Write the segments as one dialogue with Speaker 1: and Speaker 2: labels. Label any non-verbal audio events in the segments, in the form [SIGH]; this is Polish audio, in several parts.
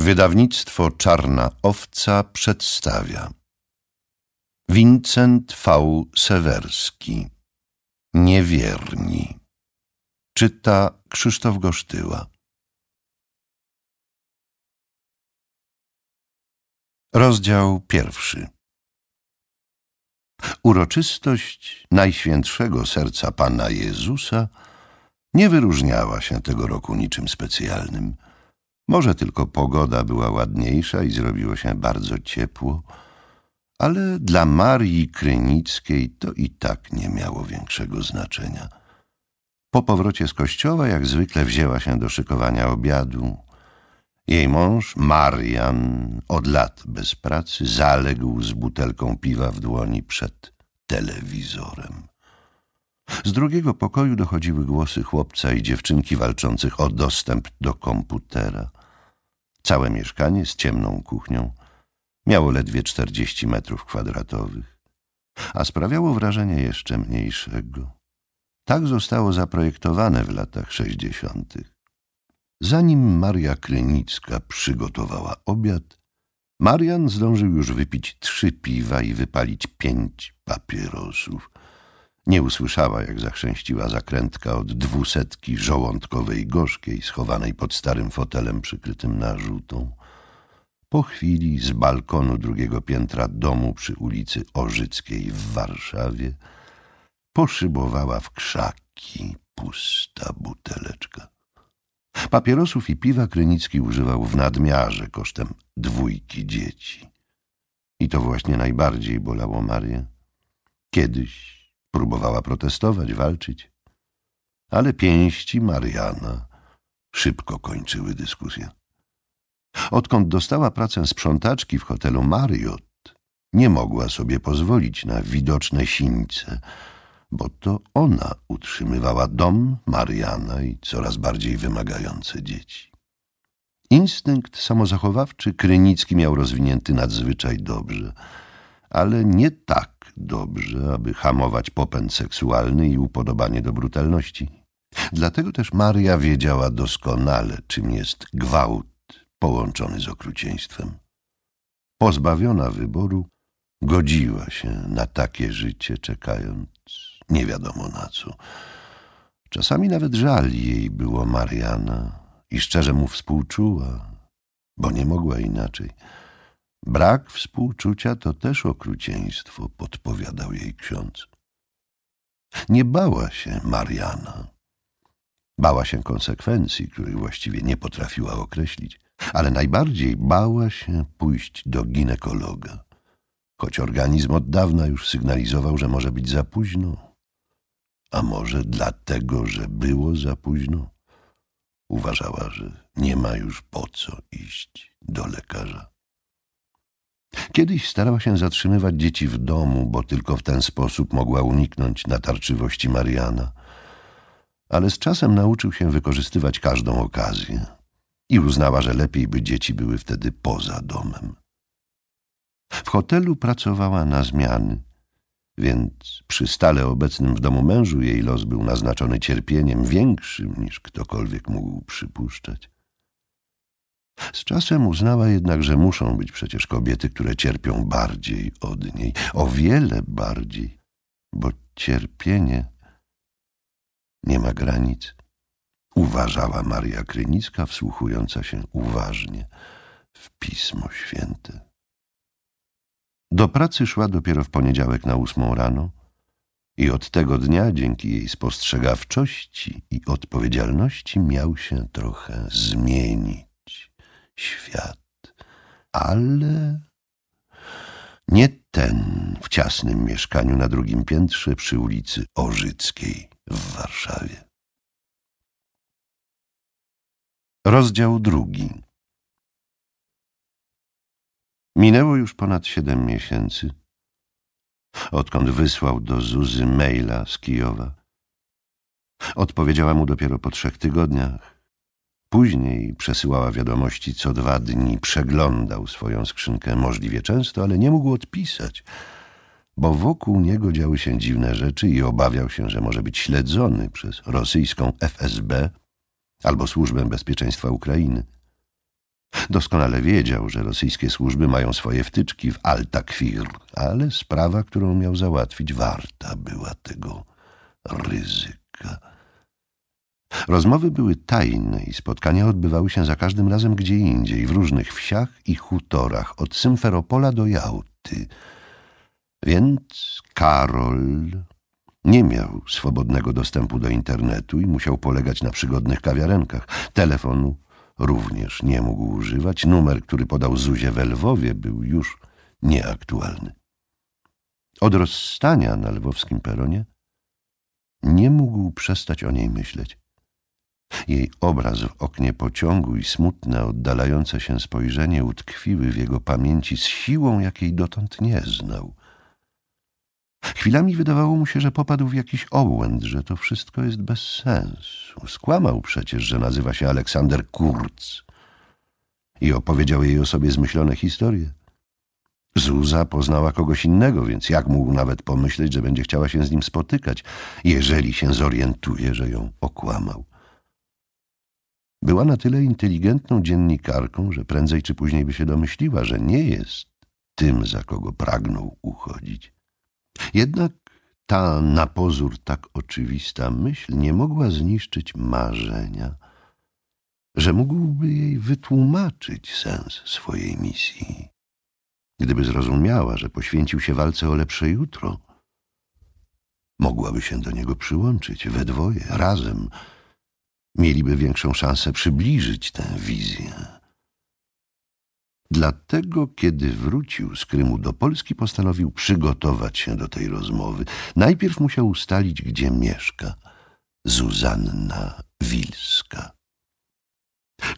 Speaker 1: Wydawnictwo Czarna Owca przedstawia Wincent V. Sewerski
Speaker 2: Niewierni Czyta Krzysztof Gosztyła Rozdział pierwszy Uroczystość Najświętszego Serca
Speaker 1: Pana Jezusa nie wyróżniała się tego roku niczym specjalnym – może tylko pogoda była ładniejsza i zrobiło się bardzo ciepło, ale dla Marii Krynickiej to i tak nie miało większego znaczenia. Po powrocie z kościoła jak zwykle wzięła się do szykowania obiadu. Jej mąż, Marian, od lat bez pracy, zaległ z butelką piwa w dłoni przed telewizorem. Z drugiego pokoju dochodziły głosy chłopca i dziewczynki walczących o dostęp do komputera. Całe mieszkanie z ciemną kuchnią miało ledwie 40 metrów kwadratowych, a sprawiało wrażenie jeszcze mniejszego. Tak zostało zaprojektowane w latach 60. Zanim Maria Krynicka przygotowała obiad, Marian zdążył już wypić trzy piwa i wypalić pięć papierosów. Nie usłyszała, jak zachrzęściła zakrętka od dwusetki żołądkowej gorzkiej, schowanej pod starym fotelem przykrytym narzutą. Po chwili z balkonu drugiego piętra domu przy ulicy Orzyckiej w Warszawie poszybowała w krzaki pusta buteleczka. Papierosów i piwa Krynicki używał w nadmiarze kosztem dwójki dzieci. I to właśnie najbardziej bolało Marię. Kiedyś Próbowała protestować, walczyć, ale pięści Mariana szybko kończyły dyskusję. Odkąd dostała pracę sprzątaczki w hotelu Marriott, nie mogła sobie pozwolić na widoczne sińce, bo to ona utrzymywała dom Mariana i coraz bardziej wymagające dzieci. Instynkt samozachowawczy Krynicki miał rozwinięty nadzwyczaj dobrze, ale nie tak dobrze, aby hamować popęd seksualny i upodobanie do brutalności. Dlatego też Maria wiedziała doskonale, czym jest gwałt połączony z okrucieństwem. Pozbawiona wyboru, godziła się na takie życie, czekając nie wiadomo na co. Czasami nawet żal jej było Mariana i szczerze mu współczuła, bo nie mogła inaczej – Brak współczucia to też okrucieństwo, podpowiadał jej ksiądz. Nie bała się Mariana. Bała się konsekwencji, których właściwie nie potrafiła określić, ale najbardziej bała się pójść do ginekologa. Choć organizm od dawna już sygnalizował, że może być za późno, a może dlatego, że było za późno, uważała, że nie ma już po co iść do lekarza. Kiedyś starała się zatrzymywać dzieci w domu, bo tylko w ten sposób mogła uniknąć natarczywości Mariana. Ale z czasem nauczył się wykorzystywać każdą okazję i uznała, że lepiej by dzieci były wtedy poza domem. W hotelu pracowała na zmiany, więc przy stale obecnym w domu mężu jej los był naznaczony cierpieniem większym niż ktokolwiek mógł przypuszczać. Z czasem uznała jednak, że muszą być przecież kobiety, które cierpią bardziej od niej, o wiele bardziej, bo cierpienie nie ma granic. Uważała Maria Krynicka, wsłuchująca się uważnie w Pismo Święte. Do pracy szła dopiero w poniedziałek na ósmą rano i od tego dnia dzięki jej spostrzegawczości i odpowiedzialności miał się trochę zmienić świat. Ale nie
Speaker 2: ten w ciasnym mieszkaniu na drugim piętrze przy ulicy Orzyckiej w Warszawie. Rozdział drugi. Minęło już ponad siedem
Speaker 1: miesięcy, odkąd wysłał do Zuzy maila z Kijowa. Odpowiedziała mu dopiero po trzech tygodniach. Później przesyłała wiadomości co dwa dni, przeglądał swoją skrzynkę możliwie często, ale nie mógł odpisać, bo wokół niego działy się dziwne rzeczy i obawiał się, że może być śledzony przez rosyjską FSB albo Służbę Bezpieczeństwa Ukrainy. Doskonale wiedział, że rosyjskie służby mają swoje wtyczki w Kwir, ale sprawa, którą miał załatwić, warta była tego ryzyka. Rozmowy były tajne i spotkania odbywały się za każdym razem gdzie indziej, w różnych wsiach i hutorach, od Symferopola do Jałty. Więc Karol nie miał swobodnego dostępu do internetu i musiał polegać na przygodnych kawiarenkach. Telefonu również nie mógł używać. Numer, który podał Zuzie we Lwowie, był już nieaktualny. Od rozstania na lwowskim peronie nie mógł przestać o niej myśleć. Jej obraz w oknie pociągu i smutne, oddalające się spojrzenie utkwiły w jego pamięci z siłą, jakiej dotąd nie znał. Chwilami wydawało mu się, że popadł w jakiś obłęd, że to wszystko jest bez sensu. Skłamał przecież, że nazywa się Aleksander Kurz i opowiedział jej o sobie zmyślone historie. Zuza poznała kogoś innego, więc jak mógł nawet pomyśleć, że będzie chciała się z nim spotykać, jeżeli się zorientuje, że ją okłamał. Była na tyle inteligentną dziennikarką, że prędzej czy później by się domyśliła, że nie jest tym, za kogo pragnął uchodzić. Jednak ta na pozór tak oczywista myśl nie mogła zniszczyć marzenia, że mógłby jej wytłumaczyć sens swojej misji. Gdyby zrozumiała, że poświęcił się walce o lepsze jutro, mogłaby się do niego przyłączyć we dwoje, razem – mieliby większą szansę przybliżyć tę wizję. Dlatego, kiedy wrócił z Krymu do Polski, postanowił przygotować się do tej rozmowy. Najpierw musiał ustalić, gdzie mieszka Zuzanna Wilska.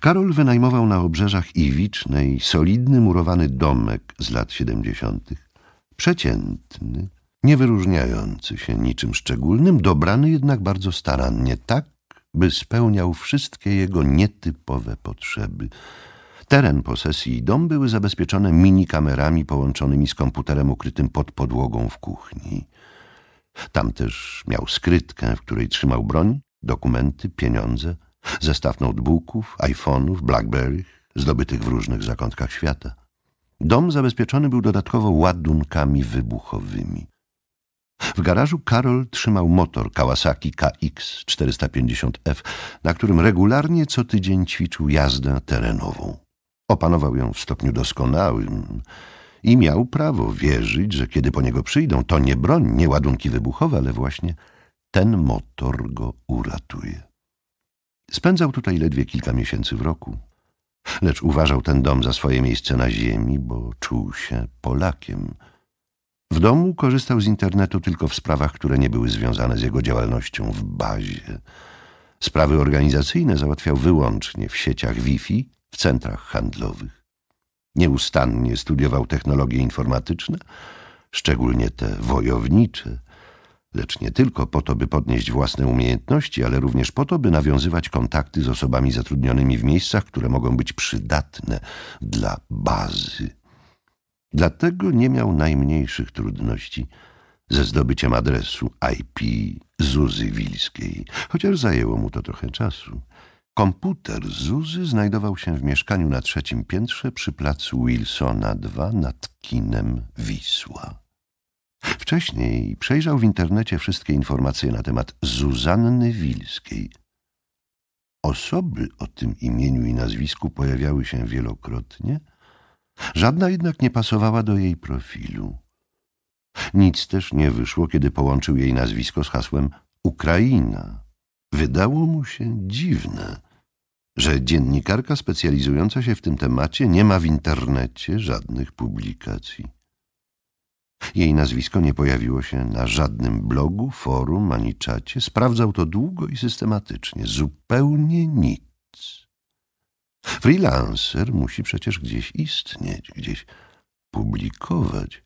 Speaker 1: Karol wynajmował na obrzeżach Iwicznej solidny murowany domek z lat siedemdziesiątych. Przeciętny, nie wyróżniający się niczym szczególnym, dobrany jednak bardzo starannie, tak by spełniał wszystkie jego nietypowe potrzeby. Teren posesji i dom były zabezpieczone minikamerami połączonymi z komputerem ukrytym pod podłogą w kuchni. Tam też miał skrytkę, w której trzymał broń, dokumenty, pieniądze, zestaw notebooków, iPhone'ów, Blackberry, zdobytych w różnych zakątkach świata. Dom zabezpieczony był dodatkowo ładunkami wybuchowymi. W garażu Karol trzymał motor Kawasaki KX 450F, na którym regularnie co tydzień ćwiczył jazdę terenową. Opanował ją w stopniu doskonałym i miał prawo wierzyć, że kiedy po niego przyjdą, to nie broń, nie ładunki wybuchowe, ale właśnie ten motor go uratuje. Spędzał tutaj ledwie kilka miesięcy w roku, lecz uważał ten dom za swoje miejsce na ziemi, bo czuł się Polakiem – w domu korzystał z internetu tylko w sprawach, które nie były związane z jego działalnością w bazie. Sprawy organizacyjne załatwiał wyłącznie w sieciach Wi-Fi, w centrach handlowych. Nieustannie studiował technologie informatyczne, szczególnie te wojownicze, lecz nie tylko po to, by podnieść własne umiejętności, ale również po to, by nawiązywać kontakty z osobami zatrudnionymi w miejscach, które mogą być przydatne dla bazy. Dlatego nie miał najmniejszych trudności ze zdobyciem adresu IP Zuzy Wilskiej, chociaż zajęło mu to trochę czasu. Komputer Zuzy znajdował się w mieszkaniu na trzecim piętrze przy placu Wilsona 2 nad kinem Wisła. Wcześniej przejrzał w internecie wszystkie informacje na temat Zuzanny Wilskiej. Osoby o tym imieniu i nazwisku pojawiały się wielokrotnie, Żadna jednak nie pasowała do jej profilu. Nic też nie wyszło, kiedy połączył jej nazwisko z hasłem Ukraina. Wydało mu się dziwne, że dziennikarka specjalizująca się w tym temacie nie ma w internecie żadnych publikacji. Jej nazwisko nie pojawiło się na żadnym blogu, forum ani czacie. Sprawdzał to długo i systematycznie. Zupełnie nic. Freelancer musi przecież gdzieś istnieć, gdzieś publikować.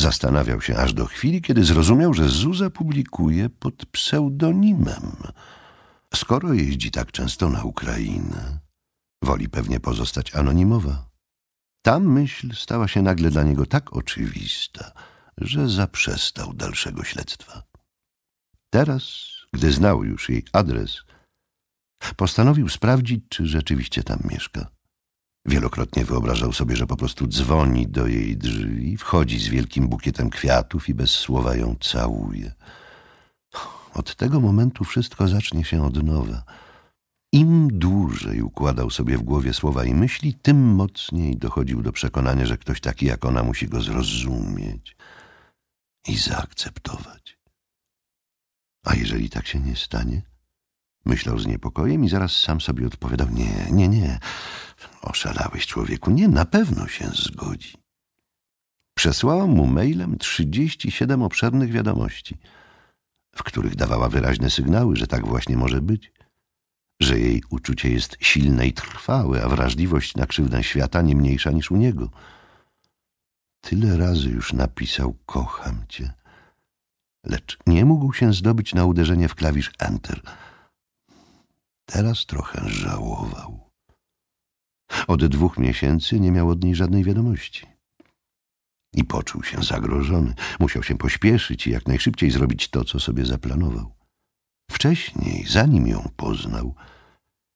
Speaker 1: Zastanawiał się aż do chwili, kiedy zrozumiał, że Zuza publikuje pod pseudonimem. Skoro jeździ tak często na Ukrainę, woli pewnie pozostać anonimowa. Ta myśl stała się nagle dla niego tak oczywista, że zaprzestał dalszego śledztwa. Teraz, gdy znał już jej adres, Postanowił sprawdzić, czy rzeczywiście tam mieszka. Wielokrotnie wyobrażał sobie, że po prostu dzwoni do jej drzwi, wchodzi z wielkim bukietem kwiatów i bez słowa ją całuje. Od tego momentu wszystko zacznie się od nowa. Im dłużej układał sobie w głowie słowa i myśli, tym mocniej dochodził do przekonania, że ktoś taki jak ona musi go zrozumieć i zaakceptować. A jeżeli tak się nie stanie? Myślał z niepokojem i zaraz sam sobie odpowiadał: Nie, nie, nie. Oszalałeś, człowieku, nie, na pewno się zgodzi. Przesłałam mu mailem 37 obszernych wiadomości, w których dawała wyraźne sygnały, że tak właśnie może być, że jej uczucie jest silne i trwałe, a wrażliwość na krzywdę świata nie mniejsza niż u niego. Tyle razy już napisał: Kocham cię, lecz nie mógł się zdobyć na uderzenie w klawisz Enter. Teraz trochę żałował. Od dwóch miesięcy nie miał od niej żadnej wiadomości. I poczuł się zagrożony. Musiał się pośpieszyć i jak najszybciej zrobić to, co sobie zaplanował. Wcześniej, zanim ją poznał,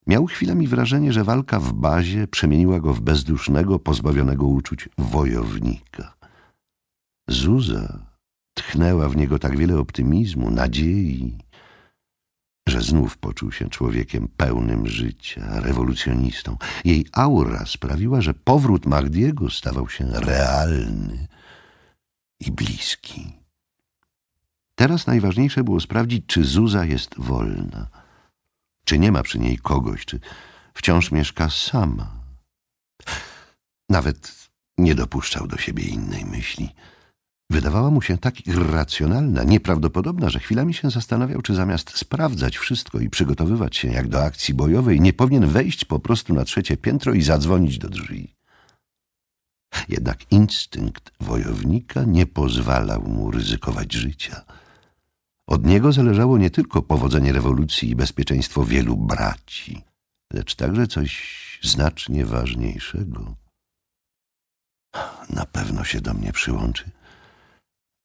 Speaker 1: miał chwilami wrażenie, że walka w bazie przemieniła go w bezdusznego, pozbawionego uczuć wojownika. Zuza tchnęła w niego tak wiele optymizmu, nadziei że znów poczuł się człowiekiem pełnym życia, rewolucjonistą. Jej aura sprawiła, że powrót Mahdiego stawał się realny i bliski. Teraz najważniejsze było sprawdzić, czy Zuza jest wolna, czy nie ma przy niej kogoś, czy wciąż mieszka sama. Nawet nie dopuszczał do siebie innej myśli – Wydawała mu się tak irracjonalna, nieprawdopodobna, że chwilami się zastanawiał, czy zamiast sprawdzać wszystko i przygotowywać się jak do akcji bojowej, nie powinien wejść po prostu na trzecie piętro i zadzwonić do drzwi. Jednak instynkt wojownika nie pozwalał mu ryzykować życia. Od niego zależało nie tylko powodzenie rewolucji i bezpieczeństwo wielu braci, lecz także coś znacznie ważniejszego. Na pewno się do mnie przyłączy –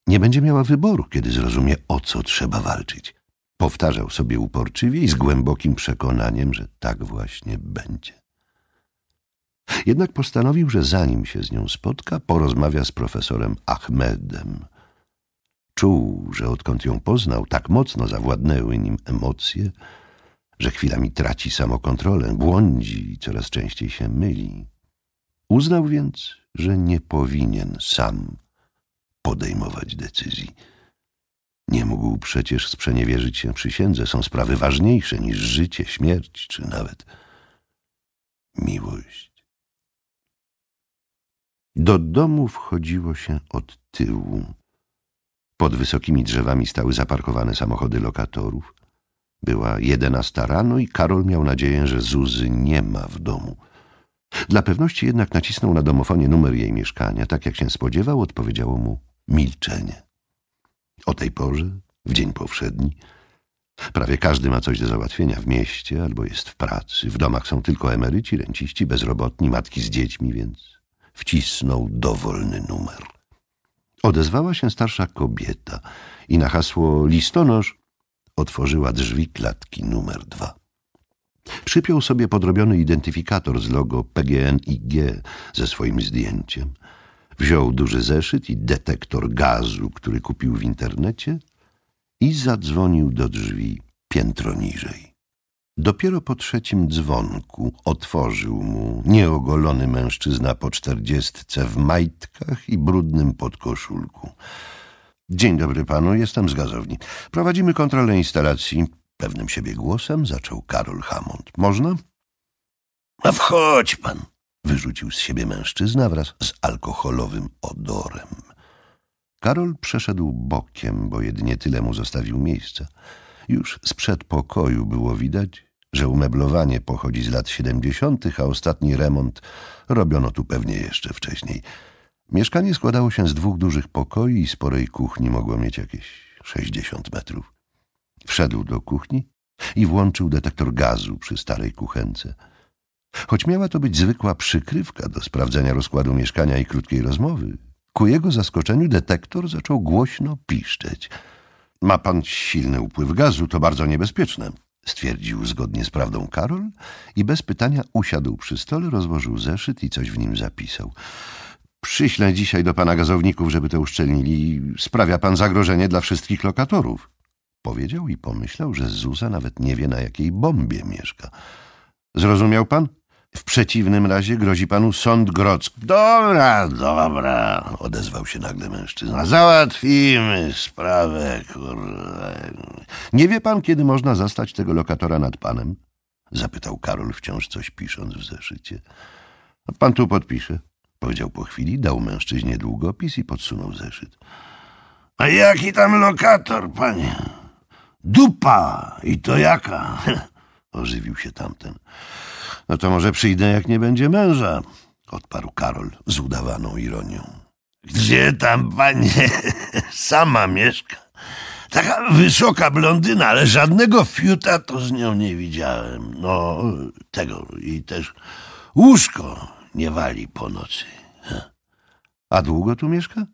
Speaker 1: nie będzie miała wyboru, kiedy zrozumie, o co trzeba walczyć. Powtarzał sobie uporczywie i z głębokim przekonaniem, że tak właśnie będzie. Jednak postanowił, że zanim się z nią spotka, porozmawia z profesorem Ahmedem. Czuł, że odkąd ją poznał, tak mocno zawładnęły nim emocje, że chwilami traci samokontrolę, błądzi i coraz częściej się myli. Uznał więc, że nie powinien sam podejmować decyzji. Nie mógł przecież sprzeniewierzyć się przysiędze. Są sprawy ważniejsze niż życie, śmierć czy nawet miłość. Do domu wchodziło się od tyłu. Pod wysokimi drzewami stały zaparkowane samochody lokatorów. Była jedenasta rano i Karol miał nadzieję, że Zuzy nie ma w domu. Dla pewności jednak nacisnął na domofonie numer jej mieszkania. Tak jak się spodziewał, odpowiedziało mu milczenie. O tej porze, w dzień powszedni, prawie każdy ma coś do załatwienia w mieście albo jest w pracy. W domach są tylko emeryci, renciści, bezrobotni, matki z dziećmi, więc wcisnął dowolny numer. Odezwała się starsza kobieta i na hasło listonosz otworzyła drzwi klatki numer dwa. Przypiął sobie podrobiony identyfikator z logo PGNiG ze swoim zdjęciem – Wziął duży zeszyt i detektor gazu, który kupił w internecie i zadzwonił do drzwi piętro niżej. Dopiero po trzecim dzwonku otworzył mu nieogolony mężczyzna po czterdziestce w majtkach i brudnym podkoszulku. Dzień dobry panu, jestem z gazowni. Prowadzimy kontrolę instalacji. Pewnym siebie głosem zaczął Karol Hammond. Można? A no wchodź pan, wyrzucił z siebie mężczyzna wraz z alkoholowym odorem. Karol przeszedł bokiem, bo jedynie tyle mu zostawił miejsca. Już z przedpokoju było widać, że umeblowanie pochodzi z lat siedemdziesiątych, a ostatni remont robiono tu pewnie jeszcze wcześniej. Mieszkanie składało się z dwóch dużych pokoi i sporej kuchni mogło mieć jakieś sześćdziesiąt metrów. Wszedł do kuchni i włączył detektor gazu przy starej kuchence – Choć miała to być zwykła przykrywka do sprawdzenia rozkładu mieszkania i krótkiej rozmowy, ku jego zaskoczeniu detektor zaczął głośno piszczeć. Ma pan silny upływ gazu, to bardzo niebezpieczne, stwierdził zgodnie z prawdą Karol i bez pytania usiadł przy stole, rozłożył zeszyt i coś w nim zapisał. Przyślę dzisiaj do pana gazowników, żeby to uszczelnili. Sprawia pan zagrożenie dla wszystkich lokatorów. Powiedział i pomyślał, że Zuza nawet nie wie, na jakiej bombie mieszka. Zrozumiał pan? W przeciwnym razie grozi panu sąd grodzki. Dobra, dobra, odezwał się nagle mężczyzna. Załatwimy sprawę, kurde. Nie wie pan, kiedy można zastać tego lokatora nad panem? Zapytał Karol, wciąż coś pisząc w zeszycie. Pan tu podpisze, powiedział po chwili, dał mężczyźnie długopis i podsunął zeszyt. A jaki tam lokator, panie? Dupa i to jaka? [LAUGHS] Ożywił się tamten. No to może przyjdę, jak nie będzie męża, odparł Karol z udawaną ironią. Gdzie tam, panie, [LAUGHS] sama mieszka? Taka wysoka blondyna, ale żadnego fiuta to z nią nie widziałem. No, tego i też łóżko nie wali po nocy. A długo tu mieszka?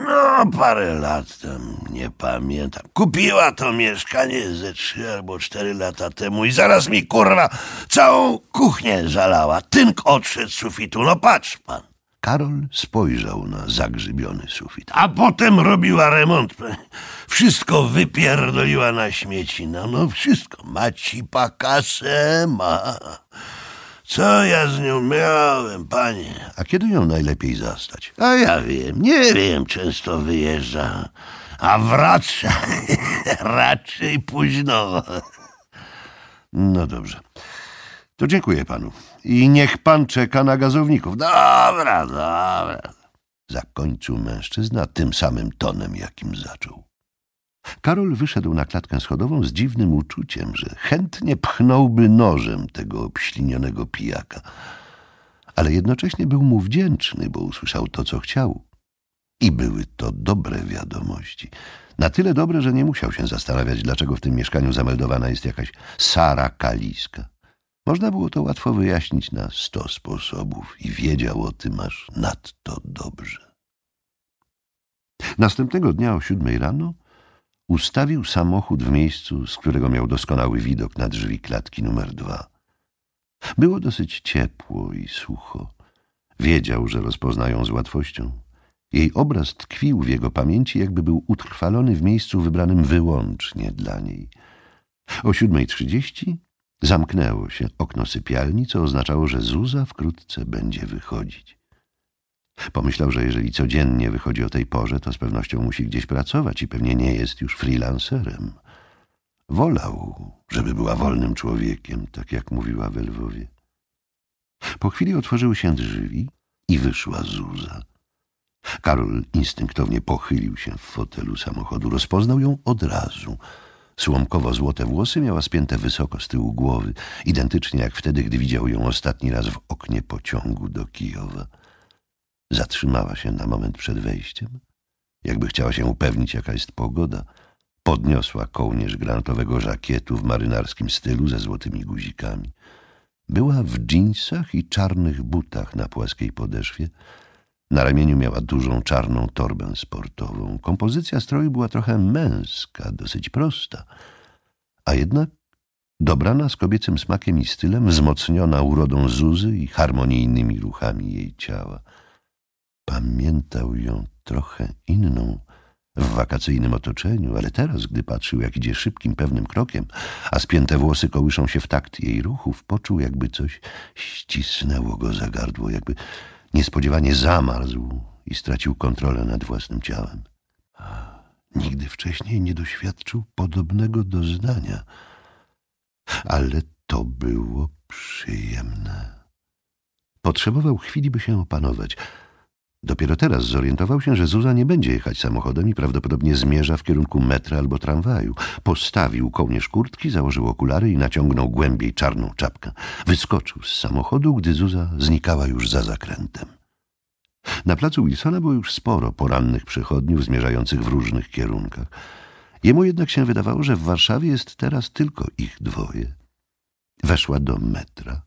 Speaker 1: No, parę lat temu, nie pamiętam. Kupiła to mieszkanie ze trzy albo cztery lata temu i zaraz mi, kurwa, całą kuchnię zalała. Tynk odszedł z sufitu, no patrz pan. Karol spojrzał na zagrzybiony sufit. A potem robiła remont. [LAUGHS] Wszystko wypierdoliła na śmieci. No, no wszystko. Ma cipa kasę, ma. Co ja z nią miałem, panie? A kiedy ją najlepiej zastać? A ja wiem, nie wiem, często wyjeżdża, a wraca [LAUGHS] raczej późno. No dobrze. To dziękuję panu. I niech pan czeka na gazowników. Dobra, dobra. Zakończył mężczyzna tym samym tonem, jakim zaczął. Karol wyszedł na klatkę schodową z dziwnym uczuciem, że chętnie pchnąłby nożem tego obślinionego pijaka. Ale jednocześnie był mu wdzięczny, bo usłyszał to, co chciał. I były to dobre wiadomości. Na tyle dobre, że nie musiał się zastanawiać, dlaczego w tym mieszkaniu zameldowana jest jakaś Sara Kaliska. Można było to łatwo wyjaśnić na sto sposobów i wiedział o tym aż nadto dobrze. Następnego dnia o siódmej rano Ustawił samochód w miejscu, z którego miał doskonały widok na drzwi klatki numer dwa. Było dosyć ciepło i sucho. Wiedział, że rozpoznają z łatwością. Jej obraz tkwił w jego pamięci, jakby był utrwalony w miejscu wybranym wyłącznie dla niej. O 7.30 zamknęło się okno sypialni, co oznaczało, że Zuza wkrótce będzie wychodzić. Pomyślał, że jeżeli codziennie wychodzi o tej porze, to z pewnością musi gdzieś pracować i pewnie nie jest już freelancerem. Wolał, żeby była wolnym człowiekiem, tak jak mówiła we Lwowie. Po chwili otworzyły się drzwi i wyszła Zuza. Karol instynktownie pochylił się w fotelu samochodu. Rozpoznał ją od razu. Słomkowo-złote włosy miała spięte wysoko z tyłu głowy, identycznie jak wtedy, gdy widział ją ostatni raz w oknie pociągu do Kijowa. Zatrzymała się na moment przed wejściem, jakby chciała się upewnić, jaka jest pogoda. Podniosła kołnierz granatowego żakietu w marynarskim stylu ze złotymi guzikami. Była w dżinsach i czarnych butach na płaskiej podeszwie. Na ramieniu miała dużą czarną torbę sportową. Kompozycja stroju była trochę męska, dosyć prosta, a jednak dobrana z kobiecym smakiem i stylem, wzmocniona urodą Zuzy i harmonijnymi ruchami jej ciała. Pamiętał ją trochę inną, w wakacyjnym otoczeniu, ale teraz, gdy patrzył, jak idzie szybkim, pewnym krokiem, a spięte włosy kołyszą się w takt jej ruchów, poczuł, jakby coś ścisnęło go za gardło, jakby niespodziewanie zamarzł i stracił kontrolę nad własnym ciałem. Nigdy wcześniej nie doświadczył podobnego doznania, ale to było przyjemne. Potrzebował chwili, by się opanować – Dopiero teraz zorientował się, że Zuza nie będzie jechać samochodem i prawdopodobnie zmierza w kierunku metra albo tramwaju. Postawił kołnierz kurtki, założył okulary i naciągnął głębiej czarną czapkę. Wyskoczył z samochodu, gdy Zuza znikała już za zakrętem. Na placu Wilsona było już sporo porannych przechodniów zmierzających w różnych kierunkach. Jemu jednak się wydawało, że w Warszawie jest teraz tylko ich dwoje. Weszła do metra.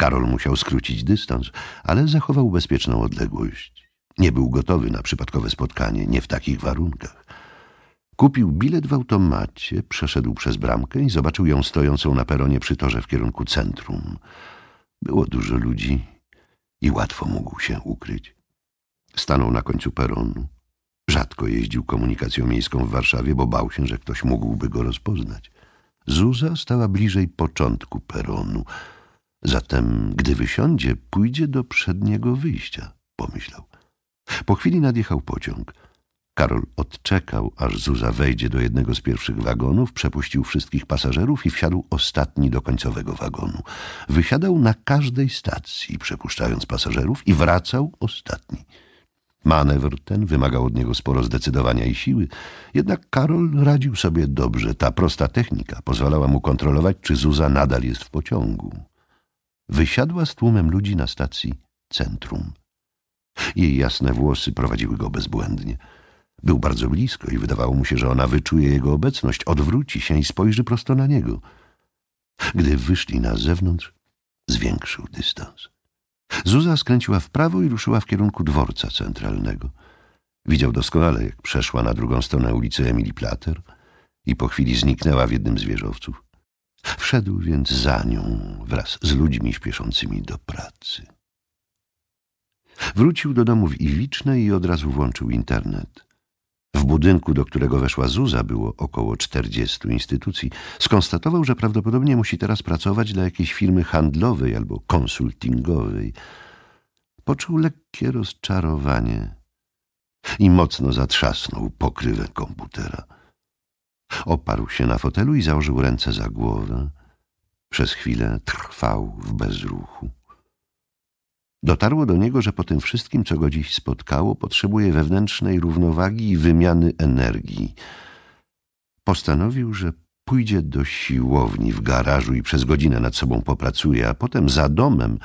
Speaker 1: Karol musiał skrócić dystans, ale zachował bezpieczną odległość. Nie był gotowy na przypadkowe spotkanie, nie w takich warunkach. Kupił bilet w automacie, przeszedł przez bramkę i zobaczył ją stojącą na peronie przy torze w kierunku centrum. Było dużo ludzi i łatwo mógł się ukryć. Stanął na końcu peronu. Rzadko jeździł komunikacją miejską w Warszawie, bo bał się, że ktoś mógłby go rozpoznać. Zuza stała bliżej początku peronu – Zatem, gdy wysiądzie, pójdzie do przedniego wyjścia, pomyślał. Po chwili nadjechał pociąg. Karol odczekał, aż Zuza wejdzie do jednego z pierwszych wagonów, przepuścił wszystkich pasażerów i wsiadł ostatni do końcowego wagonu. Wysiadał na każdej stacji, przepuszczając pasażerów i wracał ostatni. Manewr ten wymagał od niego sporo zdecydowania i siły, jednak Karol radził sobie dobrze. Ta prosta technika pozwalała mu kontrolować, czy Zuza nadal jest w pociągu wysiadła z tłumem ludzi na stacji centrum. Jej jasne włosy prowadziły go bezbłędnie. Był bardzo blisko i wydawało mu się, że ona wyczuje jego obecność, odwróci się i spojrzy prosto na niego. Gdy wyszli na zewnątrz, zwiększył dystans. Zuza skręciła w prawo i ruszyła w kierunku dworca centralnego. Widział doskonale, jak przeszła na drugą stronę ulicy Emily Plater i po chwili zniknęła w jednym z wieżowców. Wszedł więc za nią wraz z ludźmi śpieszącymi do pracy. Wrócił do domu w Iwicznej i od razu włączył internet. W budynku, do którego weszła Zuza, było około 40 instytucji. Skonstatował, że prawdopodobnie musi teraz pracować dla jakiejś firmy handlowej albo konsultingowej. Poczuł lekkie rozczarowanie i mocno zatrzasnął pokrywę komputera. Oparł się na fotelu i założył ręce za głowę. Przez chwilę trwał w bezruchu. Dotarło do niego, że po tym wszystkim, co go dziś spotkało, potrzebuje wewnętrznej równowagi i wymiany energii. Postanowił, że pójdzie do siłowni w garażu i przez godzinę nad sobą popracuje, a potem za domem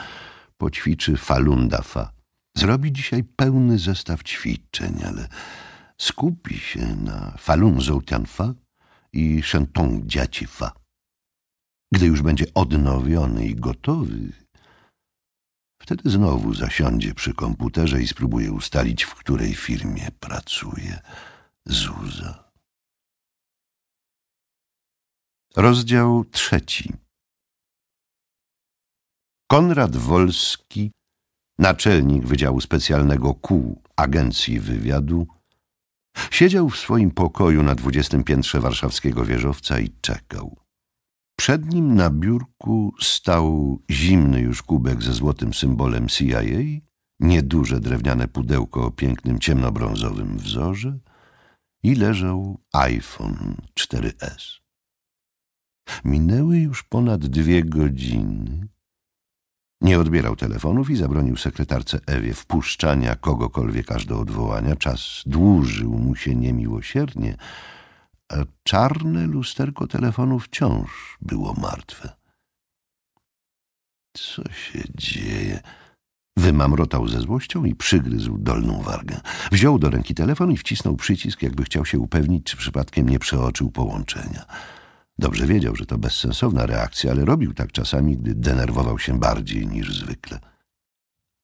Speaker 1: poćwiczy falundafa. Zrobi dzisiaj pełny zestaw ćwiczeń, ale skupi się na falun zoltianfa, i Shentong Dziacifa. Gdy już będzie odnowiony i gotowy,
Speaker 2: wtedy znowu zasiądzie przy komputerze i spróbuje ustalić, w której firmie pracuje Zuza. Rozdział trzeci. Konrad Wolski,
Speaker 1: naczelnik Wydziału Specjalnego KU Agencji Wywiadu, Siedział w swoim pokoju na dwudziestym piętrze warszawskiego wieżowca i czekał. Przed nim na biurku stał zimny już kubek ze złotym symbolem CIA, nieduże drewniane pudełko o pięknym ciemnobrązowym wzorze i leżał iPhone 4S. Minęły już ponad dwie godziny, nie odbierał telefonów i zabronił sekretarce Ewie wpuszczania kogokolwiek aż do odwołania. Czas dłużył mu się niemiłosiernie, a czarne lusterko telefonu wciąż było martwe. Co się dzieje? Wymamrotał ze złością i przygryzł dolną wargę. Wziął do ręki telefon i wcisnął przycisk, jakby chciał się upewnić, czy przypadkiem nie przeoczył połączenia. Dobrze wiedział, że to bezsensowna reakcja, ale robił tak czasami, gdy denerwował się bardziej niż zwykle.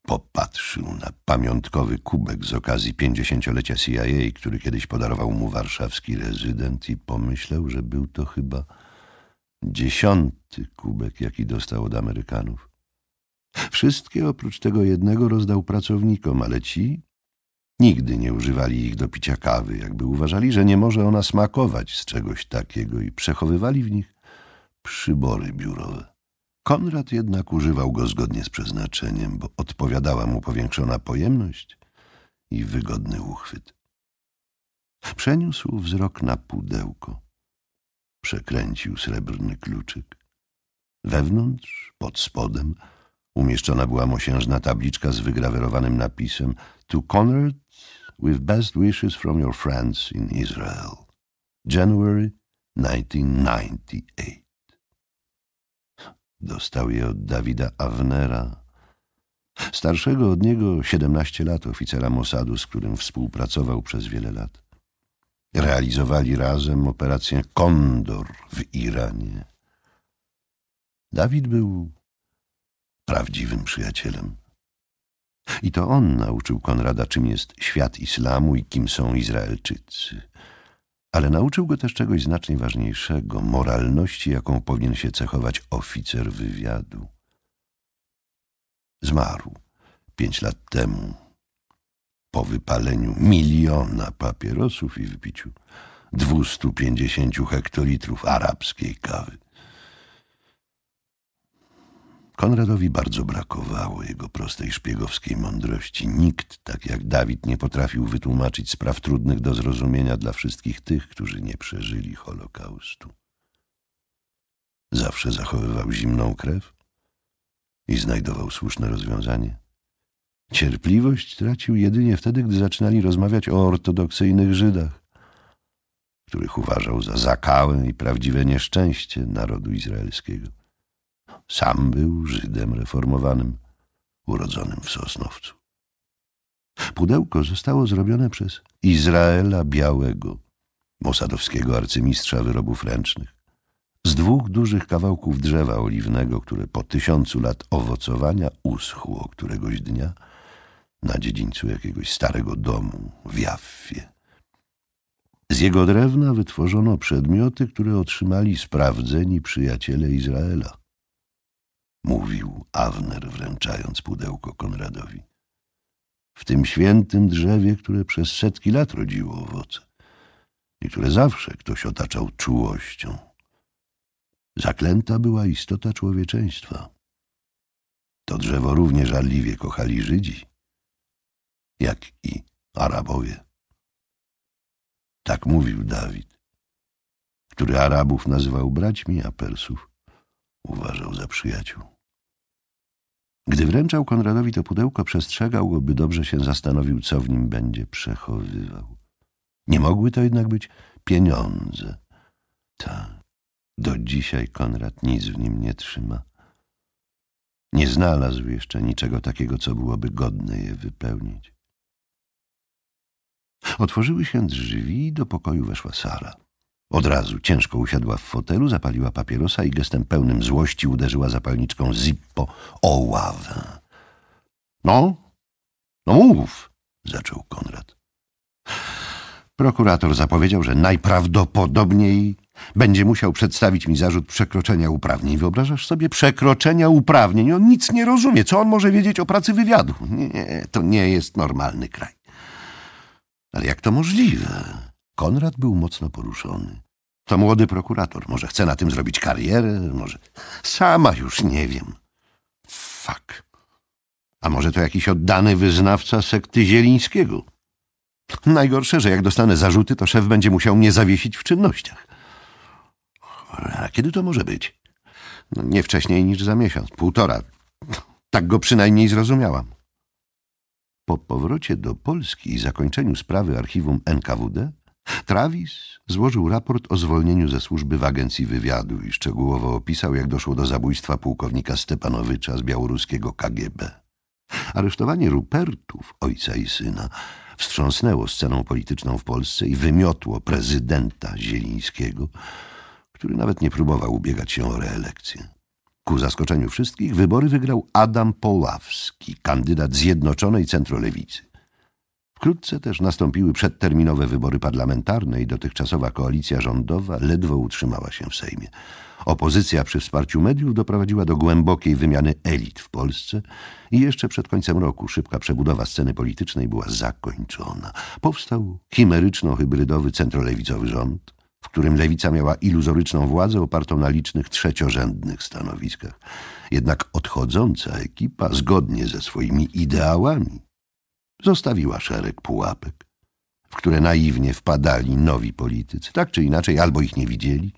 Speaker 1: Popatrzył na pamiątkowy kubek z okazji pięćdziesięciolecia CIA, który kiedyś podarował mu warszawski rezydent i pomyślał, że był to chyba dziesiąty kubek, jaki dostał od Amerykanów. Wszystkie oprócz tego jednego rozdał pracownikom, ale ci Nigdy nie używali ich do picia kawy, jakby uważali, że nie może ona smakować z czegoś takiego i przechowywali w nich przybory biurowe. Konrad jednak używał go zgodnie z przeznaczeniem, bo odpowiadała mu powiększona pojemność i wygodny uchwyt. Przeniósł wzrok na pudełko. Przekręcił srebrny kluczyk. Wewnątrz, pod spodem, Umieszczona była mosiężna tabliczka z wygrawerowanym napisem To Conrad with best wishes from your friends in Israel. January 1998. Dostał je od Dawida Avnera, starszego od niego 17 lat oficera Mossadu, z którym współpracował przez wiele lat. Realizowali razem operację Kondor w Iranie. Dawid był prawdziwym przyjacielem. I to on nauczył Konrada, czym jest świat islamu i kim są Izraelczycy. Ale nauczył go też czegoś znacznie ważniejszego moralności, jaką powinien się cechować oficer wywiadu. Zmarł pięć lat temu, po wypaleniu miliona papierosów i wypiciu 250 hektolitrów arabskiej kawy. Konradowi bardzo brakowało jego prostej szpiegowskiej mądrości. Nikt, tak jak Dawid, nie potrafił wytłumaczyć spraw trudnych do zrozumienia dla wszystkich tych, którzy nie przeżyli Holokaustu. Zawsze zachowywał zimną krew i znajdował słuszne rozwiązanie. Cierpliwość tracił jedynie wtedy, gdy zaczynali rozmawiać o ortodoksyjnych Żydach, których uważał za zakałę i prawdziwe nieszczęście narodu izraelskiego. Sam był Żydem reformowanym, urodzonym w Sosnowcu. Pudełko zostało zrobione przez Izraela Białego, mosadowskiego arcymistrza wyrobów ręcznych. Z dwóch dużych kawałków drzewa oliwnego, które po tysiącu lat owocowania uschło któregoś dnia na dziedzińcu jakiegoś starego domu w Jaffie. Z jego drewna wytworzono przedmioty, które otrzymali sprawdzeni przyjaciele Izraela mówił Awner, wręczając pudełko Konradowi. W tym świętym drzewie, które przez setki lat rodziło owoce i które zawsze ktoś otaczał czułością. Zaklęta była istota człowieczeństwa. To drzewo równie żarliwie kochali Żydzi, jak i Arabowie. Tak mówił Dawid, który Arabów nazywał braćmi, a Persów uważał za przyjaciół. Gdy wręczał Konradowi to pudełko, przestrzegał go, by dobrze się zastanowił, co w nim będzie przechowywał. Nie mogły to jednak być pieniądze. Ta, do dzisiaj Konrad nic w nim nie trzyma. Nie znalazł jeszcze niczego takiego, co byłoby godne je wypełnić. Otworzyły się drzwi i do pokoju weszła Sara. Od razu ciężko usiadła w fotelu, zapaliła papierosa i gestem pełnym złości uderzyła zapalniczką Zippo o ławę. No, no mów, zaczął Konrad. Prokurator zapowiedział, że najprawdopodobniej będzie musiał przedstawić mi zarzut przekroczenia uprawnień. Wyobrażasz sobie? Przekroczenia uprawnień. On nic nie rozumie. Co on może wiedzieć o pracy wywiadu? Nie, to nie jest normalny kraj. Ale jak to możliwe? Konrad był mocno poruszony. To młody prokurator. Może chce na tym zrobić karierę, może... Sama już nie wiem. Fak. A może to jakiś oddany wyznawca sekty Zielińskiego? Najgorsze, że jak dostanę zarzuty, to szef będzie musiał mnie zawiesić w czynnościach. A kiedy to może być? No, nie wcześniej niż za miesiąc, półtora. Tak go przynajmniej zrozumiałam. Po powrocie do Polski i zakończeniu sprawy archiwum NKWD Travis złożył raport o zwolnieniu ze służby w agencji wywiadu i szczegółowo opisał, jak doszło do zabójstwa pułkownika Stepanowicza z białoruskiego KGB. Aresztowanie Rupertów, ojca i syna, wstrząsnęło sceną polityczną w Polsce i wymiotło prezydenta Zielińskiego, który nawet nie próbował ubiegać się o reelekcję. Ku zaskoczeniu wszystkich wybory wygrał Adam Poławski, kandydat Zjednoczonej Centrolewicy. Wkrótce też nastąpiły przedterminowe wybory parlamentarne i dotychczasowa koalicja rządowa ledwo utrzymała się w Sejmie. Opozycja przy wsparciu mediów doprowadziła do głębokiej wymiany elit w Polsce i jeszcze przed końcem roku szybka przebudowa sceny politycznej była zakończona. Powstał chimeryczno-hybrydowy centrolewicowy rząd, w którym lewica miała iluzoryczną władzę opartą na licznych trzeciorzędnych stanowiskach. Jednak odchodząca ekipa, zgodnie ze swoimi ideałami, zostawiła szereg pułapek, w które naiwnie wpadali nowi politycy, tak czy inaczej albo ich nie widzieli,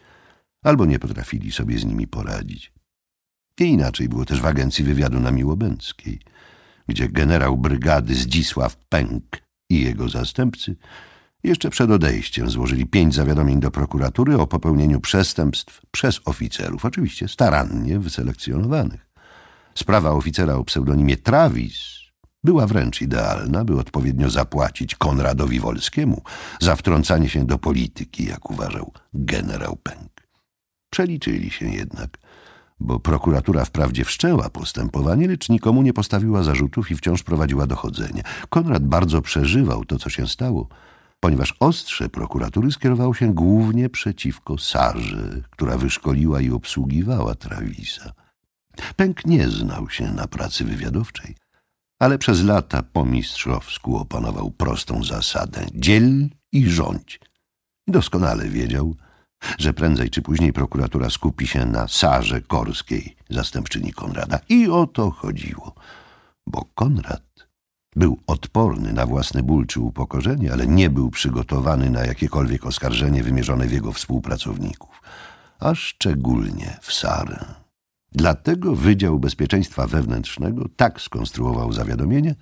Speaker 1: albo nie potrafili sobie z nimi poradzić. Nie inaczej było też w agencji wywiadu na Miłobęckiej, gdzie generał brygady Zdzisław Pęk i jego zastępcy jeszcze przed odejściem złożyli pięć zawiadomień do prokuratury o popełnieniu przestępstw przez oficerów, oczywiście starannie wyselekcjonowanych. Sprawa oficera o pseudonimie Travis była wręcz idealna, by odpowiednio zapłacić Konradowi Wolskiemu za wtrącanie się do polityki, jak uważał generał Pęk. Przeliczyli się jednak, bo prokuratura wprawdzie wszczęła postępowanie, lecz nikomu nie postawiła zarzutów i wciąż prowadziła dochodzenie. Konrad bardzo przeżywał to, co się stało, ponieważ ostrze prokuratury skierowało się głównie przeciwko Sarze, która wyszkoliła i obsługiwała Trawisa. Pęk nie znał się na pracy wywiadowczej, ale przez lata po mistrzowsku opanował prostą zasadę – dziel i rządź. Doskonale wiedział, że prędzej czy później prokuratura skupi się na Sarze Korskiej, zastępczyni Konrada. I o to chodziło, bo Konrad był odporny na własny ból czy upokorzenie, ale nie był przygotowany na jakiekolwiek oskarżenie wymierzone w jego współpracowników, a szczególnie w Sarę. Dlatego Wydział Bezpieczeństwa Wewnętrznego tak skonstruował zawiadomienie,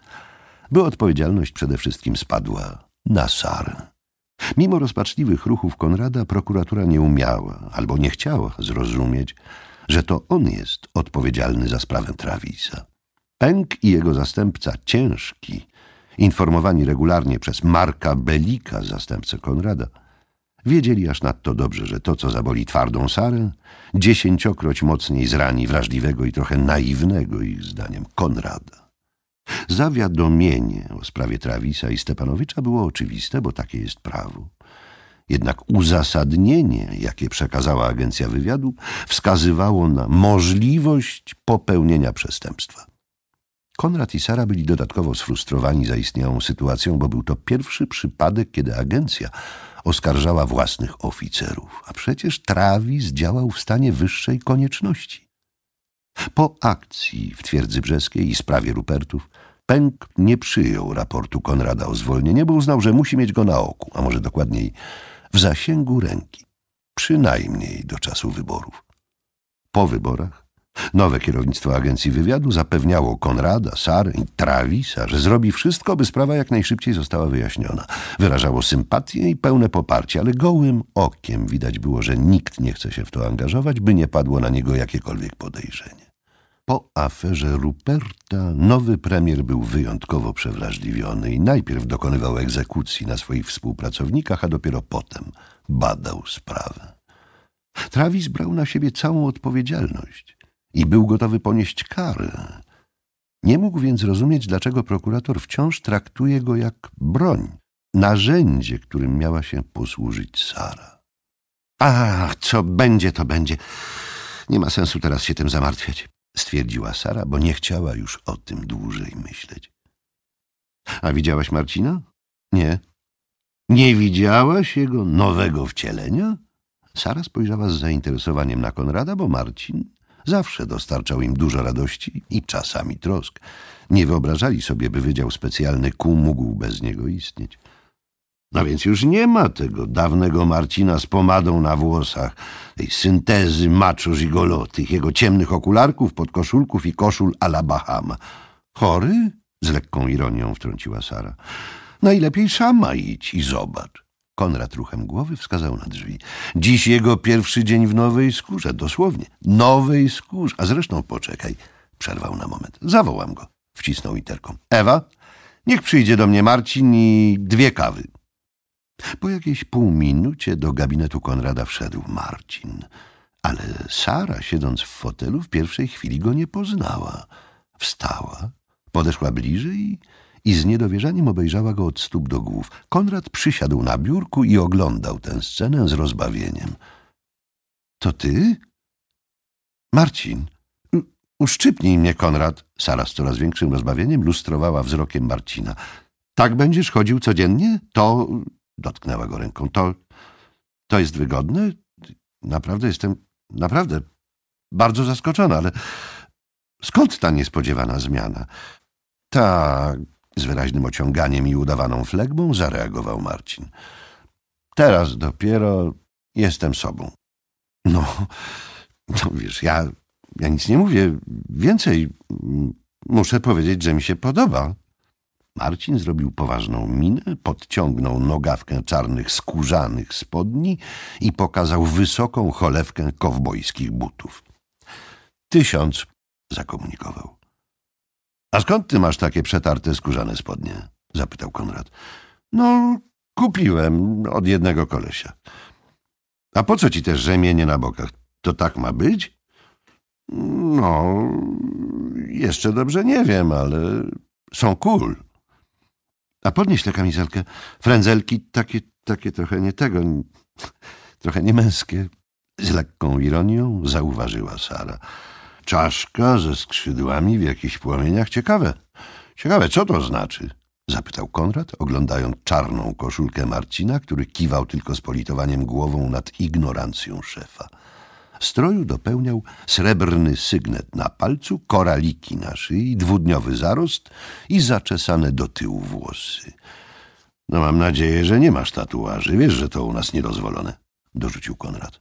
Speaker 1: by odpowiedzialność przede wszystkim spadła na Sarę. Mimo rozpaczliwych ruchów Konrada, prokuratura nie umiała albo nie chciała zrozumieć, że to on jest odpowiedzialny za sprawę Travisa. Pęk i jego zastępca ciężki, informowani regularnie przez Marka Belika, zastępcę Konrada, Wiedzieli aż nadto dobrze, że to, co zaboli twardą Sarę, dziesięciokroć mocniej zrani wrażliwego i trochę naiwnego ich zdaniem Konrada. Zawiadomienie o sprawie Trawisa i Stepanowicza było oczywiste, bo takie jest prawo. Jednak uzasadnienie, jakie przekazała agencja wywiadu, wskazywało na możliwość popełnienia przestępstwa. Konrad i Sara byli dodatkowo sfrustrowani zaistniałą sytuacją, bo był to pierwszy przypadek, kiedy agencja oskarżała własnych oficerów, a przecież Travis działał w stanie wyższej konieczności. Po akcji w Twierdzy Brzeskiej i sprawie Rupertów Pęk nie przyjął raportu Konrada o zwolnienie, bo uznał, że musi mieć go na oku, a może dokładniej w zasięgu ręki, przynajmniej do czasu wyborów. Po wyborach Nowe kierownictwo agencji wywiadu zapewniało Konrada, Sary i Travisa, że zrobi wszystko, by sprawa jak najszybciej została wyjaśniona. Wyrażało sympatię i pełne poparcie, ale gołym okiem widać było, że nikt nie chce się w to angażować, by nie padło na niego jakiekolwiek podejrzenie. Po aferze Ruperta nowy premier był wyjątkowo przewrażliwiony i najpierw dokonywał egzekucji na swoich współpracownikach, a dopiero potem badał sprawę. Travis brał na siebie całą odpowiedzialność i był gotowy ponieść karę. Nie mógł więc rozumieć, dlaczego prokurator wciąż traktuje go jak broń, narzędzie, którym miała się posłużyć Sara. A, co będzie, to będzie. Nie ma sensu teraz się tym zamartwiać, stwierdziła Sara, bo nie chciała już o tym dłużej myśleć. A widziałaś Marcina? Nie. Nie widziałaś jego nowego wcielenia? Sara spojrzała z zainteresowaniem na Konrada, bo Marcin Zawsze dostarczał im dużo radości i czasami trosk. Nie wyobrażali sobie, by Wydział Specjalny Q mógł bez niego istnieć. No więc już nie ma tego dawnego Marcina z pomadą na włosach, tej syntezy maczusz i golotych, jego ciemnych okularków, podkoszulków i koszul a la Bahama. Chory? Z lekką ironią wtrąciła Sara. Najlepiej sama idź i zobacz. Konrad ruchem głowy wskazał na drzwi. Dziś jego pierwszy dzień w nowej skórze, dosłownie. Nowej skórze. A zresztą poczekaj. Przerwał na moment. Zawołam go. Wcisnął interkom. Ewa, niech przyjdzie do mnie Marcin i dwie kawy. Po jakiejś pół minucie do gabinetu Konrada wszedł Marcin. Ale Sara, siedząc w fotelu, w pierwszej chwili go nie poznała. Wstała, podeszła bliżej i i z niedowierzaniem obejrzała go od stóp do głów. Konrad przysiadł na biurku i oglądał tę scenę z rozbawieniem. — To ty? — Marcin. — Uszczypnij mnie, Konrad. Sara z coraz większym rozbawieniem lustrowała wzrokiem Marcina. — Tak będziesz chodził codziennie? To... Dotknęła go ręką. To... To jest wygodne? Naprawdę jestem... Naprawdę... Bardzo zaskoczona, ale... Skąd ta niespodziewana zmiana? Tak, z wyraźnym ociąganiem i udawaną flegmą zareagował Marcin. Teraz dopiero jestem sobą. No, no wiesz, ja, ja nic nie mówię. Więcej mm, muszę powiedzieć, że mi się podoba. Marcin zrobił poważną minę, podciągnął nogawkę czarnych, skórzanych spodni i pokazał wysoką cholewkę kowbojskich butów. Tysiąc zakomunikował. A skąd ty masz takie przetarte skórzane spodnie? Zapytał Konrad. No, kupiłem od jednego kolesia. A po co ci też rzemienie na bokach? To tak ma być? No, jeszcze dobrze nie wiem, ale są cool. A podnieś tę kamizelkę. Frędzelki takie, takie trochę nie tego, trochę niemęskie. Z lekką ironią zauważyła Sara. Czaszka ze skrzydłami w jakichś płomieniach. Ciekawe. Ciekawe, co to znaczy? Zapytał Konrad, oglądając czarną koszulkę Marcina, który kiwał tylko z politowaniem głową nad ignorancją szefa. Stroju dopełniał srebrny sygnet na palcu, koraliki na szyi, dwudniowy zarost i zaczesane do tyłu włosy. No mam nadzieję, że nie masz tatuaży. Wiesz, że to u nas niedozwolone, dorzucił Konrad.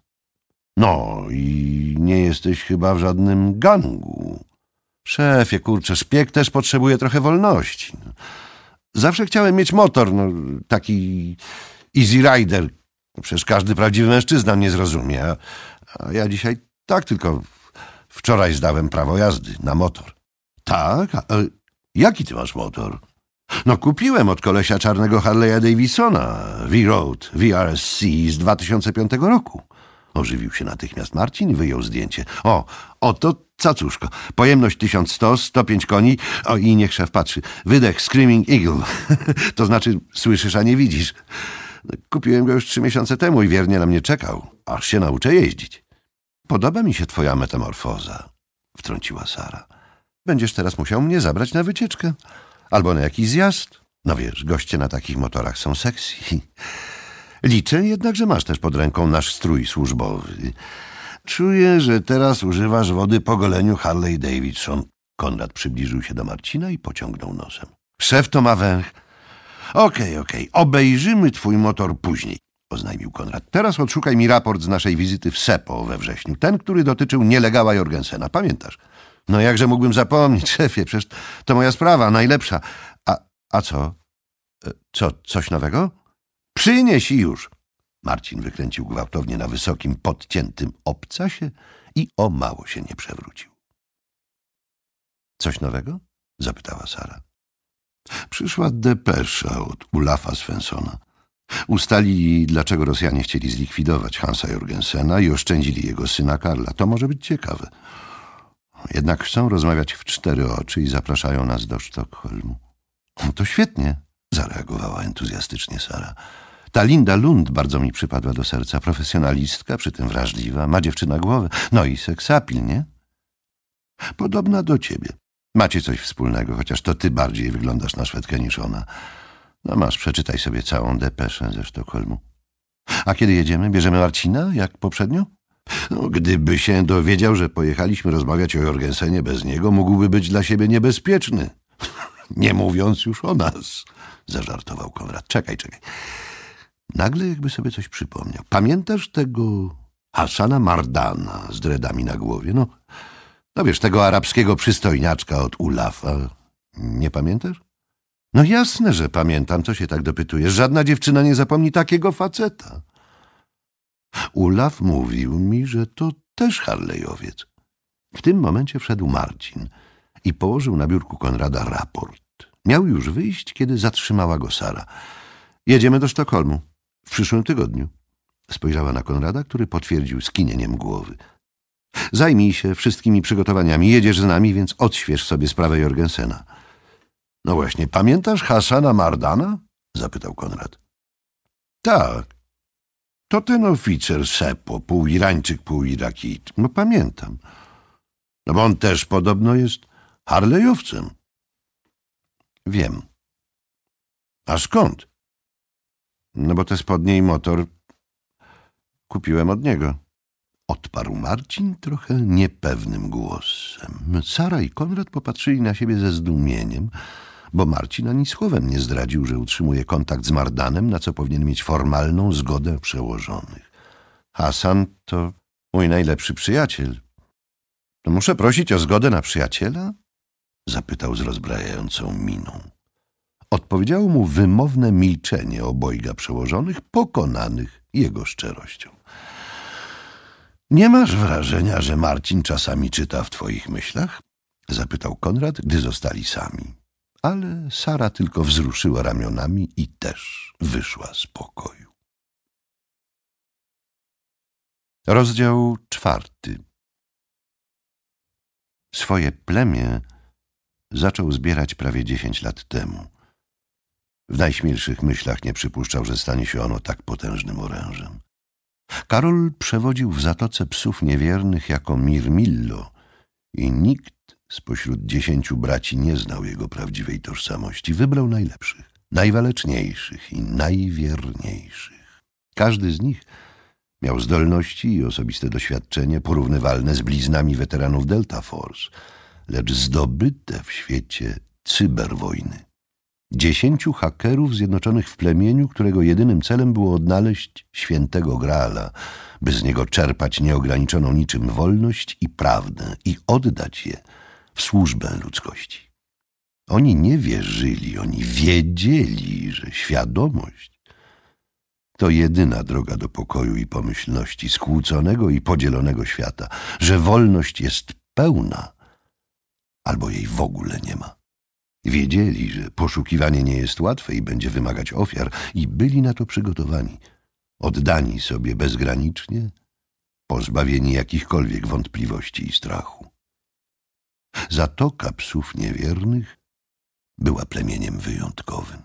Speaker 1: No i nie jesteś chyba w żadnym gangu. Szefie, kurczę, szpieg też potrzebuje trochę wolności. No, zawsze chciałem mieć motor, no, taki easy rider. No, przecież każdy prawdziwy mężczyzna mnie zrozumie. A, ja dzisiaj tak tylko wczoraj zdałem prawo jazdy na motor. Tak? A, jaki ty masz motor? No kupiłem od kolesia czarnego Harley'a Davidsona V-Road VRSC z 2005 roku. Ożywił się natychmiast Marcin i wyjął zdjęcie. O, oto cacuszko. Pojemność 1100, 105 koni. O, i niech szef patrzy. Wydech Screaming Eagle. [LAUGHS] to znaczy słyszysz, a nie widzisz. Kupiłem go już trzy miesiące temu i wiernie na mnie czekał, aż się nauczę jeździć. Podoba mi się twoja metamorfoza, wtrąciła Sara. Będziesz teraz musiał mnie zabrać na wycieczkę. Albo na jakiś zjazd. No wiesz, goście na takich motorach są seksi. Liczę jednak, że masz też pod ręką nasz strój służbowy. Czuję, że teraz używasz wody po goleniu Harley Davidson. Konrad przybliżył się do Marcina i pociągnął nosem. Szef to ma węch. Okej, okay, okej, okay. obejrzymy twój motor później, oznajmił Konrad. Teraz odszukaj mi raport z naszej wizyty w Sepo we wrześniu. Ten, który dotyczył nielegała Jorgensena, pamiętasz? No jakże mógłbym zapomnieć, [LAUGHS] szefie, przecież to moja sprawa, najlepsza. A, a co? E, co, coś nowego? Przynieś już! Marcin wykręcił gwałtownie na wysokim, podciętym obcasie i o mało się nie przewrócił. Coś nowego? zapytała Sara. Przyszła depesza od Ulafa Svensona. Ustalili, dlaczego Rosjanie chcieli zlikwidować Hansa Jorgensena i oszczędzili jego syna Karla. To może być ciekawe. Jednak chcą rozmawiać w cztery oczy i zapraszają nas do Sztokholmu. No to świetnie, zareagowała entuzjastycznie Sara. Ta Linda Lund bardzo mi przypadła do serca. Profesjonalistka, przy tym wrażliwa, ma dziewczyna głowę. No i seksapil, nie? Podobna do ciebie. Macie coś wspólnego, chociaż to ty bardziej wyglądasz na Szwedkę niż ona. No masz, przeczytaj sobie całą depeszę ze Sztokholmu. A kiedy jedziemy? Bierzemy Marcina, jak poprzednio? No, gdyby się dowiedział, że pojechaliśmy rozmawiać o Jorgensenie bez niego, mógłby być dla siebie niebezpieczny. [LAUGHS] Nie mówiąc już o nas, zażartował Konrad. Czekaj, czekaj. Nagle jakby sobie coś przypomniał. Pamiętasz tego Hasana Mardana z dredami na głowie? No, no wiesz, tego arabskiego przystojniaczka od Ulafa. Nie pamiętasz? No jasne, że pamiętam, co się tak dopytujesz. Żadna dziewczyna nie zapomni takiego faceta. Ulaf mówił mi, że to też Harlejowiec. W tym momencie wszedł Marcin i położył na biurku Konrada raport. Miał już wyjść, kiedy zatrzymała go Sara. Jedziemy do Sztokholmu. W przyszłym tygodniu. Spojrzała na Konrada, który potwierdził skinieniem głowy. Zajmij się wszystkimi przygotowaniami. Jedziesz z nami, więc odśwież sobie sprawę Jorgensena. No właśnie, pamiętasz Hasana Mardana? Zapytał Konrad. Tak. To ten oficer Sepo, pół Irańczyk, pół Irakijczyk. No pamiętam. No bo on też podobno jest harlejowcem. Wiem. A skąd? No bo te spodnie i motor kupiłem od niego. Odparł Marcin trochę niepewnym głosem. Sara i Konrad popatrzyli na siebie ze zdumieniem, bo Marcin ani słowem nie zdradził, że utrzymuje kontakt z Mardanem, na co powinien mieć formalną zgodę przełożonych. Hasan to mój najlepszy przyjaciel. To no muszę prosić o zgodę na przyjaciela? Zapytał z rozbrajającą miną. Odpowiedziało mu wymowne milczenie obojga przełożonych, pokonanych jego szczerością. Nie masz wrażenia, że Marcin czasami czyta w twoich myślach? Zapytał Konrad, gdy zostali sami.
Speaker 2: Ale Sara tylko wzruszyła ramionami i też wyszła z pokoju. Rozdział czwarty. Swoje plemię zaczął zbierać prawie dziesięć
Speaker 1: lat temu – w najśmielszych myślach nie przypuszczał, że stanie się ono tak potężnym orężem. Karol przewodził w zatoce psów niewiernych jako Mirmillo i nikt spośród dziesięciu braci nie znał jego prawdziwej tożsamości. Wybrał najlepszych, najwaleczniejszych i najwierniejszych. Każdy z nich miał zdolności i osobiste doświadczenie porównywalne z bliznami weteranów Delta Force, lecz zdobyte w świecie cyberwojny dziesięciu hakerów zjednoczonych w plemieniu, którego jedynym celem było odnaleźć świętego Graala, by z niego czerpać nieograniczoną niczym wolność i prawdę i oddać je w służbę ludzkości. Oni nie wierzyli, oni wiedzieli, że świadomość to jedyna droga do pokoju i pomyślności skłóconego i podzielonego świata, że wolność jest pełna albo jej w ogóle nie ma. Wiedzieli, że poszukiwanie nie jest łatwe i będzie wymagać ofiar, i byli na to przygotowani, oddani sobie bezgranicznie, pozbawieni jakichkolwiek wątpliwości i strachu. Zatoka psów niewiernych była plemieniem wyjątkowym.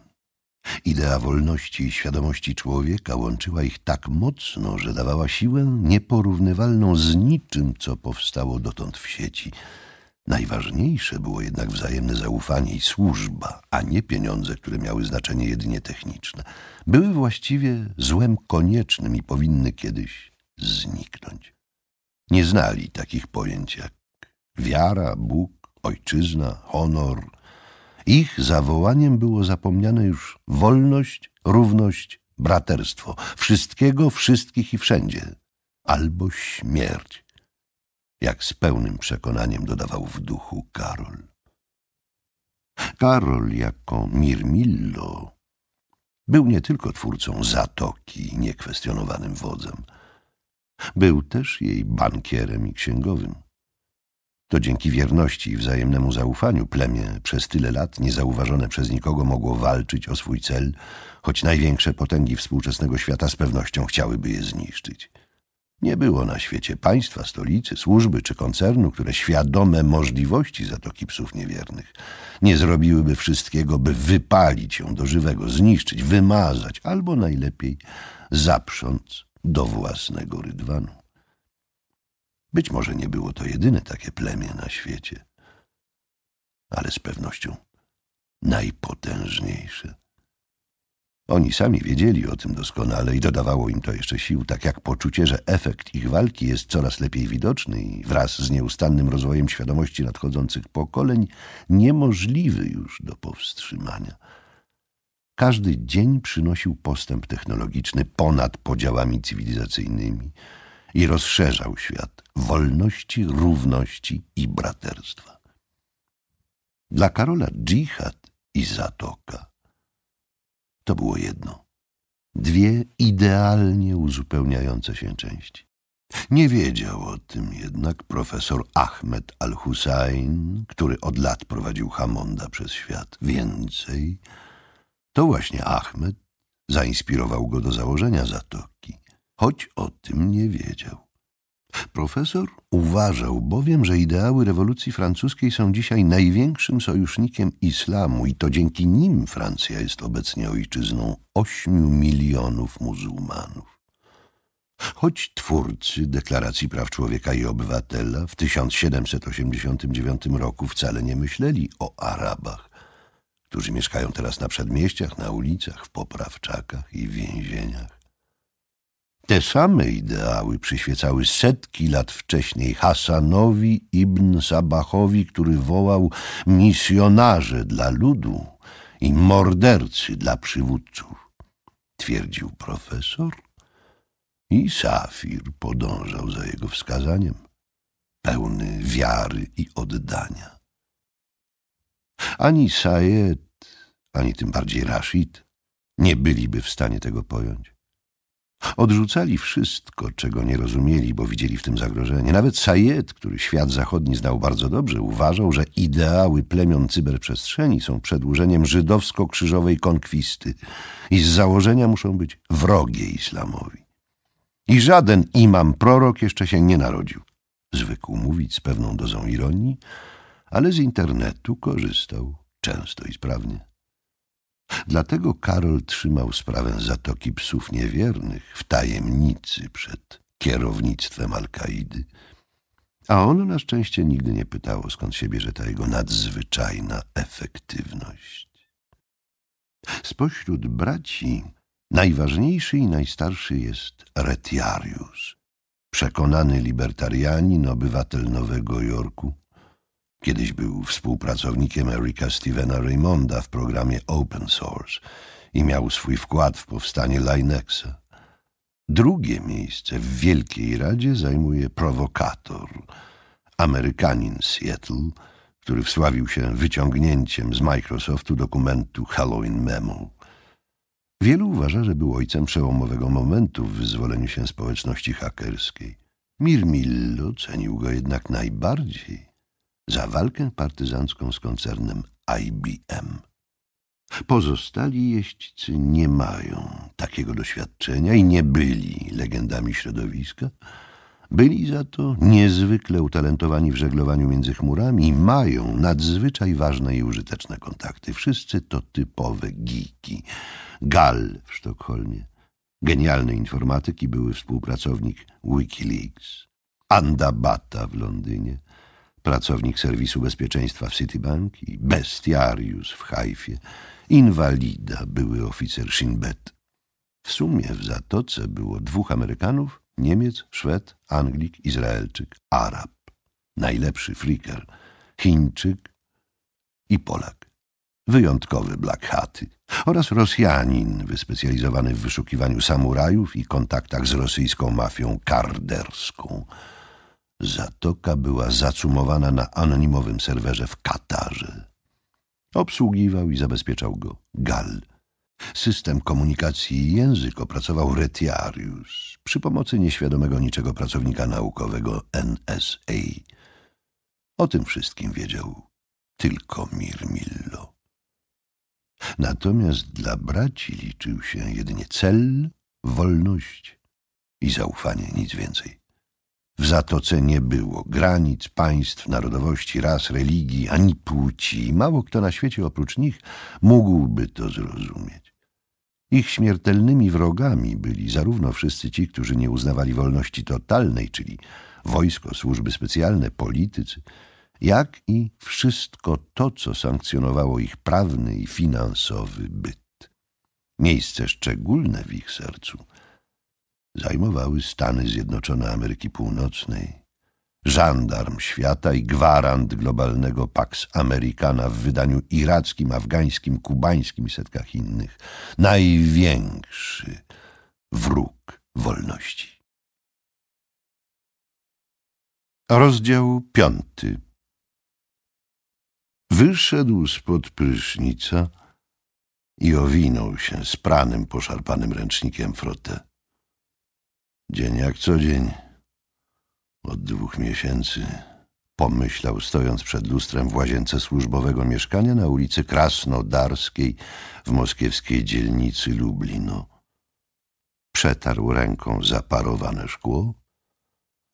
Speaker 1: Idea wolności i świadomości człowieka łączyła ich tak mocno, że dawała siłę nieporównywalną z niczym, co powstało dotąd w sieci – Najważniejsze było jednak wzajemne zaufanie i służba, a nie pieniądze, które miały znaczenie jedynie techniczne. Były właściwie złem koniecznym i powinny kiedyś zniknąć. Nie znali takich pojęć jak wiara, Bóg, ojczyzna, honor. Ich zawołaniem było zapomniane już wolność, równość, braterstwo. Wszystkiego, wszystkich i wszędzie. Albo śmierć jak z pełnym przekonaniem dodawał w duchu Karol. Karol jako Mirmillo był nie tylko twórcą Zatoki i niekwestionowanym wodzem. Był też jej bankierem i księgowym. To dzięki wierności i wzajemnemu zaufaniu plemię przez tyle lat niezauważone przez nikogo mogło walczyć o swój cel, choć największe potęgi współczesnego świata z pewnością chciałyby je zniszczyć. Nie było na świecie państwa, stolicy, służby czy koncernu, które świadome możliwości Zatoki Psów Niewiernych nie zrobiłyby wszystkiego, by wypalić ją do żywego, zniszczyć, wymazać albo najlepiej zaprząc do własnego rydwanu. Być może nie było to jedyne takie plemię na świecie, ale z pewnością najpotężniejsze. Oni sami wiedzieli o tym doskonale i dodawało im to jeszcze sił, tak jak poczucie, że efekt ich walki jest coraz lepiej widoczny i wraz z nieustannym rozwojem świadomości nadchodzących pokoleń niemożliwy już do powstrzymania. Każdy dzień przynosił postęp technologiczny ponad podziałami cywilizacyjnymi i rozszerzał świat wolności, równości i braterstwa. Dla Karola dżihad i zatoka to było jedno. Dwie idealnie uzupełniające się części. Nie wiedział o tym jednak profesor Ahmed al-Hussein, który od lat prowadził Hamonda przez świat. Więcej, to właśnie Ahmed zainspirował go do założenia zatoki, choć o tym nie wiedział. Profesor uważał bowiem, że ideały rewolucji francuskiej są dzisiaj największym sojusznikiem islamu i to dzięki nim Francja jest obecnie ojczyzną 8 milionów muzułmanów. Choć twórcy Deklaracji Praw Człowieka i Obywatela w 1789 roku wcale nie myśleli o Arabach, którzy mieszkają teraz na przedmieściach, na ulicach, w poprawczakach i więzieniach, te same ideały przyświecały setki lat wcześniej Hasanowi ibn Sabachowi, który wołał misjonarze dla ludu i mordercy dla przywódców, twierdził profesor. I Safir podążał za jego wskazaniem, pełny wiary i oddania. Ani Sayed, ani tym bardziej Rashid nie byliby w stanie tego pojąć. Odrzucali wszystko, czego nie rozumieli, bo widzieli w tym zagrożenie. Nawet Sayed, który świat zachodni znał bardzo dobrze, uważał, że ideały plemion cyberprzestrzeni są przedłużeniem żydowsko-krzyżowej konkwisty i z założenia muszą być wrogie islamowi. I żaden imam prorok jeszcze się nie narodził. Zwykł mówić z pewną dozą ironii, ale z internetu korzystał często i sprawnie. Dlatego Karol trzymał sprawę Zatoki Psów Niewiernych w tajemnicy przed kierownictwem Al-Kaidy. A ono na szczęście nigdy nie pytało, skąd się bierze ta jego nadzwyczajna efektywność. Spośród braci najważniejszy i najstarszy jest Retiarius, przekonany libertarianin, obywatel Nowego Jorku, Kiedyś był współpracownikiem Erika Stevena Raymonda w programie Open Source i miał swój wkład w powstanie Linexa. Drugie miejsce w Wielkiej Radzie zajmuje prowokator, Amerykanin z Seattle, który wsławił się wyciągnięciem z Microsoftu dokumentu Halloween Memo. Wielu uważa, że był ojcem przełomowego momentu w wyzwoleniu się społeczności hakerskiej. Mirmillo cenił go jednak najbardziej – za walkę partyzancką z koncernem IBM. Pozostali jeźdźcy nie mają takiego doświadczenia i nie byli legendami środowiska. Byli za to niezwykle utalentowani w żeglowaniu między chmurami i mają nadzwyczaj ważne i użyteczne kontakty. Wszyscy to typowe giki. Gal w Sztokholmie, genialny informatyk i były współpracownik Wikileaks, Anda Bata w Londynie, pracownik serwisu bezpieczeństwa w Citibank i bestiariusz w Hajfie, inwalida były oficer Shin Bet. W sumie w Zatoce było dwóch Amerykanów, Niemiec, Szwed, Anglik, Izraelczyk, Arab, najlepszy friker, Chińczyk i Polak. Wyjątkowy Black Haty oraz Rosjanin wyspecjalizowany w wyszukiwaniu samurajów i kontaktach z rosyjską mafią karderską – Zatoka była zacumowana na anonimowym serwerze w Katarze. Obsługiwał i zabezpieczał go Gal. System komunikacji i język opracował Retiarius przy pomocy nieświadomego niczego pracownika naukowego NSA. O tym wszystkim wiedział tylko Mirmillo. Natomiast dla braci liczył się jedynie cel, wolność i zaufanie, nic więcej. W zatoce nie było granic, państw, narodowości, ras, religii, ani płci. Mało kto na świecie oprócz nich mógłby to zrozumieć. Ich śmiertelnymi wrogami byli zarówno wszyscy ci, którzy nie uznawali wolności totalnej, czyli wojsko, służby specjalne, politycy, jak i wszystko to, co sankcjonowało ich prawny i finansowy byt. Miejsce szczególne w ich sercu – zajmowały Stany Zjednoczone Ameryki Północnej. Żandarm świata i gwarant globalnego Pax Americana w wydaniu irackim, afgańskim,
Speaker 2: kubańskim i setkach innych. Największy wróg wolności. Rozdział piąty Wyszedł spod prysznica
Speaker 1: i owinął się z pranym, poszarpanym ręcznikiem frotę. Dzień jak co dzień. Od dwóch miesięcy pomyślał, stojąc przed lustrem w łazience służbowego mieszkania na ulicy Krasnodarskiej w moskiewskiej dzielnicy Lublino. Przetarł ręką zaparowane szkło,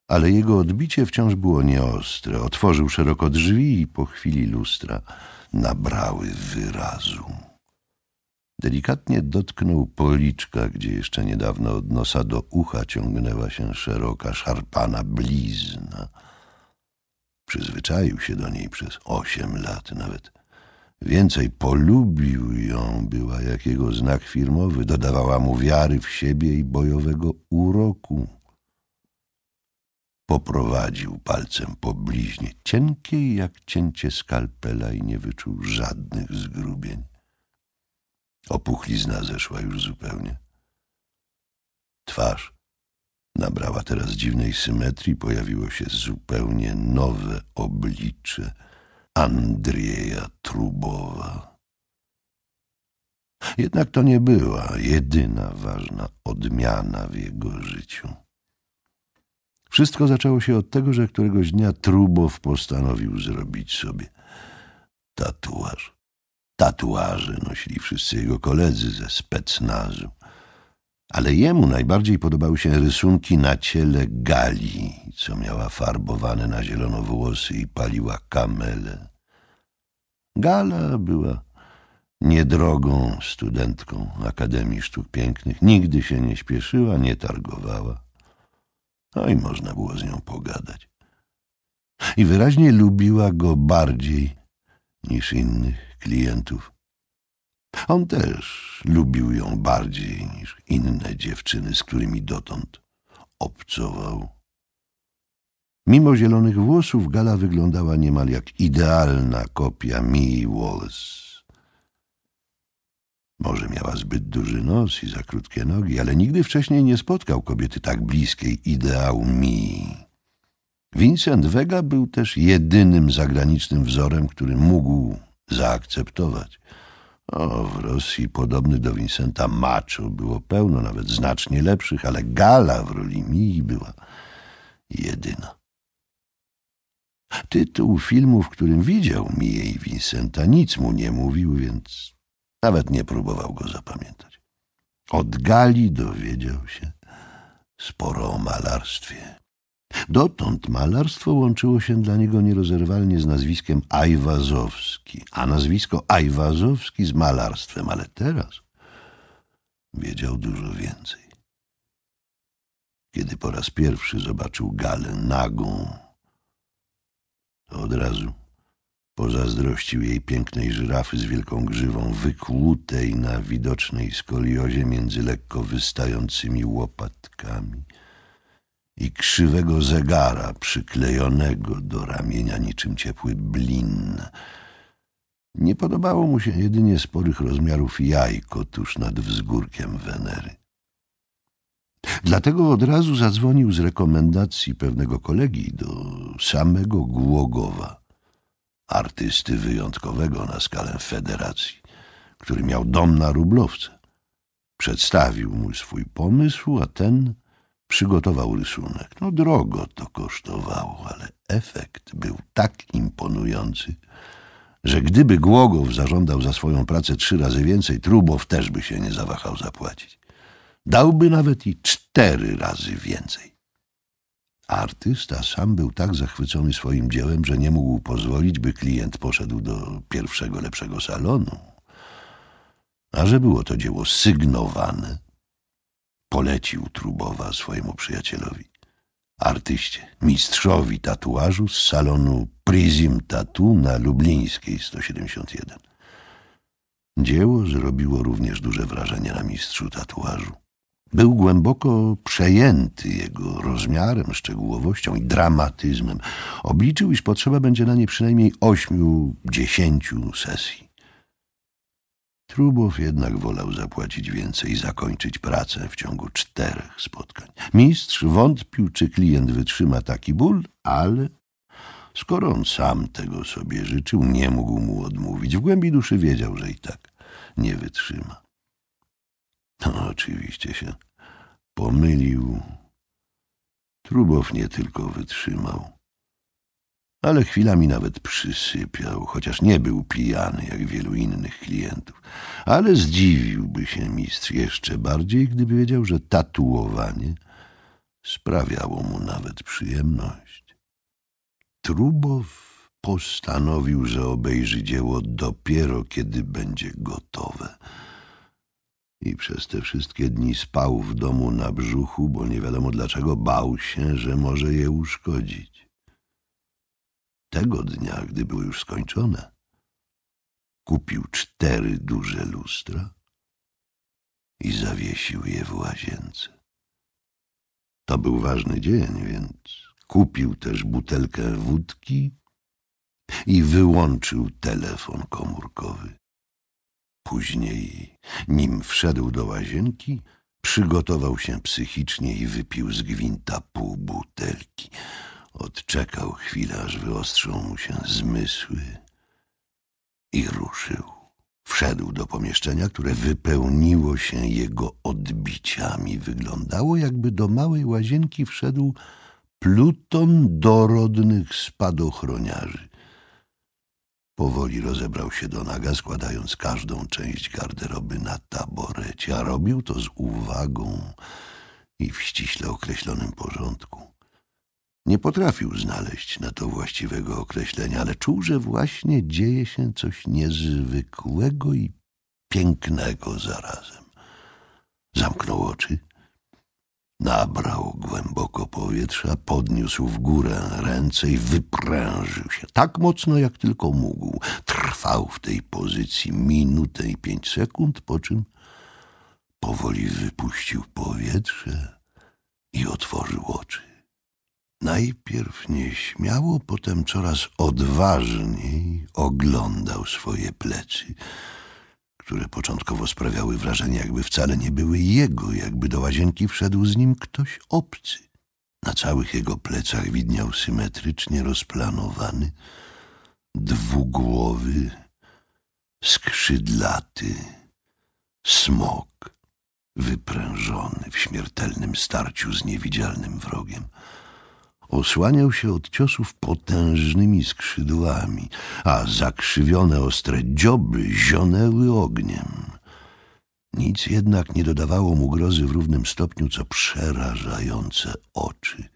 Speaker 1: ale jego odbicie wciąż było nieostre. Otworzył szeroko drzwi i po chwili lustra nabrały wyrazu. Delikatnie dotknął policzka, gdzie jeszcze niedawno od nosa do ucha ciągnęła się szeroka, szarpana blizna. Przyzwyczaił się do niej przez osiem lat, nawet więcej polubił ją, była jak jego znak firmowy, dodawała mu wiary w siebie i bojowego uroku. Poprowadził palcem po bliźnie, cienkiej jak cięcie skalpela i nie wyczuł żadnych zgrubień. Opuchlizna zeszła już zupełnie. Twarz nabrała teraz dziwnej symetrii, pojawiło się zupełnie nowe oblicze Andrieja Trubowa. Jednak to nie była jedyna ważna odmiana w jego życiu. Wszystko zaczęło się od tego, że któregoś dnia Trubow postanowił zrobić sobie tatuaż. Tatuaże nosili wszyscy jego koledzy ze specnazu. Ale jemu najbardziej podobały się rysunki na ciele Gali, co miała farbowane na zielono włosy i paliła kamele. Gala była niedrogą studentką Akademii Sztuk Pięknych. Nigdy się nie śpieszyła, nie targowała. No i można było z nią pogadać. I wyraźnie lubiła go bardziej niż innych klientów. On też lubił ją bardziej niż inne dziewczyny, z którymi dotąd obcował. Mimo zielonych włosów Gala wyglądała niemal jak idealna kopia Mii Wallace. Może miała zbyt duży nos i za krótkie nogi, ale nigdy wcześniej nie spotkał kobiety tak bliskiej ideału Mii. Vincent Vega był też jedynym zagranicznym wzorem, który mógł zaakceptować. O, w Rosji podobnych do Vincenta Macho było pełno, nawet znacznie lepszych, ale gala w roli Mii była jedyna. Tytuł filmu, w którym widział Mię i Vincenta, nic mu nie mówił, więc nawet nie próbował go zapamiętać. Od gali dowiedział się sporo o malarstwie. Dotąd malarstwo łączyło się dla niego nierozerwalnie z nazwiskiem Ajwazowski, a nazwisko Ajwazowski z malarstwem, ale teraz wiedział dużo więcej. Kiedy po raz pierwszy zobaczył Galę nagą, to od razu pozazdrościł jej pięknej żyrafy z wielką grzywą, wykłutej na widocznej skoliozie między lekko wystającymi łopatkami – i krzywego zegara przyklejonego do ramienia niczym ciepły blin. Nie podobało mu się jedynie sporych rozmiarów jajko tuż nad wzgórkiem Wenery. Dlatego od razu zadzwonił z rekomendacji pewnego kolegi do samego Głogowa, artysty wyjątkowego na skalę federacji, który miał dom na Rublowce. Przedstawił mu swój pomysł, a ten Przygotował rysunek. No drogo to kosztowało, ale efekt był tak imponujący, że gdyby Głogow zażądał za swoją pracę trzy razy więcej, Trubow też by się nie zawahał zapłacić. Dałby nawet i cztery razy więcej. Artysta sam był tak zachwycony swoim dziełem, że nie mógł pozwolić, by klient poszedł do pierwszego lepszego salonu. A że było to dzieło sygnowane, polecił Trubowa swojemu przyjacielowi. Artyście, mistrzowi tatuażu z salonu Prism Tattoo na Lublińskiej 171. Dzieło zrobiło również duże wrażenie na mistrzu tatuażu. Był głęboko przejęty jego rozmiarem, szczegółowością i dramatyzmem. Obliczył, iż potrzeba będzie na nie przynajmniej ośmiu, dziesięciu sesji. Trubow jednak wolał zapłacić więcej i zakończyć pracę w ciągu czterech spotkań. Mistrz wątpił, czy klient wytrzyma taki ból, ale skoro on sam tego sobie życzył, nie mógł mu odmówić. W głębi duszy wiedział, że i tak nie wytrzyma. No, oczywiście się pomylił. Trubow nie tylko wytrzymał, ale chwilami nawet przysypiał, chociaż nie był pijany jak wielu innych klientów. Ale zdziwiłby się mistrz jeszcze bardziej, gdyby wiedział, że tatuowanie sprawiało mu nawet przyjemność.
Speaker 2: Trubow
Speaker 1: postanowił, że obejrzy dzieło dopiero kiedy będzie gotowe. I przez te wszystkie dni spał w domu na brzuchu, bo nie wiadomo dlaczego bał się, że może je uszkodzić. Tego dnia, gdy były już skończone, kupił cztery duże lustra i zawiesił je w łazience. To był ważny dzień, więc kupił też butelkę wódki i wyłączył telefon komórkowy. Później, nim wszedł do łazienki, przygotował się psychicznie i wypił z gwinta pół butelki. Odczekał chwilę, aż wyostrzą mu się zmysły i ruszył. Wszedł do pomieszczenia, które wypełniło się jego odbiciami. Wyglądało, jakby do małej łazienki wszedł pluton dorodnych spadochroniarzy. Powoli rozebrał się do naga, składając każdą część garderoby na taborecie, a robił to z uwagą i w ściśle określonym porządku. Nie potrafił znaleźć na to właściwego określenia, ale czuł, że właśnie dzieje się coś niezwykłego i pięknego zarazem. Zamknął oczy, nabrał głęboko powietrza, podniósł w górę ręce i wyprężył się tak mocno, jak tylko mógł. Trwał w tej pozycji minutę i pięć sekund, po czym powoli wypuścił powietrze i otworzył oczy. Najpierw nieśmiało, potem coraz odważniej oglądał swoje plecy, które początkowo sprawiały wrażenie, jakby wcale nie były jego, jakby do łazienki wszedł z nim ktoś obcy. Na całych jego plecach widniał symetrycznie rozplanowany, dwugłowy, skrzydlaty smok, wyprężony w śmiertelnym starciu z niewidzialnym wrogiem osłaniał się od ciosów potężnymi skrzydłami, a zakrzywione ostre dzioby zionęły ogniem. Nic jednak nie dodawało mu grozy w równym stopniu, co przerażające oczy,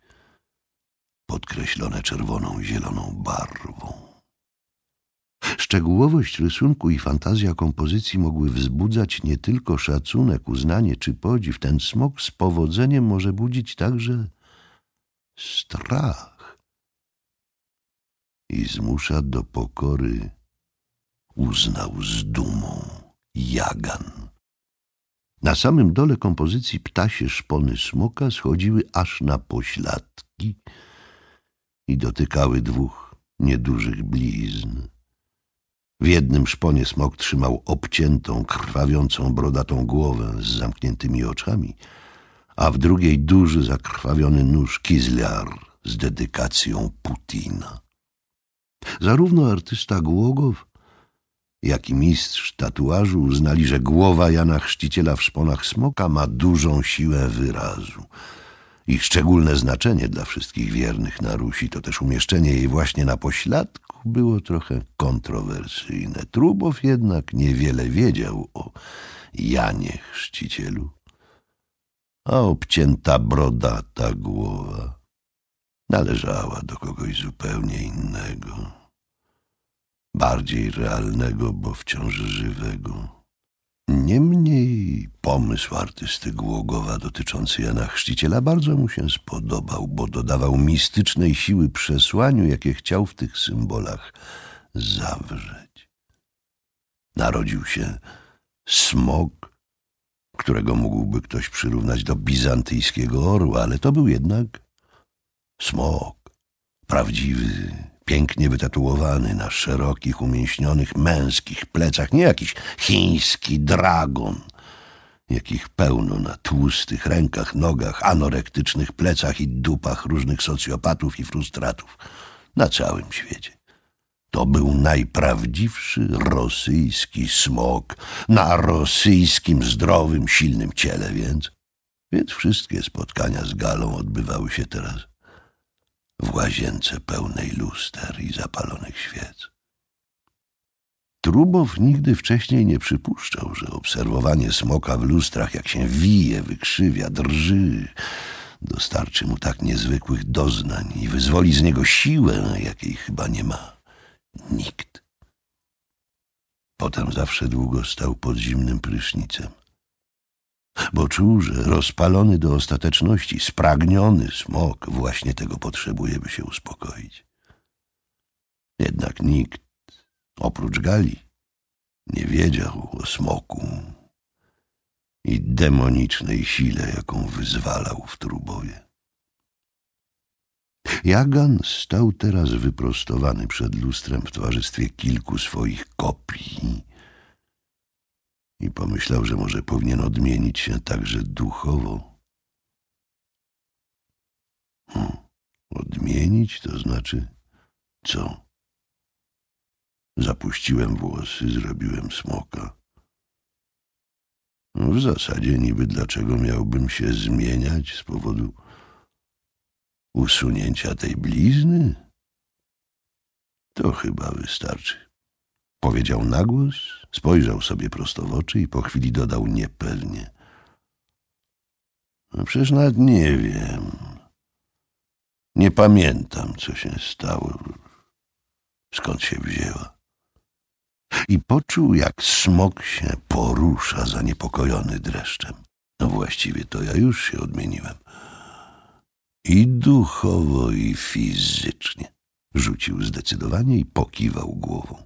Speaker 1: podkreślone czerwoną zieloną barwą. Szczegółowość rysunku i fantazja kompozycji mogły wzbudzać nie tylko szacunek, uznanie czy podziw. Ten smok z powodzeniem może budzić także strach i zmusza do pokory, uznał z dumą Jagan. Na samym dole kompozycji ptasie szpony smoka schodziły aż na pośladki i dotykały dwóch niedużych blizn. W jednym szponie smok trzymał obciętą, krwawiącą, brodatą głowę z zamkniętymi oczami – a w drugiej duży zakrwawiony nóż Kizliar z dedykacją Putina. Zarówno artysta Głogow, jak i mistrz tatuażu uznali, że głowa Jana Chrzciciela w szponach smoka ma dużą siłę wyrazu. I szczególne znaczenie dla wszystkich wiernych na Rusi, to też umieszczenie jej właśnie na pośladku było trochę kontrowersyjne. Trubow jednak niewiele wiedział o Janie Chrzcicielu a obcięta brodata głowa należała do kogoś zupełnie innego, bardziej realnego, bo wciąż żywego. Niemniej pomysł artysty Głogowa dotyczący Jana Chrzciciela bardzo mu się spodobał, bo dodawał mistycznej siły przesłaniu, jakie chciał w tych symbolach zawrzeć. Narodził się smok którego mógłby ktoś przyrównać do bizantyjskiego orła, ale to był jednak smok, prawdziwy, pięknie wytatuowany na szerokich, umięśnionych, męskich plecach, nie jakiś chiński dragon, jakich pełno na tłustych rękach, nogach, anorektycznych plecach i dupach różnych socjopatów i frustratów na całym świecie. To był najprawdziwszy rosyjski smok, na rosyjskim zdrowym, silnym ciele więc. Więc wszystkie spotkania z Galą odbywały się teraz w łazience pełnej luster i zapalonych świec. Trubow nigdy wcześniej nie przypuszczał, że obserwowanie smoka w lustrach, jak się wije, wykrzywia, drży, dostarczy mu tak niezwykłych doznań i wyzwoli z niego siłę, jakiej chyba nie ma. Nikt. Potem zawsze długo stał pod zimnym prysznicem, bo czuł, że rozpalony do ostateczności, spragniony smok właśnie tego potrzebuje, by się uspokoić. Jednak nikt, oprócz Gali, nie wiedział o smoku i demonicznej sile, jaką wyzwalał w trubowie. Jagan stał teraz wyprostowany przed lustrem w towarzystwie kilku swoich kopii i pomyślał, że może powinien odmienić się także duchowo.
Speaker 2: Hmm. Odmienić to znaczy co? Zapuściłem włosy, zrobiłem smoka.
Speaker 1: w zasadzie niby dlaczego miałbym się zmieniać z powodu usunięcia tej blizny? To chyba wystarczy. Powiedział nagłos, spojrzał sobie prosto w oczy i po chwili dodał niepewnie. No przecież nawet nie wiem. Nie pamiętam, co się stało, skąd się wzięła. I poczuł, jak smok się porusza zaniepokojony dreszczem. No właściwie to ja już się odmieniłem. I duchowo, i fizycznie. Rzucił zdecydowanie i pokiwał głową.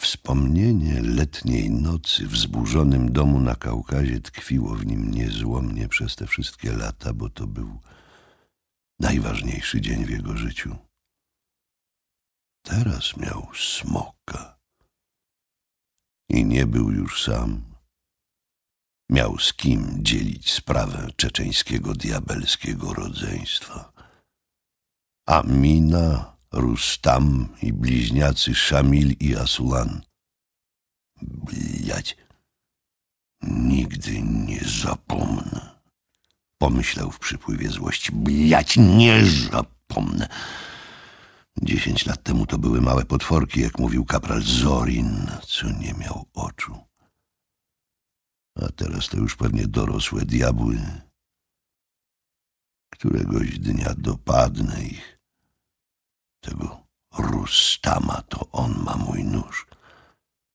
Speaker 1: Wspomnienie letniej nocy w zburzonym domu na Kaukazie tkwiło w nim niezłomnie przez te wszystkie lata, bo to był najważniejszy dzień w jego życiu. Teraz miał smoka. I nie był już sam miał z kim dzielić sprawę czeczeńskiego diabelskiego rodzeństwa. Amina, Rustam i bliźniacy Szamil i Asulan. Bliać, nigdy nie zapomnę. Pomyślał w przypływie złości. Bliać, nie zapomnę. Dziesięć lat temu to były małe potworki, jak mówił kapral Zorin, co nie miał oczu. A teraz to już pewnie dorosłe diabły. Któregoś dnia dopadnę ich. Tego Rustama to on ma mój nóż.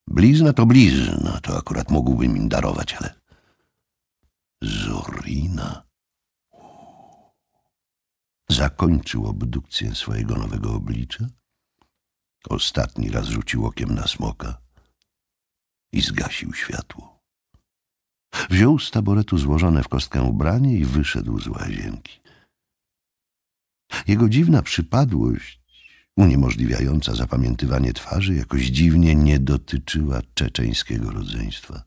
Speaker 1: Blizna to blizna, to akurat mógłbym im darować, ale... Zorina... Zakończył obdukcję swojego nowego oblicza. Ostatni raz rzucił okiem na smoka i zgasił światło. Wziął z taboretu złożone w kostkę ubranie i wyszedł z łazienki. Jego dziwna przypadłość, uniemożliwiająca zapamiętywanie twarzy, jakoś dziwnie nie dotyczyła czeczeńskiego rodzeństwa.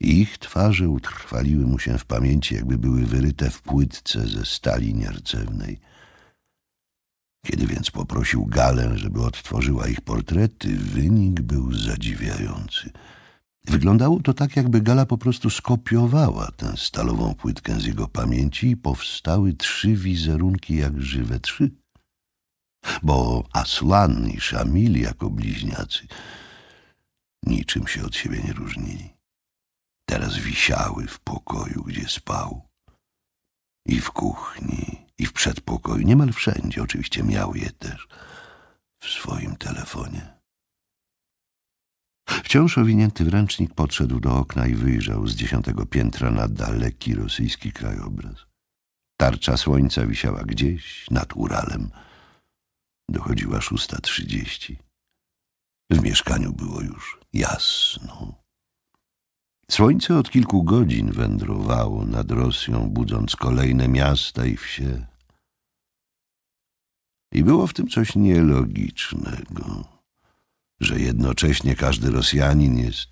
Speaker 1: Ich twarze utrwaliły mu się w pamięci, jakby były wyryte w płytce ze stali nierdzewnej. Kiedy więc poprosił Galę, żeby odtworzyła ich portrety, wynik był zadziwiający – Wyglądało to tak, jakby gala po prostu skopiowała tę stalową płytkę z jego pamięci i powstały trzy wizerunki jak żywe trzy. Bo Aslan i Szamil jako bliźniacy niczym się od siebie nie różnili. Teraz wisiały w pokoju, gdzie spał. I w kuchni, i w przedpokoju, niemal wszędzie oczywiście miał je też w swoim telefonie. Wciąż owinięty w ręcznik podszedł do okna i wyjrzał z dziesiątego piętra na daleki rosyjski krajobraz. Tarcza słońca wisiała gdzieś nad Uralem. Dochodziła szósta trzydzieści. W mieszkaniu było już jasno. Słońce od kilku godzin wędrowało nad Rosją, budząc kolejne miasta i wsie. I było w tym coś nielogicznego że jednocześnie każdy Rosjanin jest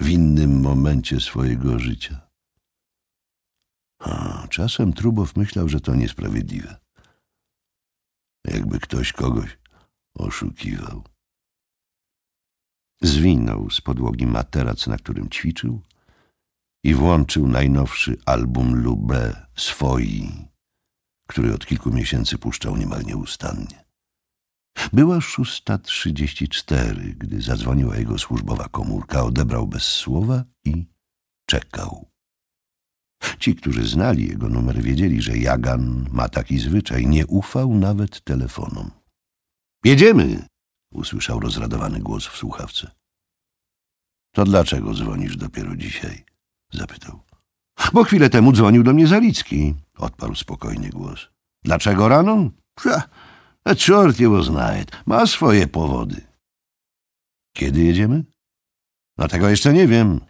Speaker 1: w innym momencie swojego życia. A czasem Trubow myślał, że to niesprawiedliwe. Jakby ktoś kogoś oszukiwał. Zwinął z podłogi materac, na którym ćwiczył i włączył najnowszy album Lubę, Swoi, który od kilku miesięcy puszczał niemal nieustannie. Była szósta trzydzieści cztery, gdy zadzwoniła jego służbowa komórka, odebrał bez słowa i czekał. Ci, którzy znali jego numer, wiedzieli, że Jagan ma taki zwyczaj, nie ufał nawet telefonom. Jedziemy! usłyszał rozradowany głos w słuchawce. To dlaczego dzwonisz dopiero dzisiaj? zapytał. Bo chwilę temu dzwonił do mnie Zalicki, odparł spokojnie głos. Dlaczego rano? Pia, a czort jego znает. Ma swoje powody. Kiedy jedziemy? No tego jeszcze nie wiem.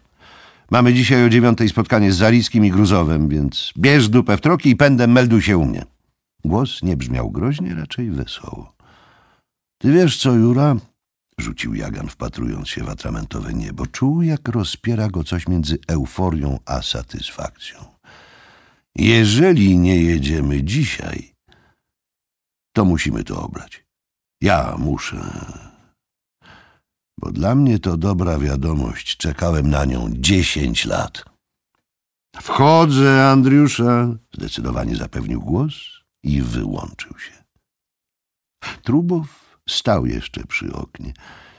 Speaker 1: Mamy dzisiaj o dziewiątej spotkanie z Zalickim i Gruzowem, więc bierz dupę w troki i pędem melduj się u mnie. Głos nie brzmiał groźnie, raczej wesoło. Ty wiesz co, Jura? Rzucił Jagan, wpatrując się w atramentowe niebo. Czuł, jak rozpiera go coś między euforią a satysfakcją. Jeżeli nie jedziemy dzisiaj to musimy to obrać. Ja muszę. Bo dla mnie to dobra wiadomość. Czekałem na nią dziesięć lat. Wchodzę, Andriusza, zdecydowanie zapewnił głos i wyłączył się. Trubow stał jeszcze przy oknie.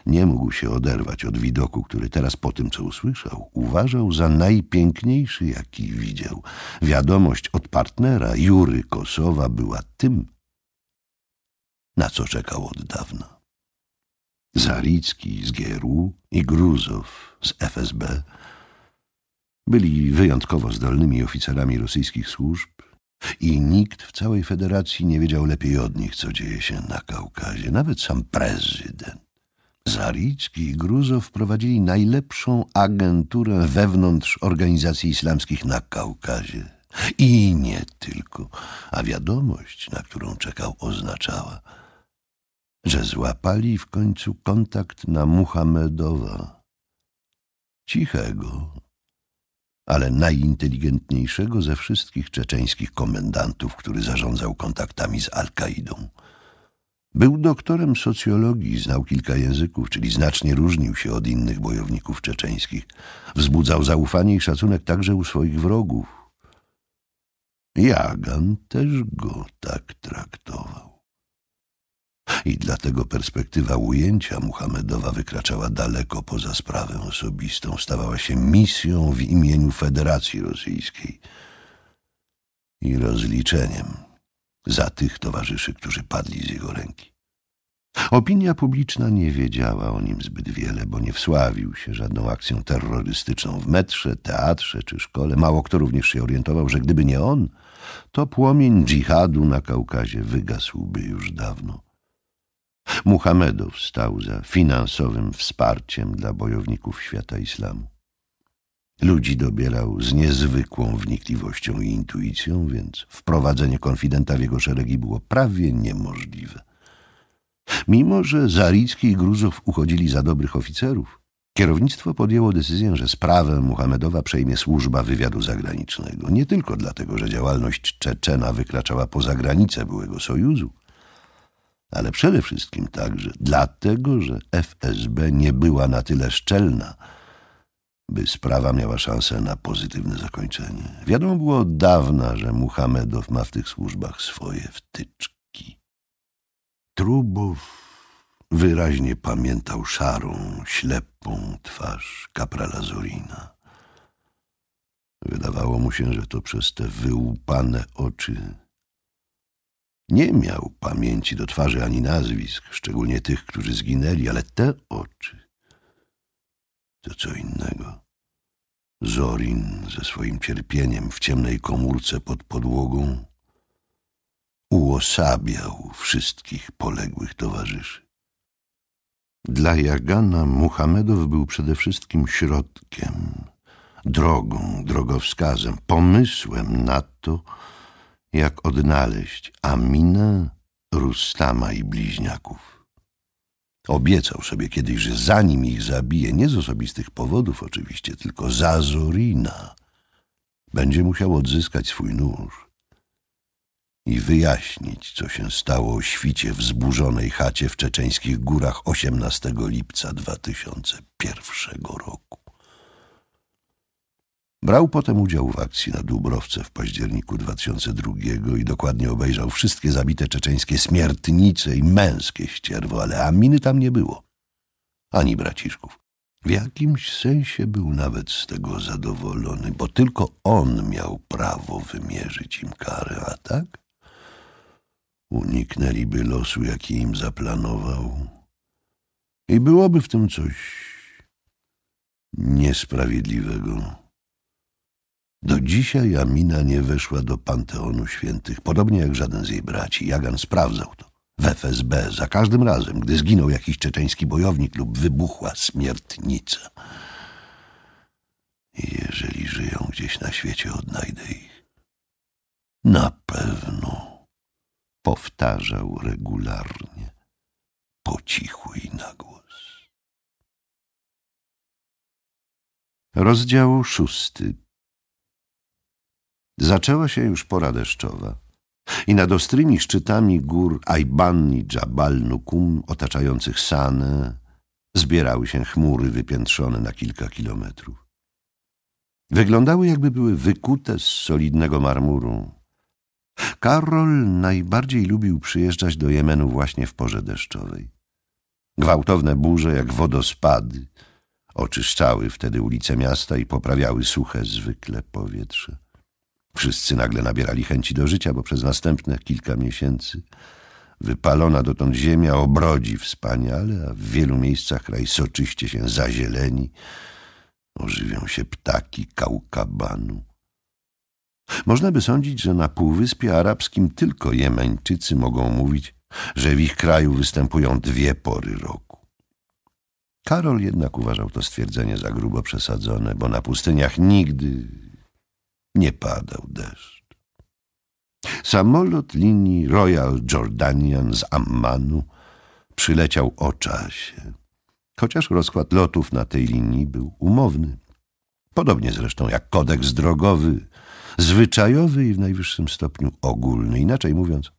Speaker 1: Nie mógł się oderwać od widoku, który teraz po tym, co usłyszał, uważał za najpiękniejszy, jaki widział. Wiadomość od partnera Jury Kosowa była tym, na co czekał od dawna. Zaricki z GRU i Gruzow z FSB byli wyjątkowo zdolnymi oficerami rosyjskich służb i nikt w całej federacji nie wiedział lepiej od nich, co dzieje się na Kaukazie, nawet sam prezydent. Zaricki i Gruzow prowadzili najlepszą agenturę wewnątrz organizacji islamskich na Kaukazie. I nie tylko, a wiadomość, na którą czekał, oznaczała – że złapali w końcu kontakt na Muhammedowa. Cichego, ale najinteligentniejszego ze wszystkich czeczeńskich komendantów, który zarządzał kontaktami z Al-Kaidą. Był doktorem socjologii, znał kilka języków, czyli znacznie różnił się od innych bojowników czeczeńskich. Wzbudzał zaufanie i szacunek także u swoich wrogów. Jagan też go tak traktował. I dlatego perspektywa ujęcia Muhamedowa wykraczała daleko poza sprawę osobistą, stawała się misją w imieniu Federacji Rosyjskiej i rozliczeniem za tych towarzyszy, którzy padli z jego ręki. Opinia publiczna nie wiedziała o nim zbyt wiele, bo nie wsławił się żadną akcją terrorystyczną w metrze, teatrze czy szkole. Mało kto również się orientował, że gdyby nie on, to płomień dżihadu na Kaukazie wygasłby już dawno. Muhamedow stał za finansowym wsparciem dla bojowników świata islamu. Ludzi dobierał z niezwykłą wnikliwością i intuicją, więc wprowadzenie konfidenta w jego szeregi było prawie niemożliwe. Mimo, że Zaricki i Gruzów uchodzili za dobrych oficerów, kierownictwo podjęło decyzję, że sprawę Muhamedowa przejmie służba wywiadu zagranicznego. Nie tylko dlatego, że działalność Czeczena wykraczała poza granice byłego sojuzu – ale przede wszystkim także dlatego, że FSB nie była na tyle szczelna, by sprawa miała szansę na pozytywne zakończenie. Wiadomo było od dawna, że Muhamedow ma w tych służbach swoje wtyczki. Trubow wyraźnie pamiętał szarą, ślepą twarz kaprala Zorina. Wydawało mu się, że to przez te wyłupane oczy nie miał pamięci do twarzy ani nazwisk, szczególnie tych, którzy zginęli, ale te oczy to co innego. Zorin ze swoim cierpieniem w ciemnej komórce pod podłogą uosabiał wszystkich poległych towarzyszy. Dla Jagana Muhamedow był przede wszystkim środkiem, drogą, drogowskazem, pomysłem na to, jak odnaleźć Aminę, Rustama i bliźniaków. Obiecał sobie kiedyś, że zanim ich zabije, nie z osobistych powodów oczywiście, tylko za Zorina, będzie musiał odzyskać swój nóż i wyjaśnić, co się stało o świcie w zburzonej chacie w czeczeńskich górach 18 lipca 2001 roku. Brał potem udział w akcji na Dubrowce w październiku 2002 i dokładnie obejrzał wszystkie zabite czeczeńskie smiertnice i męskie ścierwo, ale Aminy tam nie było. Ani braciszków. W jakimś sensie był nawet z tego zadowolony, bo tylko on miał prawo wymierzyć im karę, a tak? Uniknęliby losu, jaki im zaplanował. I byłoby w tym coś niesprawiedliwego. Do dzisiaj Amina nie weszła do Panteonu Świętych, podobnie jak żaden z jej braci. Jagan sprawdzał to. W FSB za każdym razem, gdy zginął jakiś czeczeński bojownik lub wybuchła śmiertnica. Jeżeli żyją gdzieś na świecie, odnajdę ich. Na pewno,
Speaker 2: powtarzał regularnie, po cichu i na głos. Rozdział szósty Zaczęła się już pora deszczowa
Speaker 1: i nad ostrymi szczytami gór Aibani, Dżabal, Nukum, otaczających Sanę, zbierały się chmury wypiętrzone na kilka kilometrów. Wyglądały jakby były wykute z solidnego marmuru. Karol najbardziej lubił przyjeżdżać do Jemenu właśnie w porze deszczowej. Gwałtowne burze jak wodospady oczyszczały wtedy ulice miasta i poprawiały suche zwykle powietrze. Wszyscy nagle nabierali chęci do życia, bo przez następne kilka miesięcy wypalona dotąd ziemia obrodzi wspaniale, a w wielu miejscach kraj soczyście się zazieleni, ożywią się ptaki kaukabanu. Można by sądzić, że na Półwyspie Arabskim tylko Jemeńczycy mogą mówić, że w ich kraju występują dwie pory roku. Karol jednak uważał to stwierdzenie za grubo przesadzone, bo na pustyniach nigdy nie padał deszcz. Samolot linii Royal Jordanian z Ammanu przyleciał o czasie, chociaż rozkład lotów na tej linii był umowny. Podobnie zresztą jak kodeks drogowy, zwyczajowy i w najwyższym stopniu ogólny. Inaczej mówiąc,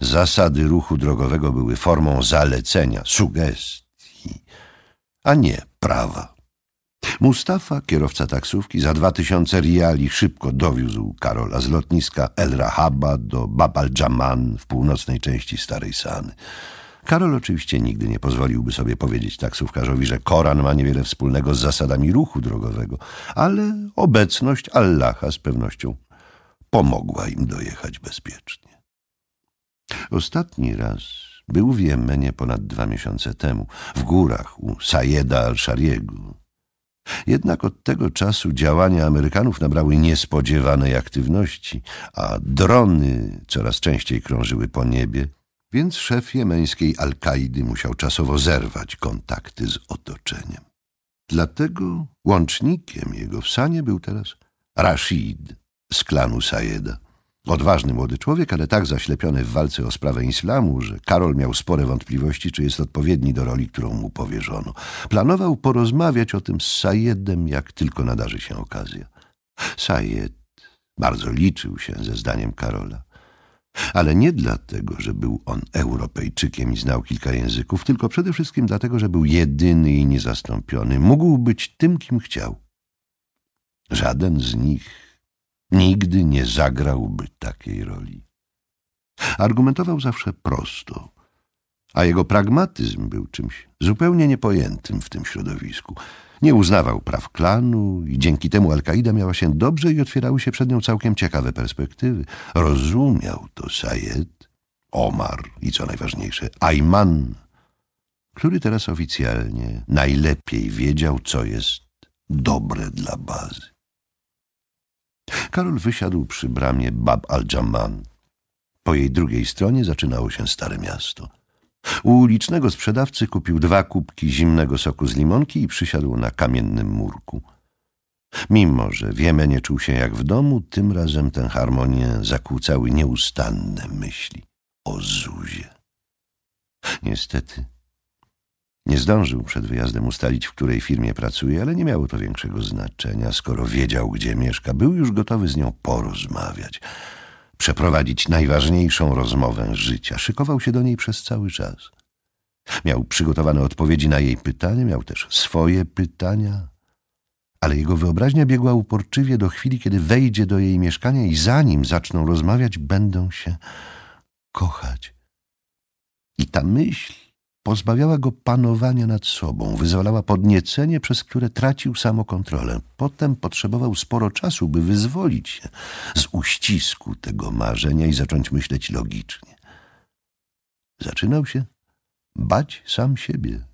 Speaker 1: zasady ruchu drogowego były formą zalecenia, sugestii, a nie prawa. Mustafa, kierowca taksówki, za dwa tysiące riali szybko dowiózł Karola z lotniska El Rahaba do Bab al-Dżaman w północnej części Starej Sany. Karol oczywiście nigdy nie pozwoliłby sobie powiedzieć taksówkarzowi, że Koran ma niewiele wspólnego z zasadami ruchu drogowego, ale obecność Allaha z pewnością pomogła im dojechać bezpiecznie. Ostatni raz był w Jemenie ponad dwa miesiące temu, w górach u Sayeda al-Shariego, jednak od tego czasu działania Amerykanów nabrały niespodziewanej aktywności, a drony coraz częściej krążyły po niebie, więc szef jemeńskiej Al-Kaidy musiał czasowo zerwać kontakty z otoczeniem. Dlatego łącznikiem jego w sanie był teraz Rashid z klanu Sayeda. Odważny młody człowiek, ale tak zaślepiony w walce o sprawę islamu, że Karol miał spore wątpliwości, czy jest odpowiedni do roli, którą mu powierzono. Planował porozmawiać o tym z Sayedem, jak tylko nadarzy się okazja. Sayed bardzo liczył się ze zdaniem Karola. Ale nie dlatego, że był on Europejczykiem i znał kilka języków, tylko przede wszystkim dlatego, że był jedyny i niezastąpiony. Mógł być tym, kim chciał. Żaden z nich nigdy nie zagrałby takiej roli. Argumentował zawsze prosto, a jego pragmatyzm był czymś zupełnie niepojętym w tym środowisku. Nie uznawał praw klanu i dzięki temu Al-Kaida miała się dobrze i otwierały się przed nią całkiem ciekawe perspektywy. Rozumiał to Sayed, Omar i co najważniejsze Ayman, który teraz oficjalnie najlepiej wiedział, co jest dobre dla bazy. Karol wysiadł przy bramie Bab al Jamman. Po jej drugiej stronie zaczynało się stare miasto. U ulicznego sprzedawcy kupił dwa kubki zimnego soku z limonki i przysiadł na kamiennym murku. Mimo, że w Jemenie czuł się jak w domu, tym razem tę harmonię zakłócały nieustanne myśli o Zuzie. Niestety, nie zdążył przed wyjazdem ustalić, w której firmie pracuje, ale nie miało to większego znaczenia, skoro wiedział, gdzie mieszka. Był już gotowy z nią porozmawiać, przeprowadzić najważniejszą rozmowę życia. Szykował się do niej przez cały czas. Miał przygotowane odpowiedzi na jej pytania, miał też swoje pytania, ale jego wyobraźnia biegła uporczywie do chwili, kiedy wejdzie do jej mieszkania i zanim zaczną rozmawiać, będą się kochać. I ta myśl Pozbawiała go panowania nad sobą, wyzwalała podniecenie, przez które tracił samokontrolę. Potem potrzebował sporo czasu, by wyzwolić się z uścisku tego marzenia i zacząć myśleć logicznie. Zaczynał się bać sam siebie.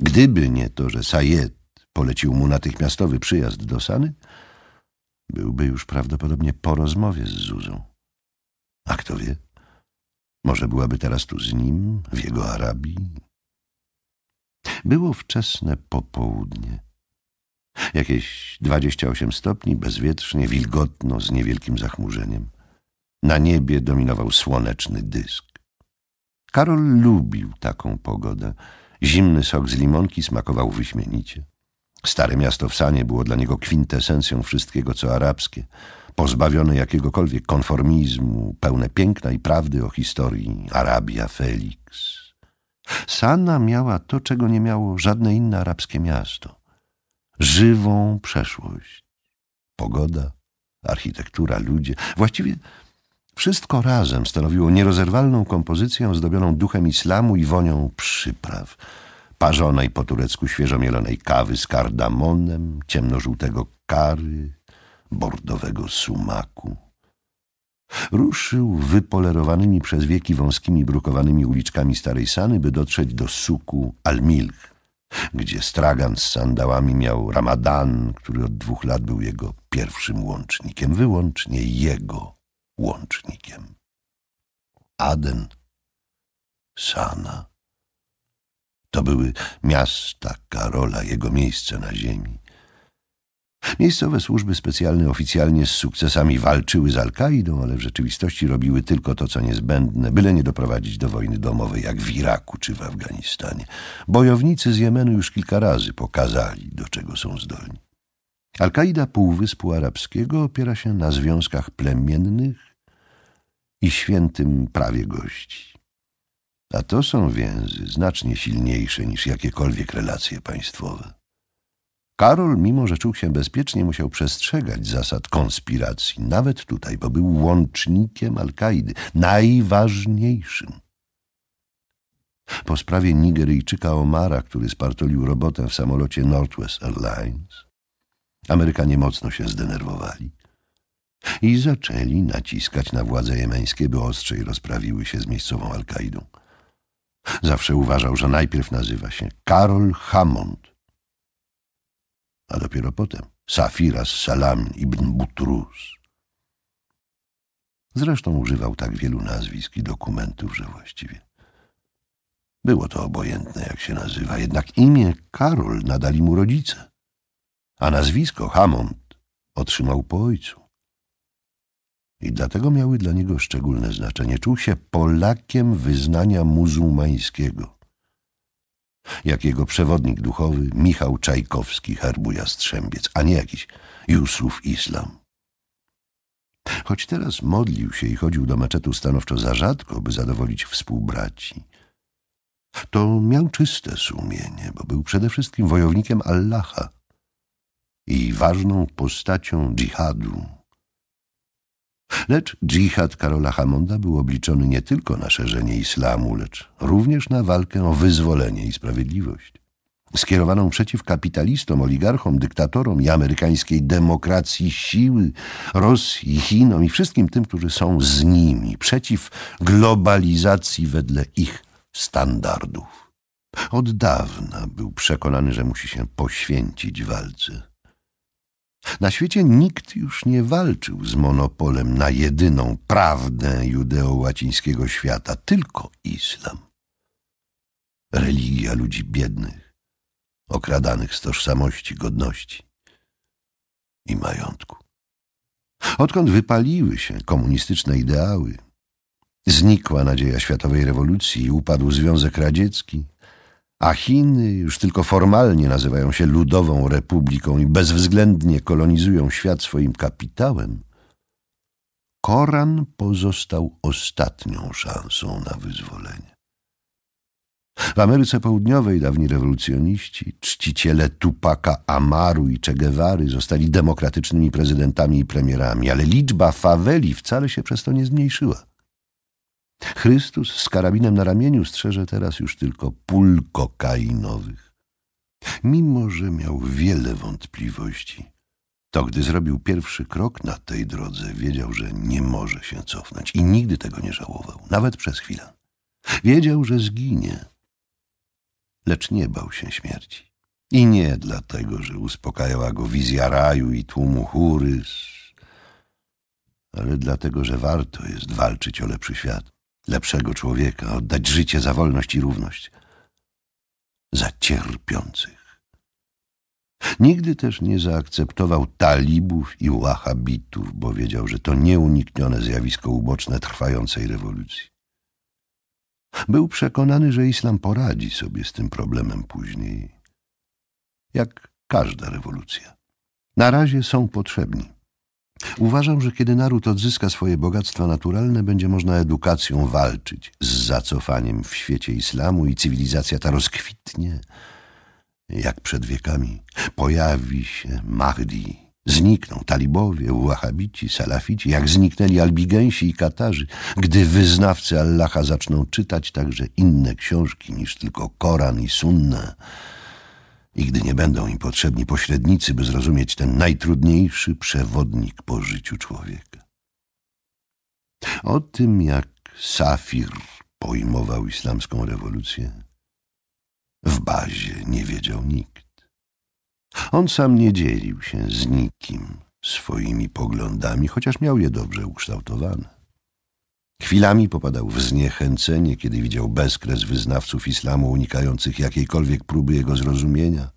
Speaker 1: Gdyby nie to, że Sayed polecił mu natychmiastowy przyjazd do Sany, byłby już prawdopodobnie po rozmowie z Zuzą. A kto wie? Może byłaby teraz tu z nim, w jego Arabii? Było wczesne popołudnie. Jakieś 28 stopni, bezwietrznie, wilgotno, z niewielkim zachmurzeniem. Na niebie dominował słoneczny dysk. Karol lubił taką pogodę. Zimny sok z limonki smakował wyśmienicie. Stare miasto w Sanie było dla niego kwintesencją wszystkiego, co arabskie – pozbawione jakiegokolwiek konformizmu, pełne piękna i prawdy o historii, Arabia Felix. Sana miała to, czego nie miało żadne inne arabskie miasto. Żywą przeszłość. Pogoda, architektura, ludzie, właściwie wszystko razem stanowiło nierozerwalną kompozycję ozdobioną duchem islamu i wonią przypraw parzonej po turecku świeżo mielonej kawy z kardamonem, ciemnożółtego kary, bordowego sumaku. Ruszył wypolerowanymi przez wieki wąskimi brukowanymi uliczkami Starej Sany, by dotrzeć do suku al Milch, gdzie stragan z sandałami miał Ramadan, który od dwóch lat był jego pierwszym łącznikiem, wyłącznie jego łącznikiem. Aden, Sana. To były miasta Karola, jego miejsce na ziemi. Miejscowe służby specjalne oficjalnie z sukcesami walczyły z Al-Kaidą, ale w rzeczywistości robiły tylko to, co niezbędne, byle nie doprowadzić do wojny domowej, jak w Iraku czy w Afganistanie. Bojownicy z Jemenu już kilka razy pokazali, do czego są zdolni. Al-Kaida Półwyspu Arabskiego opiera się na związkach plemiennych i świętym prawie gości. A to są więzy znacznie silniejsze niż jakiekolwiek relacje państwowe. Karol, mimo że czuł się bezpiecznie, musiał przestrzegać zasad konspiracji, nawet tutaj, bo był łącznikiem Al-Kaidy, najważniejszym. Po sprawie Nigeryjczyka Omara, który spartolił robotę w samolocie Northwest Airlines, Amerykanie mocno się zdenerwowali i zaczęli naciskać na władze jemeńskie, by ostrzej rozprawiły się z miejscową Al-Kaidą. Zawsze uważał, że najpierw nazywa się Karol Hammond, a dopiero potem Safira z Salam ibn Butrus. Zresztą używał tak wielu nazwisk i dokumentów, że właściwie było to obojętne, jak się nazywa, jednak imię Karol nadali mu rodzice, a nazwisko Hamont otrzymał po ojcu. I dlatego miały dla niego szczególne znaczenie. Czuł się Polakiem wyznania muzułmańskiego jak jego przewodnik duchowy Michał Czajkowski Herbu Jastrzębiec, a nie jakiś Jusuf Islam. Choć teraz modlił się i chodził do meczetu stanowczo za rzadko, by zadowolić współbraci, to miał czyste sumienie, bo był przede wszystkim wojownikiem Allaha i ważną postacią dżihadu. Lecz dżihad Karola Hamonda był obliczony nie tylko na szerzenie islamu, lecz również na walkę o wyzwolenie i sprawiedliwość. Skierowaną przeciw kapitalistom, oligarchom, dyktatorom i amerykańskiej demokracji siły, Rosji, Chinom i wszystkim tym, którzy są z nimi, przeciw globalizacji wedle ich standardów. Od dawna był przekonany, że musi się poświęcić walce na świecie nikt już nie walczył z monopolem na jedyną prawdę judeo-łacińskiego świata, tylko islam. Religia ludzi biednych, okradanych z tożsamości, godności i majątku. Odkąd wypaliły się komunistyczne ideały, znikła nadzieja światowej rewolucji, i upadł Związek Radziecki, a Chiny już tylko formalnie nazywają się Ludową Republiką i bezwzględnie kolonizują świat swoim kapitałem, Koran pozostał ostatnią szansą na wyzwolenie. W Ameryce Południowej dawni rewolucjoniści, czciciele Tupaka Amaru i Che Guevary zostali demokratycznymi prezydentami i premierami, ale liczba faweli wcale się przez to nie zmniejszyła. Chrystus z karabinem na ramieniu strzeże teraz już tylko pól kokainowych. Mimo, że miał wiele wątpliwości, to gdy zrobił pierwszy krok na tej drodze, wiedział, że nie może się cofnąć i nigdy tego nie żałował, nawet przez chwilę. Wiedział, że zginie, lecz nie bał się śmierci. I nie dlatego, że uspokajała go wizja raju i tłumu chórys, ale dlatego, że warto jest walczyć o lepszy świat lepszego człowieka, oddać życie za wolność i równość, za cierpiących. Nigdy też nie zaakceptował talibów i wahabitów, bo wiedział, że to nieuniknione zjawisko uboczne trwającej rewolucji. Był przekonany, że islam poradzi sobie z tym problemem później, jak każda rewolucja. Na razie są potrzebni. Uważam, że kiedy naród odzyska swoje bogactwa naturalne, będzie można edukacją walczyć z zacofaniem w świecie islamu i cywilizacja ta rozkwitnie, jak przed wiekami. Pojawi się Mahdi, Znikną talibowie, wahabici, salafici, jak zniknęli albigensi i katarzy, gdy wyznawcy Allaha zaczną czytać także inne książki niż tylko Koran i Sunna i gdy nie będą im potrzebni pośrednicy, by zrozumieć ten najtrudniejszy przewodnik po życiu człowieka. O tym, jak Safir pojmował islamską rewolucję, w bazie nie wiedział nikt. On sam nie dzielił się z nikim swoimi poglądami, chociaż miał je dobrze ukształtowane. Chwilami popadał w zniechęcenie, kiedy widział bezkres wyznawców islamu unikających jakiejkolwiek próby jego zrozumienia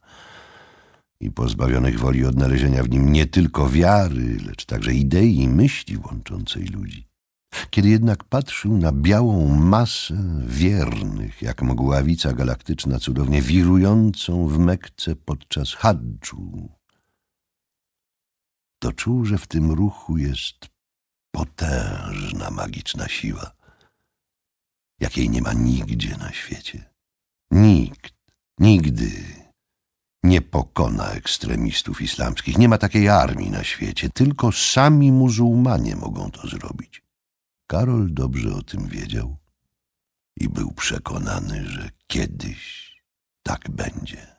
Speaker 1: i pozbawionych woli odnalezienia w nim nie tylko wiary, lecz także idei i myśli łączącej ludzi. Kiedy jednak patrzył na białą masę wiernych, jak mgławica galaktyczna cudownie wirującą w Mekce podczas hadżu, to czuł, że w tym ruchu jest Potężna magiczna siła, jakiej nie ma nigdzie na świecie. Nikt, nigdy nie pokona ekstremistów islamskich. Nie ma takiej armii na świecie, tylko sami muzułmanie mogą to zrobić. Karol
Speaker 2: dobrze o tym wiedział i był przekonany, że kiedyś tak będzie.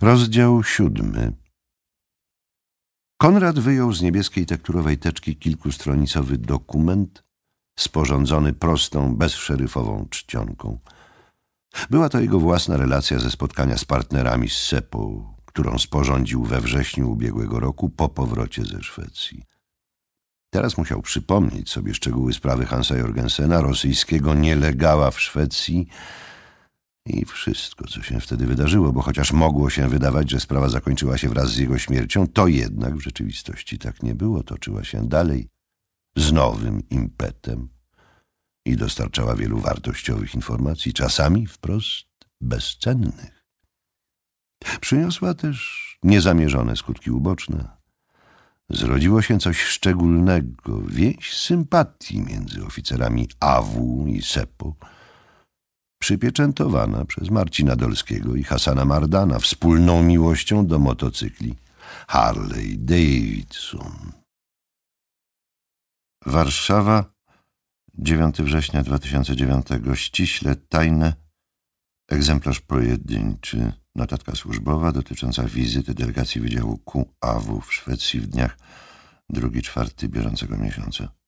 Speaker 2: Rozdział siódmy Konrad wyjął z niebieskiej tekturowej teczki
Speaker 1: kilkustronicowy dokument sporządzony prostą, bezszeryfową czcionką. Była to jego własna relacja ze spotkania z partnerami z SEPO, którą sporządził we wrześniu ubiegłego roku po powrocie ze Szwecji. Teraz musiał przypomnieć sobie szczegóły sprawy Hansa Jorgensena, rosyjskiego nielegała w Szwecji, i wszystko, co się wtedy wydarzyło, bo chociaż mogło się wydawać, że sprawa zakończyła się wraz z jego śmiercią, to jednak w rzeczywistości tak nie było. Toczyła się dalej z nowym impetem i dostarczała wielu wartościowych informacji, czasami wprost bezcennych. Przyniosła też niezamierzone skutki uboczne. Zrodziło się coś szczególnego, więź sympatii między oficerami AW i SEPO, przypieczętowana przez Marcina Dolskiego i Hasana Mardana wspólną miłością do motocykli Harley Davidson. Warszawa, 9 września 2009, ściśle tajne, egzemplarz pojedynczy, notatka służbowa dotycząca wizyty delegacji Wydziału QAW w Szwecji w dniach 2-4 bieżącego miesiąca.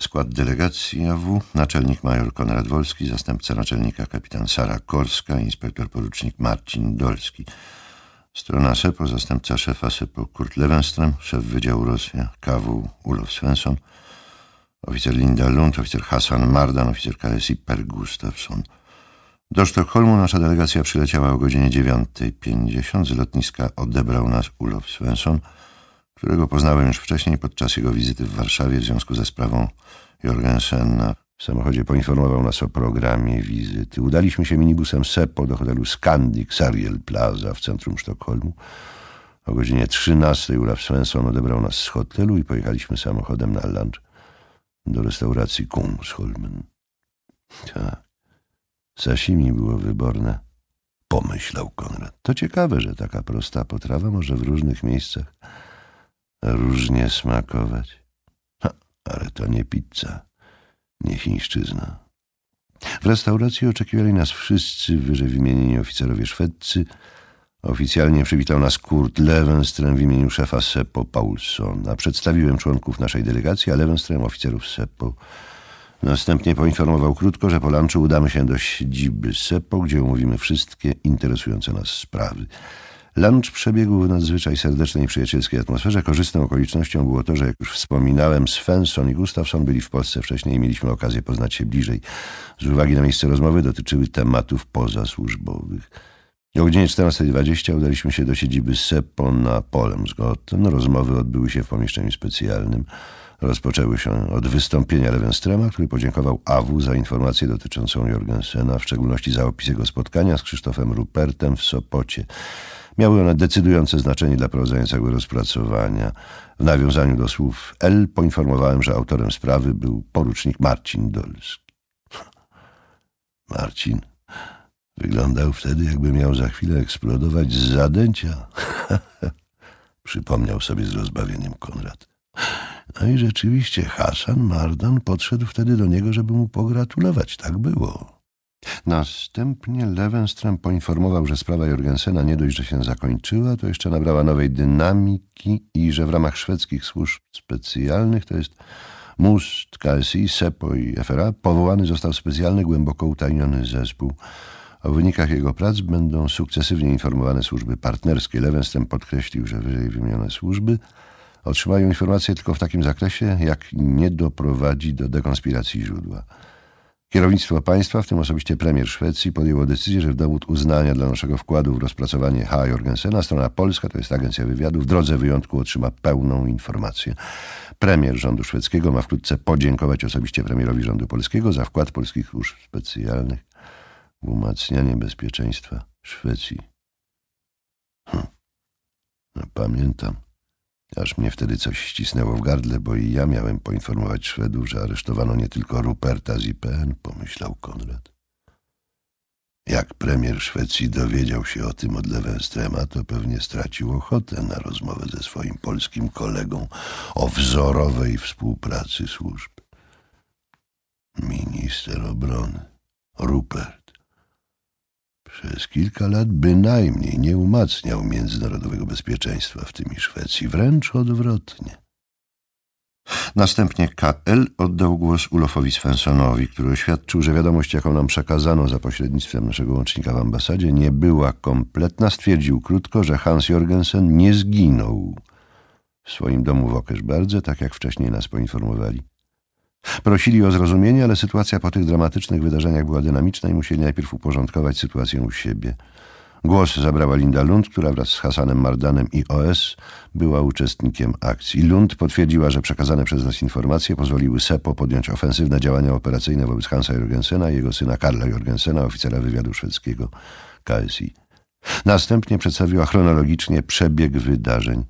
Speaker 1: Skład delegacji AW, naczelnik major Konrad Wolski, zastępca naczelnika kapitan Sara Korska, inspektor porucznik Marcin Dolski. Strona SEPO, zastępca szefa SEPO Kurt Lewenström, szef Wydziału Rosja KW Ulof Svensson, oficer Linda Lund, oficer Hasan Mardan, oficer KSI Per Gustafsson. Do Sztokholmu nasza delegacja przyleciała o godzinie 9.50. Z lotniska odebrał nas Ulof Svensson, którego poznałem już wcześniej podczas jego wizyty w Warszawie w związku ze sprawą Jorgensena. W samochodzie poinformował nas o programie wizyty. Udaliśmy się minibusem Seppo do hotelu Scandic Sariel Plaza w centrum Sztokholmu. O godzinie 13 Olaf Svensson odebrał nas z hotelu i pojechaliśmy samochodem na lunch do restauracji Kungsholmen. Tak, sashimi było wyborne, pomyślał Konrad. To ciekawe, że taka prosta potrawa może w różnych miejscach różnie smakować. Ha, ale to nie pizza, nie chińszczyzna. W restauracji oczekiwali nas wszyscy wyżej wymienieni oficerowie szwedcy. Oficjalnie przywitał nas Kurt Lewenström w imieniu szefa SEPO Paulsona. Przedstawiłem członków naszej delegacji, a Lewenström oficerów SEPO. Następnie poinformował krótko, że po lunchu udamy się do siedziby SEPO, gdzie omówimy wszystkie interesujące nas sprawy. Lunch przebiegł w nadzwyczaj serdecznej i przyjacielskiej atmosferze. Korzystną okolicznością było to, że jak już wspominałem, Svensson i Gustafsson byli w Polsce wcześniej i mieliśmy okazję poznać się bliżej. Z uwagi na miejsce rozmowy dotyczyły tematów pozasłużbowych. O godzinie 14.20 udaliśmy się do siedziby SEPO na Polemsgotten. Rozmowy odbyły się w pomieszczeniu specjalnym. Rozpoczęły się od wystąpienia Lewenstrema, który podziękował AWU za informację dotyczącą Jorgensena, w szczególności za opis jego spotkania z Krzysztofem Rupertem w Sopocie. Miały one decydujące znaczenie dla prowadzenia całego rozpracowania. W nawiązaniu do słów L poinformowałem, że autorem sprawy był porucznik Marcin Dolski. [LAUGHS] Marcin wyglądał wtedy, jakby miał za chwilę eksplodować z zadęcia. [LAUGHS] Przypomniał sobie z rozbawieniem Konrad. No i rzeczywiście Hasan Mardan podszedł wtedy do niego, żeby mu pogratulować. Tak było. Następnie Lewenström poinformował, że sprawa Jorgensena nie dość, że się zakończyła, to jeszcze nabrała nowej dynamiki i że w ramach szwedzkich służb specjalnych, to jest MUST, KSI, SEPO i e FRA, powołany został specjalny, głęboko utajniony zespół. O wynikach jego prac będą sukcesywnie informowane służby partnerskie. Lewenström podkreślił, że wyżej wymienione służby otrzymają informacje tylko w takim zakresie, jak nie doprowadzi do dekonspiracji źródła. Kierownictwo państwa, w tym osobiście premier Szwecji, podjęło decyzję, że w dowód uznania dla naszego wkładu w rozpracowanie H. Jorgensena strona polska, to jest agencja wywiadu, w drodze wyjątku otrzyma pełną informację. Premier rządu szwedzkiego ma wkrótce podziękować osobiście premierowi rządu polskiego za wkład polskich służb specjalnych w umacnianie bezpieczeństwa Szwecji. Hm. No, pamiętam. Aż mnie wtedy coś ścisnęło w gardle, bo i ja miałem poinformować Szwedów, że aresztowano nie tylko Ruperta z IPN, pomyślał Konrad. Jak premier Szwecji dowiedział się o tym od Lewenstrema, to pewnie stracił ochotę na rozmowę ze swoim polskim kolegą o wzorowej współpracy służb. Minister obrony, Rupert, przez kilka lat bynajmniej nie umacniał międzynarodowego bezpieczeństwa, w tym i Szwecji, wręcz odwrotnie. Następnie KL oddał głos Ulofowi Svensonowi, który oświadczył, że wiadomość, jaką nam przekazano za pośrednictwem naszego łącznika w ambasadzie, nie była kompletna. Stwierdził krótko, że Hans Jorgensen nie zginął w swoim domu w Okerzbardze, tak jak wcześniej nas poinformowali. Prosili o zrozumienie, ale sytuacja po tych dramatycznych wydarzeniach była dynamiczna i musieli najpierw uporządkować sytuację u siebie. Głos zabrała Linda Lund, która wraz z Hasanem Mardanem i OS była uczestnikiem akcji. Lund potwierdziła, że przekazane przez nas informacje pozwoliły SEPO podjąć ofensywne działania operacyjne wobec Hansa Jorgensena i jego syna Karla Jorgensena, oficera wywiadu szwedzkiego KSI. Następnie przedstawiła chronologicznie przebieg wydarzeń.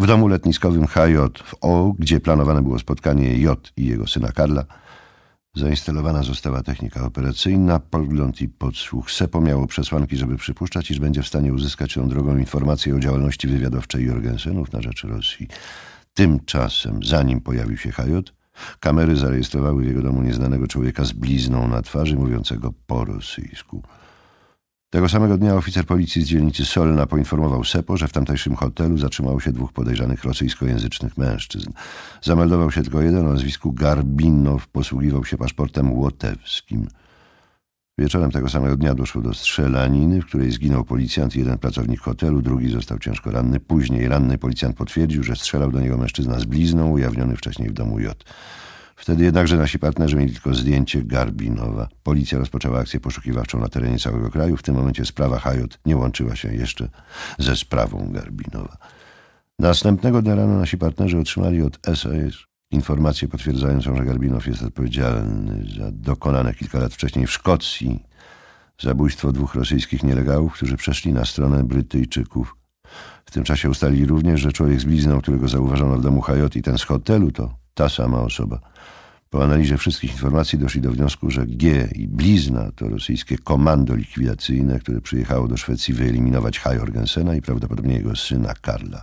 Speaker 1: W domu letniskowym HJ w O, gdzie planowane było spotkanie J i jego syna Karla, zainstalowana została technika operacyjna, podgląd i podsłuch. SEPO miało przesłanki, żeby przypuszczać, iż będzie w stanie uzyskać ją drogą informację o działalności wywiadowczej Jorgensenów na rzecz Rosji. Tymczasem, zanim pojawił się HJ, kamery zarejestrowały w jego domu nieznanego człowieka z blizną na twarzy, mówiącego po rosyjsku – tego samego dnia oficer policji z dzielnicy Solna poinformował SEPO, że w tamtejszym hotelu zatrzymało się dwóch podejrzanych rosyjskojęzycznych mężczyzn. Zameldował się tylko jeden o nazwisku Garbinow, posługiwał się paszportem łotewskim. Wieczorem tego samego dnia doszło do strzelaniny, w której zginął policjant, jeden pracownik hotelu, drugi został ciężko ranny. Później ranny policjant potwierdził, że strzelał do niego mężczyzna z blizną, ujawniony wcześniej w domu J. Wtedy jednakże nasi partnerzy mieli tylko zdjęcie Garbinowa. Policja rozpoczęła akcję poszukiwawczą na terenie całego kraju. W tym momencie sprawa Hajot nie łączyła się jeszcze ze sprawą Garbinowa. Następnego dnia rano nasi partnerzy otrzymali od SAS informację potwierdzającą, że Garbinow jest odpowiedzialny za dokonane kilka lat wcześniej w Szkocji zabójstwo dwóch rosyjskich nielegalów, którzy przeszli na stronę Brytyjczyków. W tym czasie ustalili również, że człowiek z blizną, którego zauważono w domu Hajot i ten z hotelu, to ta sama osoba. Po analizie wszystkich informacji doszli do wniosku, że G i Blizna to rosyjskie komando likwidacyjne, które przyjechało do Szwecji wyeliminować Jorgensena i prawdopodobnie jego syna Karla.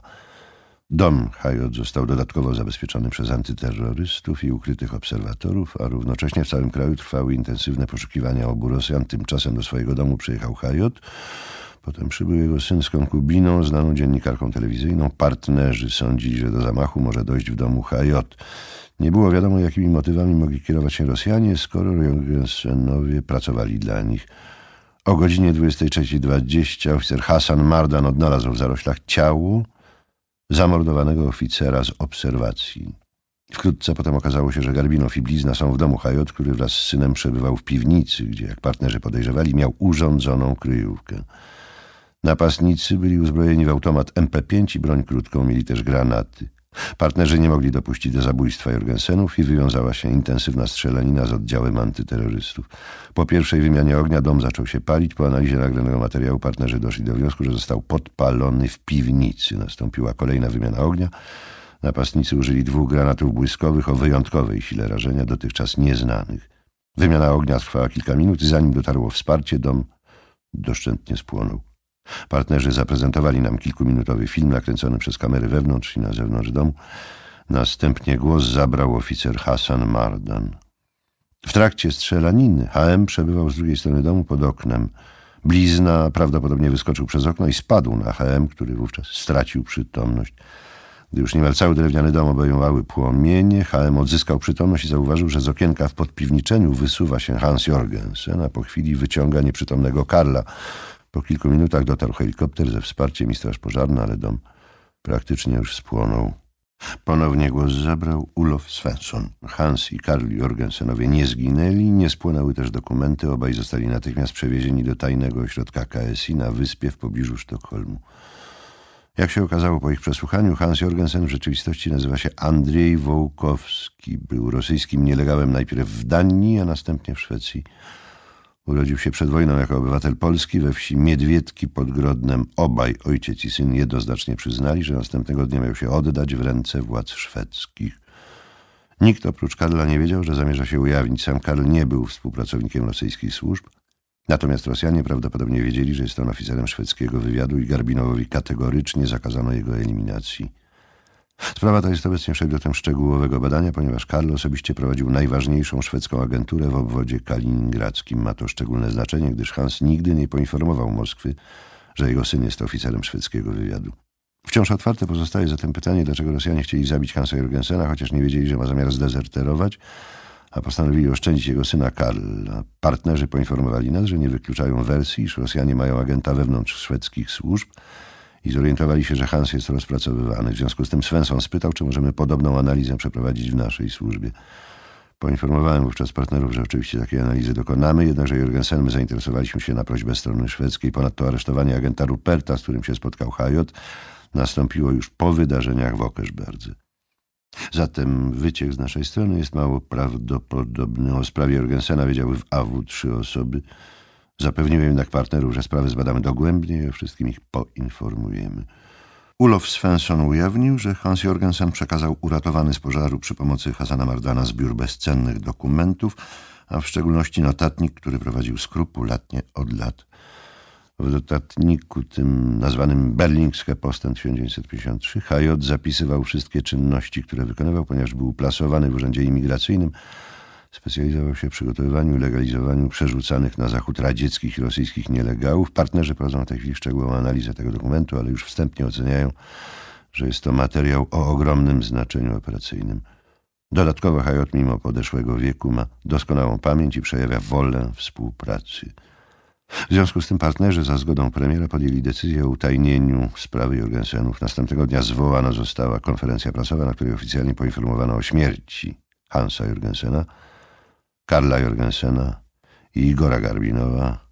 Speaker 1: Dom Hayot został dodatkowo zabezpieczony przez antyterrorystów i ukrytych obserwatorów, a równocześnie w całym kraju trwały intensywne poszukiwania obu Rosjan. Tymczasem do swojego domu przyjechał Hayot, Potem przybył jego syn z konkubiną, znaną dziennikarką telewizyjną. Partnerzy sądzili, że do zamachu może dojść w domu HJ. Nie było wiadomo, jakimi motywami mogli kierować się Rosjanie, skoro Jorgensenowie pracowali dla nich. O godzinie 23.20 oficer Hasan Mardan odnalazł w zaroślach ciało zamordowanego oficera z obserwacji. Wkrótce potem okazało się, że Garbinow i blizna są w domu Hajot, który wraz z synem przebywał w piwnicy, gdzie, jak partnerzy podejrzewali, miał urządzoną kryjówkę. Napastnicy byli uzbrojeni w automat MP5 i broń krótką mieli też granaty. Partnerzy nie mogli dopuścić do zabójstwa Jorgensenów i wywiązała się intensywna strzelanina z oddziałem antyterrorystów. Po pierwszej wymianie ognia dom zaczął się palić. Po analizie nagranego materiału partnerzy doszli do wniosku, że został podpalony w piwnicy. Nastąpiła kolejna wymiana ognia. Napastnicy użyli dwóch granatów błyskowych o wyjątkowej sile rażenia, dotychczas nieznanych. Wymiana ognia trwała kilka minut i zanim dotarło wsparcie, dom doszczętnie spłonął. Partnerzy zaprezentowali nam kilkuminutowy film nakręcony przez kamery wewnątrz i na zewnątrz domu. Następnie głos zabrał oficer Hasan Mardan. W trakcie strzelaniny HM przebywał z drugiej strony domu pod oknem. Blizna prawdopodobnie wyskoczył przez okno i spadł na HM, który wówczas stracił przytomność. Gdy już niemal cały drewniany dom obejmowały płomienie, HM odzyskał przytomność i zauważył, że z okienka w podpiwniczeniu wysuwa się Hans Jorgensen, a po chwili wyciąga nieprzytomnego Karla, po kilku minutach dotarł helikopter ze wsparciem i straż pożarna, ale dom praktycznie już spłonął. Ponownie głos zabrał Ulof Svensson. Hans i Karl Jorgensenowie nie zginęli, nie spłonęły też dokumenty. Obaj zostali natychmiast przewiezieni do tajnego ośrodka KSI na wyspie w pobliżu Sztokholmu. Jak się okazało po ich przesłuchaniu, Hans Jorgensen w rzeczywistości nazywa się Andrzej Wołkowski. Był rosyjskim nielegalem najpierw w Danii, a następnie w Szwecji. Urodził się przed wojną jako obywatel Polski we wsi Miedwiedki pod Grodnem. Obaj, ojciec i syn, jednoznacznie przyznali, że następnego dnia miał się oddać w ręce władz szwedzkich. Nikt oprócz Karla nie wiedział, że zamierza się ujawnić. Sam Karl nie był współpracownikiem rosyjskich służb, natomiast Rosjanie prawdopodobnie wiedzieli, że jest on oficerem szwedzkiego wywiadu i Garbinowowi kategorycznie zakazano jego eliminacji. Sprawa ta jest obecnie przedmiotem szczegółowego badania, ponieważ Karl osobiście prowadził najważniejszą szwedzką agenturę w obwodzie kaliningradzkim. Ma to szczególne znaczenie, gdyż Hans nigdy nie poinformował Moskwy, że jego syn jest oficerem szwedzkiego wywiadu. Wciąż otwarte pozostaje zatem pytanie, dlaczego Rosjanie chcieli zabić Hansa Jurgensena, chociaż nie wiedzieli, że ma zamiar zdezerterować, a postanowili oszczędzić jego syna Karla. Partnerzy poinformowali nas, że nie wykluczają wersji, iż Rosjanie mają agenta wewnątrz szwedzkich służb, i zorientowali się, że Hans jest rozpracowywany. W związku z tym Svensson spytał, czy możemy podobną analizę przeprowadzić w naszej służbie. Poinformowałem wówczas partnerów, że oczywiście takiej analizy dokonamy, jednakże Jorgensen my zainteresowaliśmy się na prośbę strony szwedzkiej. Ponadto aresztowanie agenta Ruperta, z którym się spotkał Hajot, nastąpiło już po wydarzeniach w Okerzberdzy. Zatem wyciek z naszej strony jest mało prawdopodobny. O sprawie Jorgensena wiedziały w AW trzy osoby – Zapewniłem jednak partnerów, że sprawę zbadamy dogłębnie i o wszystkim ich poinformujemy. Ulof Svensson ujawnił, że Hans Jorgensen przekazał uratowany z pożaru przy pomocy Hazana Mardana zbiór bezcennych dokumentów, a w szczególności notatnik, który prowadził skrupulatnie od lat. W notatniku tym nazwanym Berlingske Posten 1953 HJ zapisywał wszystkie czynności, które wykonywał, ponieważ był plasowany w Urzędzie Imigracyjnym, Specjalizował się w przygotowywaniu i legalizowaniu przerzucanych na zachód radzieckich i rosyjskich nielegałów. Partnerzy prowadzą w tej chwili szczegółową analizę tego dokumentu, ale już wstępnie oceniają, że jest to materiał o ogromnym znaczeniu operacyjnym. Dodatkowo Hayot, mimo podeszłego wieku, ma doskonałą pamięć i przejawia wolę współpracy. W związku z tym partnerzy za zgodą premiera podjęli decyzję o utajnieniu sprawy Jorgensenów. Następnego dnia zwołana została konferencja prasowa, na której oficjalnie poinformowano o śmierci Hansa Jorgensena – Karla Jorgensena i Igora Garbinowa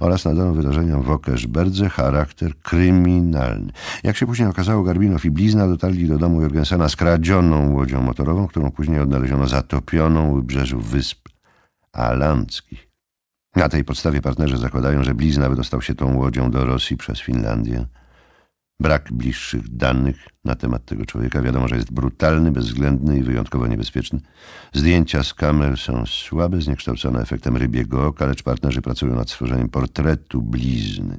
Speaker 1: oraz nadano wydarzeniom w Okeszberdze charakter kryminalny. Jak się później okazało, Garbinow i blizna dotarli do domu Jorgensena skradzioną łodzią motorową, którą później odnaleziono zatopioną u brzeżu Wysp Alandzkich. Na tej podstawie partnerzy zakładają, że blizna wydostał się tą łodzią do Rosji przez Finlandię. Brak bliższych danych na temat tego człowieka wiadomo, że jest brutalny, bezwzględny i wyjątkowo niebezpieczny. Zdjęcia z kamer są słabe, zniekształcone efektem rybiego oka, lecz partnerzy pracują nad stworzeniem portretu blizny.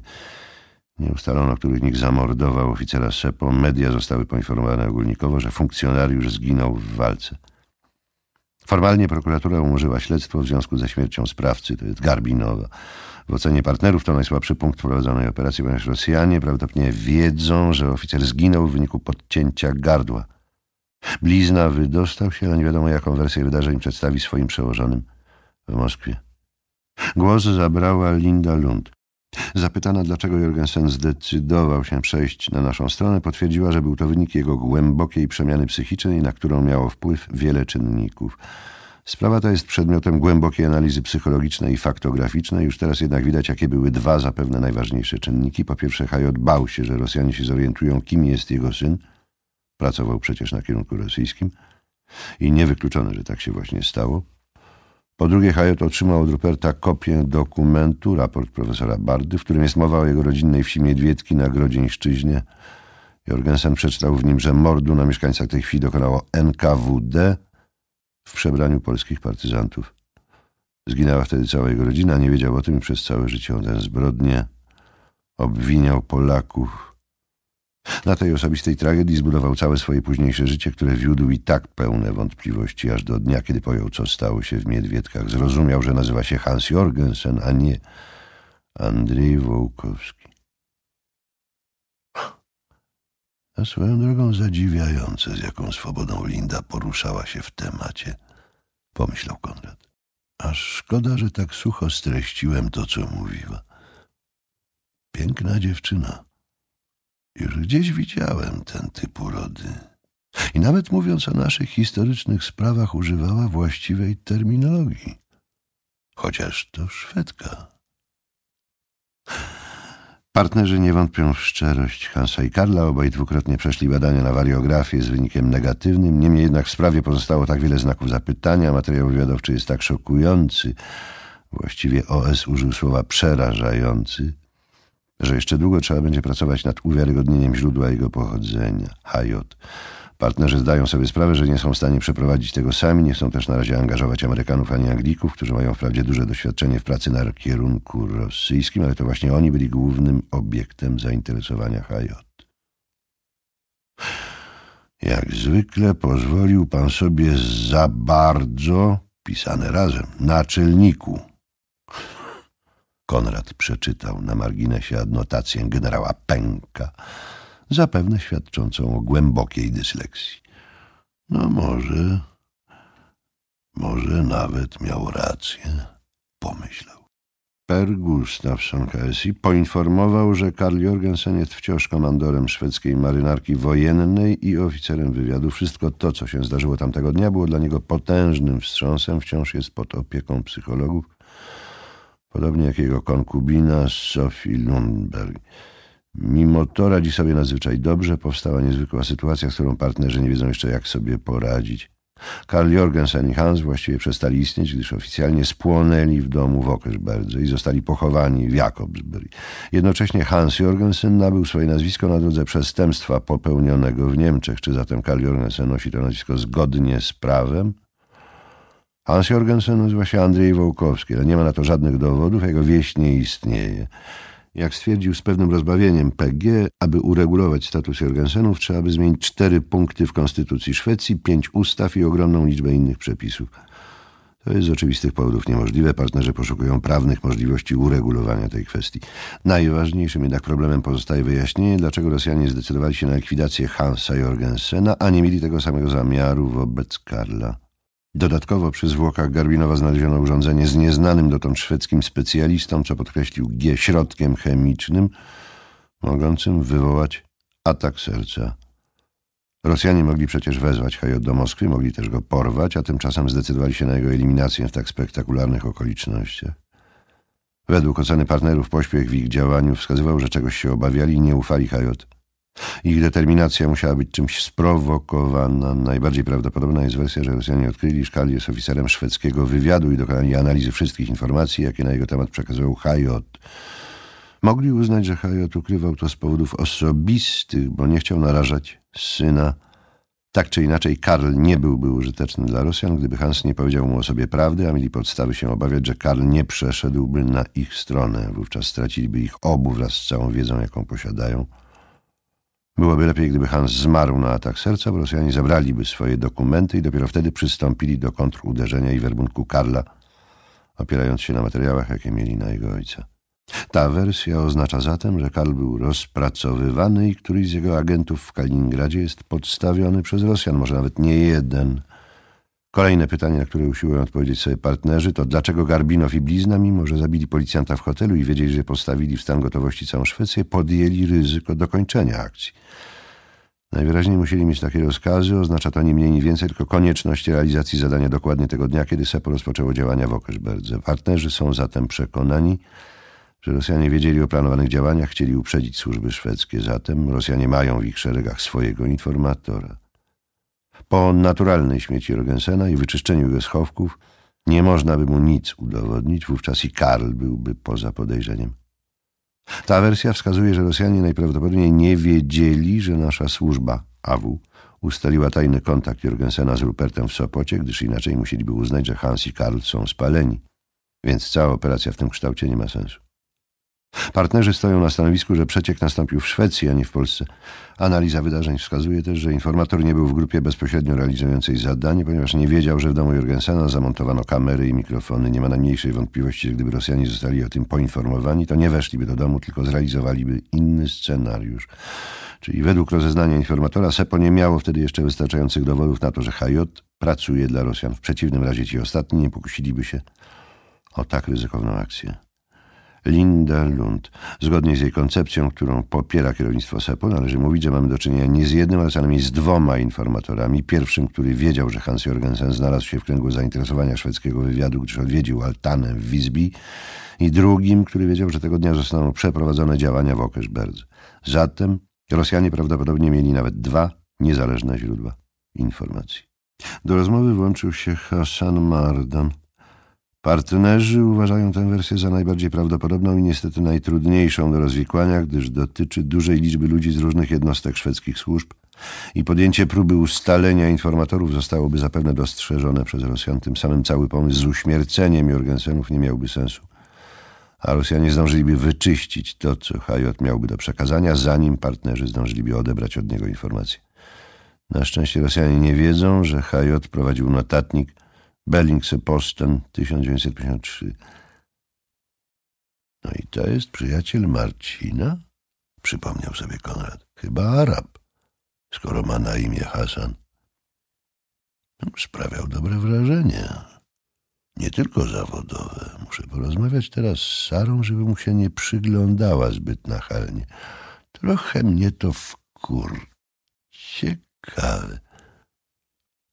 Speaker 1: Nie ustalono, z nich zamordował oficera SEPO. Media zostały poinformowane ogólnikowo, że funkcjonariusz zginął w walce. Formalnie prokuratura umorzyła śledztwo w związku ze śmiercią sprawcy, to jest Garbinowa. W ocenie partnerów to najsłabszy punkt prowadzonej operacji, ponieważ Rosjanie prawdopodobnie wiedzą, że oficer zginął w wyniku podcięcia gardła. Blizna wydostał się, ale nie wiadomo jaką wersję wydarzeń przedstawi swoim przełożonym w Moskwie. Głos zabrała Linda Lund. Zapytana, dlaczego Jorgensen zdecydował się przejść na naszą stronę, potwierdziła, że był to wynik jego głębokiej przemiany psychicznej, na którą miało wpływ wiele czynników. Sprawa ta jest przedmiotem głębokiej analizy psychologicznej i faktograficznej. Już teraz jednak widać, jakie były dwa zapewne najważniejsze czynniki. Po pierwsze, Hajot bał się, że Rosjanie się zorientują, kim jest jego syn. Pracował przecież na kierunku rosyjskim. I niewykluczone, że tak się właśnie stało. Po drugie, Hajot otrzymał od Ruperta kopię dokumentu, raport profesora Bardy, w którym jest mowa o jego rodzinnej wsi Miedwietki na Grodzieńszczyźnie. Jorgensen przeczytał w nim, że mordu na mieszkańcach tej chwili dokonało NKWD, w przebraniu polskich partyzantów. Zginęła wtedy cała jego rodzina, nie wiedział o tym i przez całe życie on ten zbrodnie obwiniał Polaków. Na tej osobistej tragedii zbudował całe swoje późniejsze życie, które wiódł i tak pełne wątpliwości, aż do dnia, kiedy pojął, co stało się w Miedwiedkach. Zrozumiał, że nazywa się Hans Jorgensen, a nie Andrzej Wołkowski. A swoją drogą zadziwiające, z jaką swobodą Linda poruszała się w temacie, pomyślał Konrad. A szkoda, że tak sucho streściłem to, co mówiła. Piękna dziewczyna. Już gdzieś widziałem ten typ urody. I nawet mówiąc o naszych historycznych sprawach, używała właściwej terminologii. Chociaż to Szwedka. Partnerzy nie wątpią w szczerość Hansa i Karla. Obaj dwukrotnie przeszli badania na wariografię z wynikiem negatywnym. Niemniej jednak w sprawie pozostało tak wiele znaków zapytania. Materiał wywiadowczy jest tak szokujący, właściwie OS użył słowa przerażający, że jeszcze długo trzeba będzie pracować nad uwiarygodnieniem źródła jego pochodzenia. Hayot. Partnerzy zdają sobie sprawę, że nie są w stanie przeprowadzić tego sami, nie chcą też na razie angażować Amerykanów ani Anglików, którzy mają wprawdzie duże doświadczenie w pracy na kierunku rosyjskim, ale to właśnie oni byli głównym obiektem zainteresowania HJ. Jak zwykle pozwolił pan sobie za bardzo, pisane razem, naczelniku. Konrad przeczytał na marginesie adnotację generała Pęka zapewne świadczącą o głębokiej dysleksji. No może, może nawet miał rację, pomyślał. Per Gustafsson KSI poinformował, że Karl Jorgensen jest wciąż komandorem szwedzkiej marynarki wojennej i oficerem wywiadu. Wszystko to, co się zdarzyło tamtego dnia, było dla niego potężnym wstrząsem. Wciąż jest pod opieką psychologów, podobnie jak jego konkubina Sophie Lundberg. Mimo to radzi sobie nadzwyczaj dobrze. Powstała niezwykła sytuacja, z którą partnerzy nie wiedzą jeszcze, jak sobie poradzić. Karl Jorgensen i Hans właściwie przestali istnieć, gdyż oficjalnie spłonęli w domu w Okersberdze i zostali pochowani w Jakobsbury. Jednocześnie Hans Jorgensen nabył swoje nazwisko na drodze przestępstwa popełnionego w Niemczech. Czy zatem Karl Jorgensen nosi to nazwisko zgodnie z prawem? Hans Jorgensen nazywa się Andrzej Wołkowski, ale nie ma na to żadnych dowodów, jego wieś nie istnieje. Jak stwierdził z pewnym rozbawieniem PG, aby uregulować status Jorgensenów, trzeba by zmienić cztery punkty w Konstytucji Szwecji, pięć ustaw i ogromną liczbę innych przepisów. To jest z oczywistych powodów niemożliwe. Partnerzy poszukują prawnych możliwości uregulowania tej kwestii. Najważniejszym jednak problemem pozostaje wyjaśnienie, dlaczego Rosjanie zdecydowali się na likwidację Hansa Jorgensena, a nie mieli tego samego zamiaru wobec Karla. Dodatkowo przy zwłokach Garbinowa znaleziono urządzenie z nieznanym dotąd szwedzkim specjalistą, co podkreślił G, środkiem chemicznym mogącym wywołać atak serca. Rosjanie mogli przecież wezwać Hayot do Moskwy, mogli też go porwać, a tymczasem zdecydowali się na jego eliminację w tak spektakularnych okolicznościach. Według oceny partnerów pośpiech w ich działaniu wskazywał, że czegoś się obawiali i nie ufali Hayot. Ich determinacja musiała być czymś sprowokowana. Najbardziej prawdopodobna jest wersja, że Rosjanie odkryli, Szkal jest oficerem szwedzkiego wywiadu i dokonali analizy wszystkich informacji, jakie na jego temat przekazywał Hayot. Mogli uznać, że Hayot ukrywał to z powodów osobistych, bo nie chciał narażać syna. Tak czy inaczej, Karl nie byłby użyteczny dla Rosjan, gdyby Hans nie powiedział mu o sobie prawdy, a mieli podstawy się obawiać, że Karl nie przeszedłby na ich stronę. Wówczas straciliby ich obu wraz z całą wiedzą, jaką posiadają. Byłoby lepiej, gdyby Hans zmarł na atak serca, bo Rosjanie zabraliby swoje dokumenty i dopiero wtedy przystąpili do kontruderzenia i werbunku Karla, opierając się na materiałach, jakie mieli na jego ojca. Ta wersja oznacza zatem, że Karl był rozpracowywany i któryś z jego agentów w Kaliningradzie jest podstawiony przez Rosjan, może nawet nie jeden. Kolejne pytanie, na które usiłują odpowiedzieć sobie partnerzy, to dlaczego Garbinow i Blizna, mimo że zabili policjanta w hotelu i wiedzieli, że postawili w stan gotowości całą Szwecję, podjęli ryzyko dokończenia akcji. Najwyraźniej musieli mieć takie rozkazy, oznacza to nie mniej, nie więcej, tylko konieczność realizacji zadania dokładnie tego dnia, kiedy SEPO rozpoczęło działania w Okeszberdze. Partnerzy są zatem przekonani, że Rosjanie wiedzieli o planowanych działaniach, chcieli uprzedzić służby szwedzkie. Zatem Rosjanie mają w ich szeregach swojego informatora. Po naturalnej śmieci Rogensena i wyczyszczeniu jego schowków nie można by mu nic udowodnić, wówczas i Karl byłby poza podejrzeniem. Ta wersja wskazuje, że Rosjanie najprawdopodobniej nie wiedzieli, że nasza służba AW ustaliła tajny kontakt Jorgensena z Rupertem w Sopocie, gdyż inaczej musieliby uznać, że Hans i Karl są spaleni. Więc cała operacja w tym kształcie nie ma sensu. Partnerzy stoją na stanowisku, że przeciek nastąpił w Szwecji, a nie w Polsce. Analiza wydarzeń wskazuje też, że informator nie był w grupie bezpośrednio realizującej zadanie, ponieważ nie wiedział, że w domu Jorgensena zamontowano kamery i mikrofony. Nie ma najmniejszej wątpliwości, że gdyby Rosjanie zostali o tym poinformowani, to nie weszliby do domu, tylko zrealizowaliby inny scenariusz. Czyli według rozeznania informatora SEPO nie miało wtedy jeszcze wystarczających dowodów na to, że HJ pracuje dla Rosjan. W przeciwnym razie ci ostatni nie pokusiliby się o tak ryzykowną akcję. Linda Lund. Zgodnie z jej koncepcją, którą popiera kierownictwo SEPO, należy mówić, że mamy do czynienia nie z jednym, ale co najmniej z dwoma informatorami. Pierwszym, który wiedział, że Hans Jorgensen znalazł się w kręgu zainteresowania szwedzkiego wywiadu, gdyż odwiedził altanę w Visby i drugim, który wiedział, że tego dnia zostaną przeprowadzone działania w Okeszberg. Zatem Rosjanie prawdopodobnie mieli nawet dwa niezależne źródła informacji. Do rozmowy włączył się Hassan Mardan. Partnerzy uważają tę wersję za najbardziej prawdopodobną i niestety najtrudniejszą do rozwikłania, gdyż dotyczy dużej liczby ludzi z różnych jednostek szwedzkich służb i podjęcie próby ustalenia informatorów zostałoby zapewne dostrzeżone przez Rosjan. Tym samym cały pomysł z uśmierceniem Jorgensenów nie miałby sensu. A Rosjanie zdążyliby wyczyścić to, co Hayot miałby do przekazania, zanim partnerzy zdążyliby odebrać od niego informacje. Na szczęście Rosjanie nie wiedzą, że Hayot prowadził notatnik – Bellingse Posten 1953. No i to jest przyjaciel Marcina? Przypomniał sobie Konrad. Chyba Arab, skoro ma na imię Hasan. No, sprawiał dobre wrażenie. Nie tylko zawodowe. Muszę porozmawiać teraz z Sarą, żeby mu się nie przyglądała zbyt nachalnie. Trochę mnie to wkur. Ciekawe.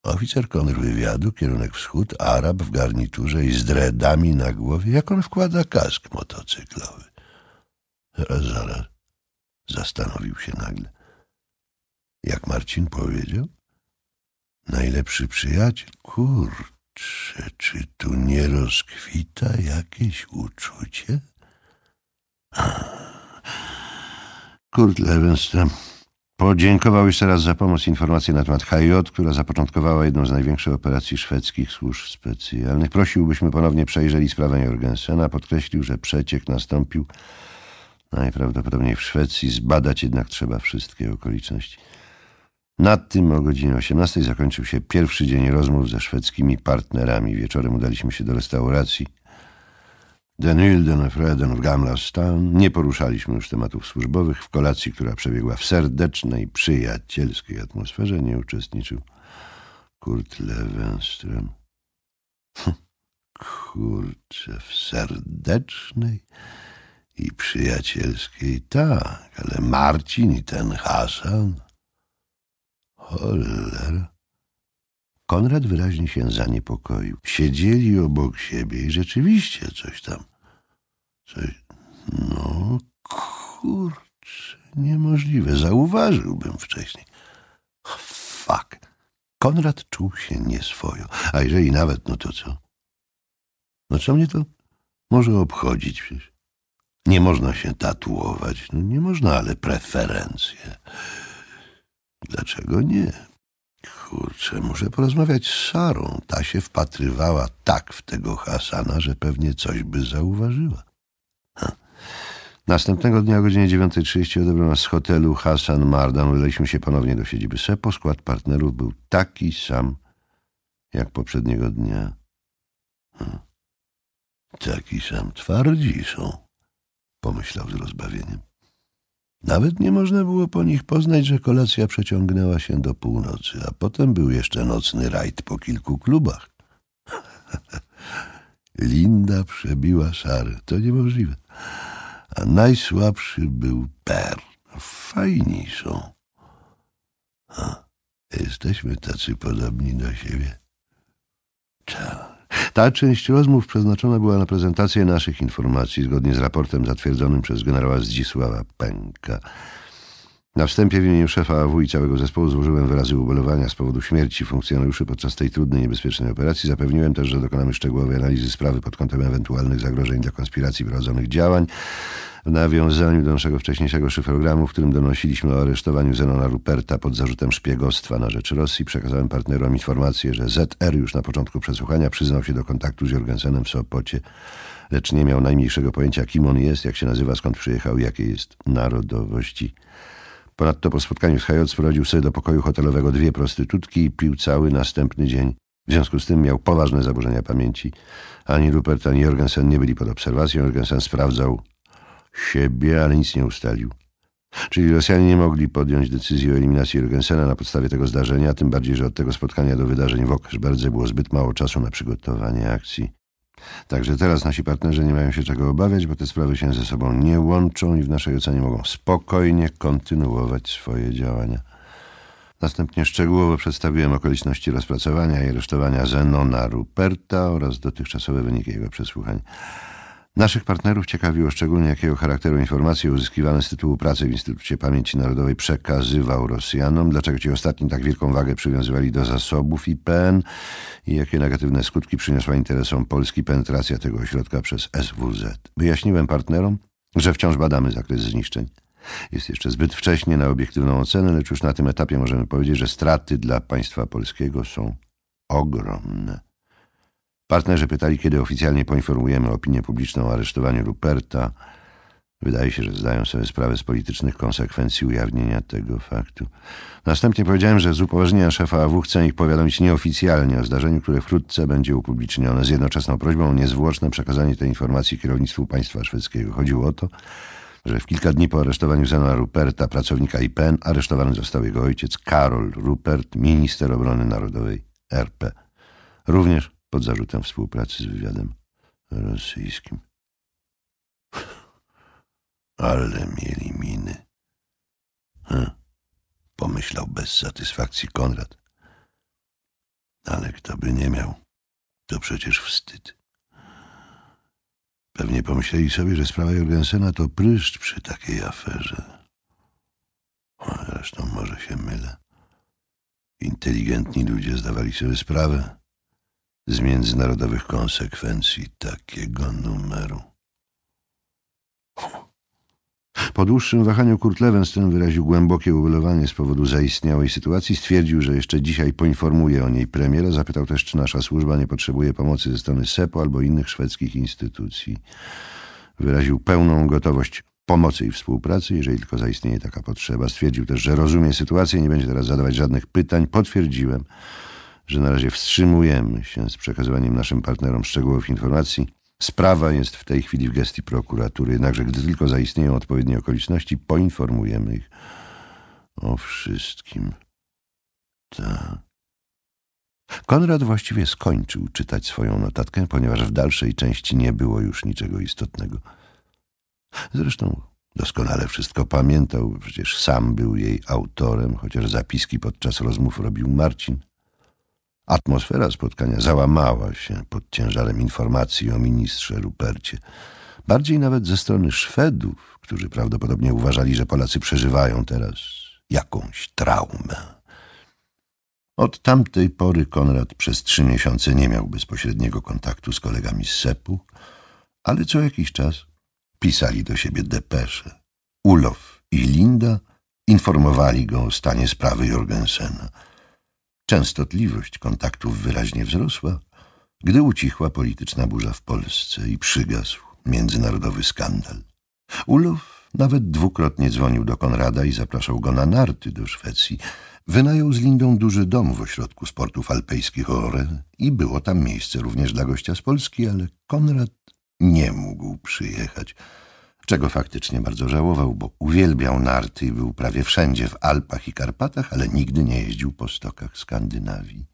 Speaker 1: Oficer kontrwywiadu, kierunek wschód, Arab w garniturze i z dredami na głowie, jak on wkłada kask motocyklowy. Zaraz, zaraz. Zastanowił się nagle. Jak Marcin powiedział? Najlepszy przyjaciel? Kurczę, czy tu nie rozkwita jakieś uczucie? Kurt Lewenström Podziękował jeszcze raz za pomoc i informacje na temat HJ, która zapoczątkowała jedną z największych operacji szwedzkich służb specjalnych. Prosił, byśmy ponownie przejrzeli sprawę Jorgensena. Podkreślił, że przeciek nastąpił najprawdopodobniej w Szwecji. Zbadać jednak trzeba wszystkie okoliczności. Nad tym o godzinie 18 zakończył się pierwszy dzień rozmów ze szwedzkimi partnerami. Wieczorem udaliśmy się do restauracji. Den Hilden, Freden w Gamla Stan nie poruszaliśmy już tematów służbowych. W kolacji, która przebiegła w serdecznej, przyjacielskiej atmosferze, nie uczestniczył Kurt Lewenström. [LAUGHS] Kurczę, w serdecznej i przyjacielskiej tak, ale Marcin i ten Hasan... Cholera... Konrad wyraźnie się zaniepokoił. Siedzieli obok siebie i rzeczywiście coś tam. Coś. No
Speaker 2: kurczę,
Speaker 1: niemożliwe. Zauważyłbym wcześniej. Oh, fuck. Konrad czuł się nieswojo. A jeżeli nawet, no to co? No co mnie to może obchodzić przecież? Nie można się tatuować. No nie można, ale preferencje. Dlaczego nie? kurczę, muszę porozmawiać z Sarą. Ta się wpatrywała tak w tego Hasana, że pewnie coś by zauważyła. Ha. Następnego dnia o godzinie 9.30 odebrał nas z hotelu Hasan Mardan. Udaliśmy się ponownie do siedziby SEPO. Skład partnerów był taki sam jak poprzedniego dnia. Taki sam twardzi są, pomyślał z rozbawieniem. Nawet nie można było po nich poznać, że kolacja przeciągnęła się do północy, a potem był jeszcze nocny rajd po kilku klubach. [LAUGHS] Linda przebiła Sary, To niemożliwe. A najsłabszy był Per. Fajni są. A, jesteśmy tacy podobni do siebie. Ciao. Tak. Ta część rozmów przeznaczona była na prezentację naszych informacji zgodnie z raportem zatwierdzonym przez generała Zdzisława Pęka. Na wstępie w imieniu szefa AW i całego zespołu złożyłem wyrazy ubolewania z powodu śmierci funkcjonariuszy podczas tej trudnej, niebezpiecznej operacji. Zapewniłem też, że dokonamy szczegółowej analizy sprawy pod kątem ewentualnych zagrożeń dla konspiracji prowadzonych działań. W nawiązaniu do naszego wcześniejszego szyfrogramu, w którym donosiliśmy o aresztowaniu Zenona Ruperta pod zarzutem szpiegostwa na rzecz Rosji, przekazałem partnerom informację, że ZR już na początku przesłuchania przyznał się do kontaktu z Jorgensenem w Sopocie, lecz nie miał najmniejszego pojęcia, kim on jest, jak się nazywa, skąd przyjechał, jakiej jest narodowości. Ponadto po spotkaniu z Hayot sprowadził sobie do pokoju hotelowego dwie prostytutki i pił cały następny dzień. W związku z tym miał poważne zaburzenia pamięci. Ani Rupert, ani Jorgensen nie byli pod obserwacją. Jorgensen sprawdzał siebie, ale nic nie ustalił. Czyli Rosjanie nie mogli podjąć decyzji o eliminacji Jorgensena na podstawie tego zdarzenia, tym bardziej, że od tego spotkania do wydarzeń w Okszberdze było zbyt mało czasu na przygotowanie akcji. Także teraz nasi partnerzy nie mają się czego obawiać, bo te sprawy się ze sobą nie łączą i w naszej ocenie mogą spokojnie kontynuować swoje działania. Następnie szczegółowo przedstawiłem okoliczności rozpracowania i aresztowania Zenona Ruperta oraz dotychczasowe wyniki jego przesłuchań. Naszych partnerów ciekawiło szczególnie, jakiego charakteru informacje uzyskiwane z tytułu pracy w Instytucie Pamięci Narodowej przekazywał Rosjanom, dlaczego ci ostatni tak wielką wagę przywiązywali do zasobów IPN i jakie negatywne skutki przyniosła interesom Polski penetracja tego ośrodka przez SWZ. Wyjaśniłem partnerom, że wciąż badamy zakres zniszczeń. Jest jeszcze zbyt wcześnie na obiektywną ocenę, lecz już na tym etapie możemy powiedzieć, że straty dla państwa polskiego są ogromne. Partnerzy pytali, kiedy oficjalnie poinformujemy opinię publiczną o aresztowaniu Ruperta. Wydaje się, że zdają sobie sprawę z politycznych konsekwencji ujawnienia tego faktu. Następnie powiedziałem, że z upoważnienia szefa AW chcę ich powiadomić nieoficjalnie o zdarzeniu, które wkrótce będzie upublicznione, z jednoczesną prośbą o niezwłoczne przekazanie tej informacji kierownictwu państwa szwedzkiego. Chodziło o to, że w kilka dni po aresztowaniu Zena Ruperta, pracownika IPN, aresztowany został jego ojciec Karol Rupert, minister obrony narodowej RP. Również pod zarzutem współpracy z wywiadem rosyjskim. [LAUGHS] Ale
Speaker 2: mieli miny. Hm, pomyślał bez satysfakcji Konrad. Ale kto by
Speaker 1: nie miał, to przecież wstyd. Pewnie pomyśleli sobie, że sprawa Jorgensena to pryszcz przy takiej aferze. Zresztą może się mylę. Inteligentni ludzie zdawali sobie sprawę, z międzynarodowych konsekwencji takiego numeru. Po dłuższym wahaniu Kurt Lewenstein wyraził głębokie ubolewanie z powodu zaistniałej sytuacji. Stwierdził, że jeszcze dzisiaj poinformuje o niej premiera. Zapytał też, czy nasza służba nie potrzebuje pomocy ze strony SEPO albo innych szwedzkich instytucji. Wyraził pełną gotowość pomocy i współpracy, jeżeli tylko zaistnieje taka potrzeba. Stwierdził też, że rozumie sytuację, i nie będzie teraz zadawać żadnych pytań. Potwierdziłem, że na razie wstrzymujemy się z przekazywaniem naszym partnerom szczegółowych informacji. Sprawa jest w tej chwili w gestii prokuratury, jednakże gdy tylko zaistnieją odpowiednie okoliczności, poinformujemy ich o wszystkim. Tak. Konrad właściwie skończył czytać swoją notatkę, ponieważ w dalszej części nie było już niczego istotnego. Zresztą doskonale wszystko pamiętał, przecież sam był jej autorem, chociaż zapiski podczas rozmów robił Marcin. Atmosfera spotkania załamała się pod ciężarem informacji o ministrze Rupercie. Bardziej nawet ze strony Szwedów, którzy prawdopodobnie uważali, że Polacy przeżywają teraz jakąś traumę. Od tamtej pory Konrad przez trzy miesiące nie miał bezpośredniego kontaktu z kolegami z SEP-u, ale co jakiś czas pisali do siebie depesze. Ulof i Linda informowali go o stanie sprawy Jorgensena – Częstotliwość kontaktów wyraźnie wzrosła, gdy ucichła polityczna burza w Polsce i przygasł międzynarodowy skandal. Ulof nawet dwukrotnie dzwonił do Konrada i zapraszał go na narty do Szwecji. Wynajął z Lindą duży dom w ośrodku sportów alpejskich Ore i było tam miejsce również dla gościa z Polski, ale Konrad nie mógł przyjechać czego faktycznie bardzo żałował, bo uwielbiał narty i był prawie wszędzie w Alpach i Karpatach, ale nigdy nie jeździł po stokach Skandynawii.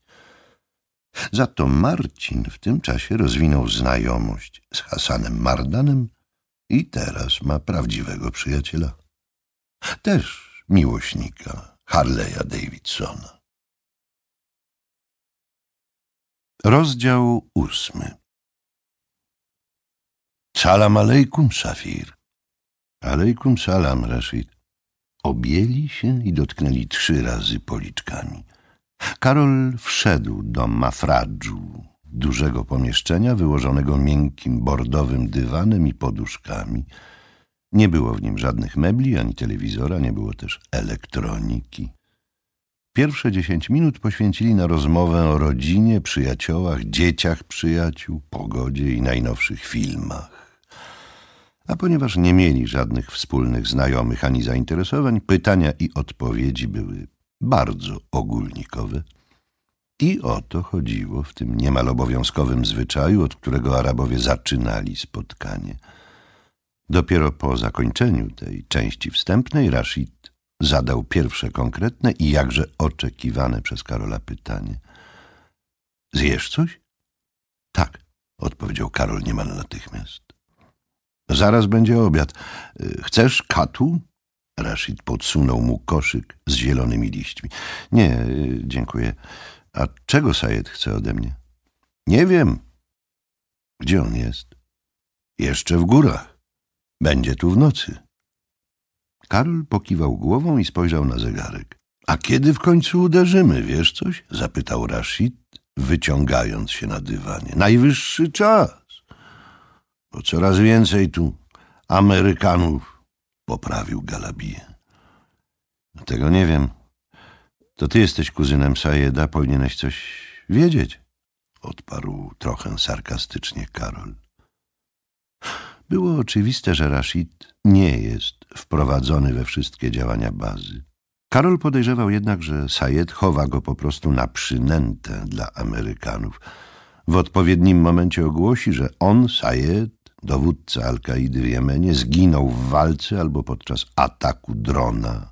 Speaker 1: Za to Marcin w tym czasie rozwinął znajomość z Hasanem Mardanem
Speaker 2: i teraz ma prawdziwego przyjaciela. Też miłośnika Harleya Davidsona. Rozdział ósmy Salam alejkum,
Speaker 1: Safir. Alejkum salam, Rashid. Objęli się i dotknęli trzy razy policzkami. Karol wszedł do mafradżu, dużego pomieszczenia wyłożonego miękkim, bordowym dywanem i poduszkami. Nie było w nim żadnych mebli ani telewizora, nie było też elektroniki. Pierwsze dziesięć minut poświęcili na rozmowę o rodzinie, przyjaciołach, dzieciach przyjaciół, pogodzie i najnowszych filmach. A ponieważ nie mieli żadnych wspólnych znajomych ani zainteresowań, pytania i odpowiedzi były bardzo ogólnikowe. I o to chodziło w tym niemal obowiązkowym zwyczaju, od którego Arabowie zaczynali spotkanie. Dopiero po zakończeniu tej części wstępnej Rashid zadał pierwsze konkretne i jakże oczekiwane przez Karola pytanie. Zjesz coś? Tak, odpowiedział Karol niemal natychmiast. Zaraz będzie obiad. Y, chcesz katu? Rashid podsunął mu koszyk z zielonymi liśćmi. Nie, y, dziękuję. A czego Sajed chce ode mnie? Nie wiem. Gdzie on jest? Jeszcze w górach. Będzie tu w nocy. Karol pokiwał głową i spojrzał na zegarek. A kiedy w końcu uderzymy, wiesz coś? Zapytał Rashid, wyciągając się na dywanie. Najwyższy czas bo coraz więcej tu Amerykanów poprawił Galabije. No tego nie wiem. To ty jesteś kuzynem Sajeda, powinieneś coś wiedzieć, odparł trochę sarkastycznie Karol. Było oczywiste, że Rashid nie jest wprowadzony we wszystkie działania bazy. Karol podejrzewał jednak, że Sayed chowa go po prostu na przynętę dla Amerykanów. W odpowiednim momencie ogłosi, że on, Sayed, dowódca Al-Kaidy w Jemenie, zginął w walce albo podczas ataku drona.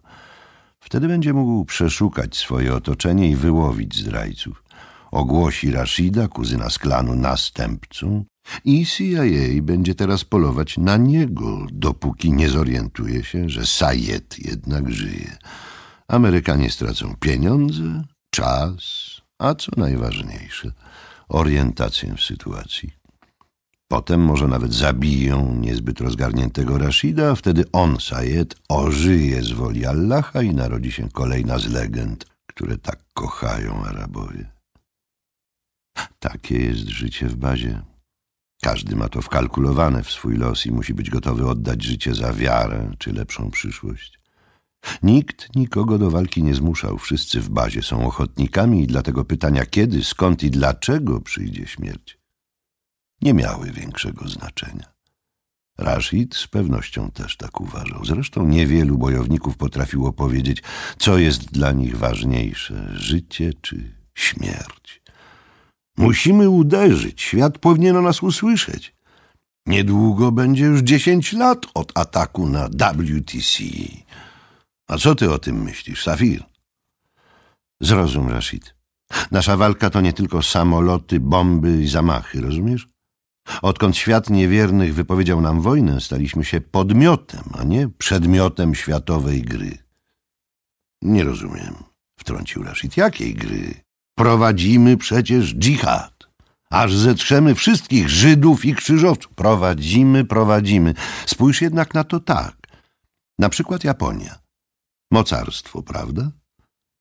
Speaker 1: Wtedy będzie mógł przeszukać swoje otoczenie i wyłowić zdrajców. Ogłosi Rashida, kuzyna z klanu, następcą i CIA będzie teraz polować na niego, dopóki nie zorientuje się, że Sayed jednak żyje. Amerykanie stracą pieniądze, czas, a co najważniejsze, orientację w sytuacji. Potem może nawet zabiją niezbyt rozgarniętego Rashida, a wtedy on, Sayed, ożyje z woli Allaha i narodzi się kolejna z legend, które tak kochają Arabowie. Takie jest życie w bazie. Każdy ma to wkalkulowane w swój los i musi być gotowy oddać życie za wiarę czy lepszą przyszłość. Nikt nikogo do walki nie zmuszał, wszyscy w bazie są ochotnikami i dlatego pytania kiedy, skąd i dlaczego przyjdzie śmierć nie miały większego znaczenia. Rashid z pewnością też tak uważał. Zresztą niewielu bojowników potrafiło powiedzieć, co jest dla nich ważniejsze życie czy śmierć. Musimy uderzyć, świat powinien o nas usłyszeć. Niedługo będzie już dziesięć lat od ataku na WTC. A co ty o tym myślisz, Safir? Zrozum, Rashid. Nasza walka to nie tylko samoloty, bomby i zamachy, rozumiesz? Odkąd świat niewiernych wypowiedział nam wojnę, staliśmy się podmiotem, a nie przedmiotem światowej gry. Nie rozumiem, wtrącił Rashid. Jakiej gry? Prowadzimy przecież dżihad. Aż zetrzemy wszystkich Żydów i krzyżowców. Prowadzimy, prowadzimy. Spójrz jednak na to tak. Na przykład Japonia. Mocarstwo, prawda?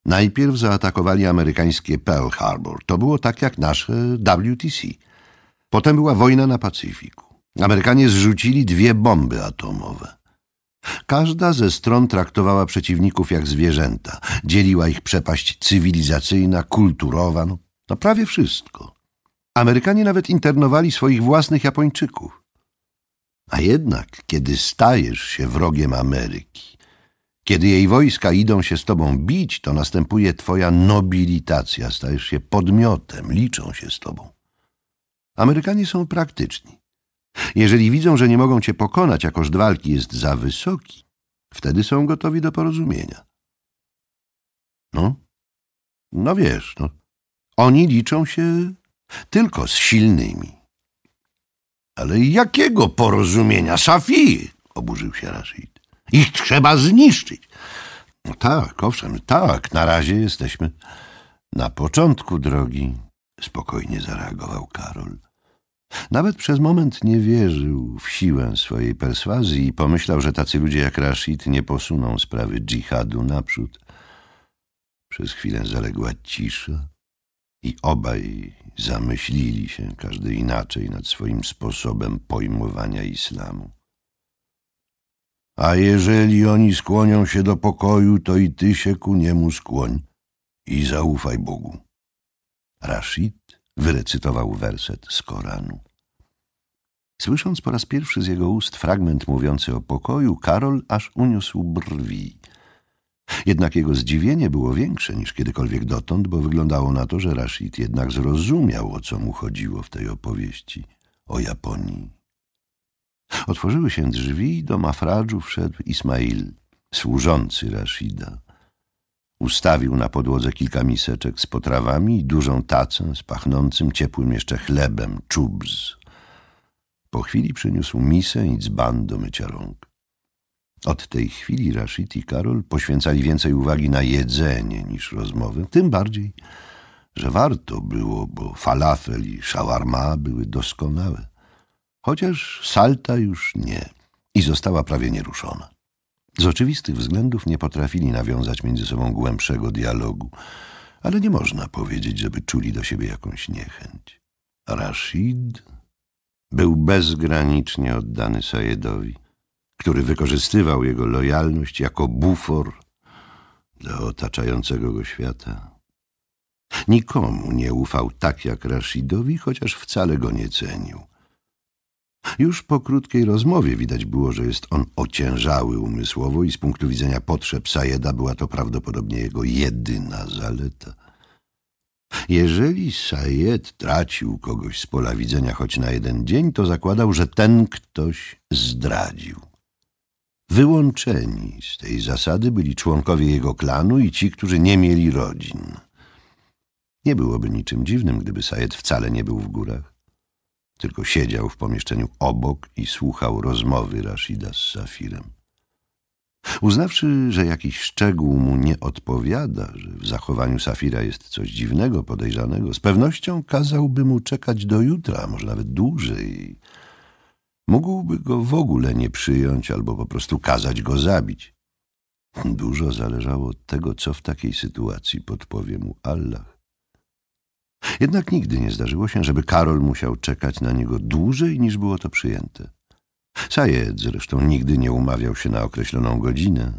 Speaker 1: Najpierw zaatakowali amerykańskie Pearl Harbor. To było tak jak nasze WTC. Potem była wojna na Pacyfiku. Amerykanie zrzucili dwie bomby atomowe. Każda ze stron traktowała przeciwników jak zwierzęta. Dzieliła ich przepaść cywilizacyjna, kulturowa, no, no, prawie wszystko. Amerykanie nawet internowali swoich własnych Japończyków. A jednak, kiedy stajesz się wrogiem Ameryki, kiedy jej wojska idą się z tobą bić, to następuje twoja nobilitacja, stajesz się podmiotem, liczą się z tobą. Amerykanie są praktyczni. Jeżeli widzą, że nie mogą cię pokonać, a koszt walki jest za wysoki, wtedy są gotowi do porozumienia. No, no wiesz, no. Oni liczą się tylko z silnymi. Ale jakiego porozumienia? Safi! oburzył się Rashid. Ich trzeba zniszczyć. No tak, owszem, tak, na razie jesteśmy na początku drogi spokojnie zareagował Karol. Nawet przez moment nie wierzył w siłę swojej perswazji i pomyślał, że tacy ludzie jak Rashid nie posuną sprawy dżihadu naprzód. Przez chwilę zaległa cisza i obaj zamyślili się, każdy inaczej, nad swoim sposobem pojmowania islamu. A jeżeli oni skłonią się do pokoju, to i ty się ku niemu skłoń i zaufaj Bogu. Rashid wyrecytował werset z Koranu. Słysząc po raz pierwszy z jego ust fragment mówiący o pokoju, Karol aż uniósł brwi. Jednak jego zdziwienie było większe niż kiedykolwiek dotąd, bo wyglądało na to, że Rashid jednak zrozumiał, o co mu chodziło w tej opowieści o Japonii. Otworzyły się drzwi i do mafradżu wszedł Ismail, służący Rashida. Ustawił na podłodze kilka miseczek z potrawami i dużą tacę z pachnącym ciepłym jeszcze chlebem, czubz. Po chwili przyniósł misę i dzban do mycia rąk. Od tej chwili Rashid i Karol poświęcali więcej uwagi na jedzenie niż rozmowę, tym bardziej, że warto było, bo falafel i szałarma były doskonałe. Chociaż salta już nie i została prawie nieruszona. Z oczywistych względów nie potrafili nawiązać między sobą głębszego dialogu, ale nie można powiedzieć, żeby czuli do siebie jakąś niechęć. Rashid był bezgranicznie oddany Sajedowi, który wykorzystywał jego lojalność jako bufor dla otaczającego go świata. Nikomu nie ufał tak jak Rashidowi, chociaż wcale go nie cenił – już po krótkiej rozmowie widać było, że jest on ociężały umysłowo i z punktu widzenia potrzeb Sajeda była to prawdopodobnie jego jedyna zaleta. Jeżeli Sajed tracił kogoś z pola widzenia choć na jeden dzień, to zakładał, że ten ktoś zdradził. Wyłączeni z tej zasady byli członkowie jego klanu i ci, którzy nie mieli rodzin. Nie byłoby niczym dziwnym, gdyby Sajed wcale nie był w górach tylko siedział w pomieszczeniu obok i słuchał rozmowy Rashida z Safirem. Uznawszy, że jakiś szczegół mu nie odpowiada, że w zachowaniu Safira jest coś dziwnego, podejrzanego, z pewnością kazałby mu czekać do jutra, a może nawet dłużej. Mógłby go w ogóle nie przyjąć albo po prostu kazać go zabić. Dużo zależało od tego, co w takiej sytuacji podpowie mu Allah. Jednak nigdy nie zdarzyło się, żeby Karol musiał czekać na niego dłużej niż było to przyjęte. Sajed zresztą nigdy nie umawiał się na określoną godzinę.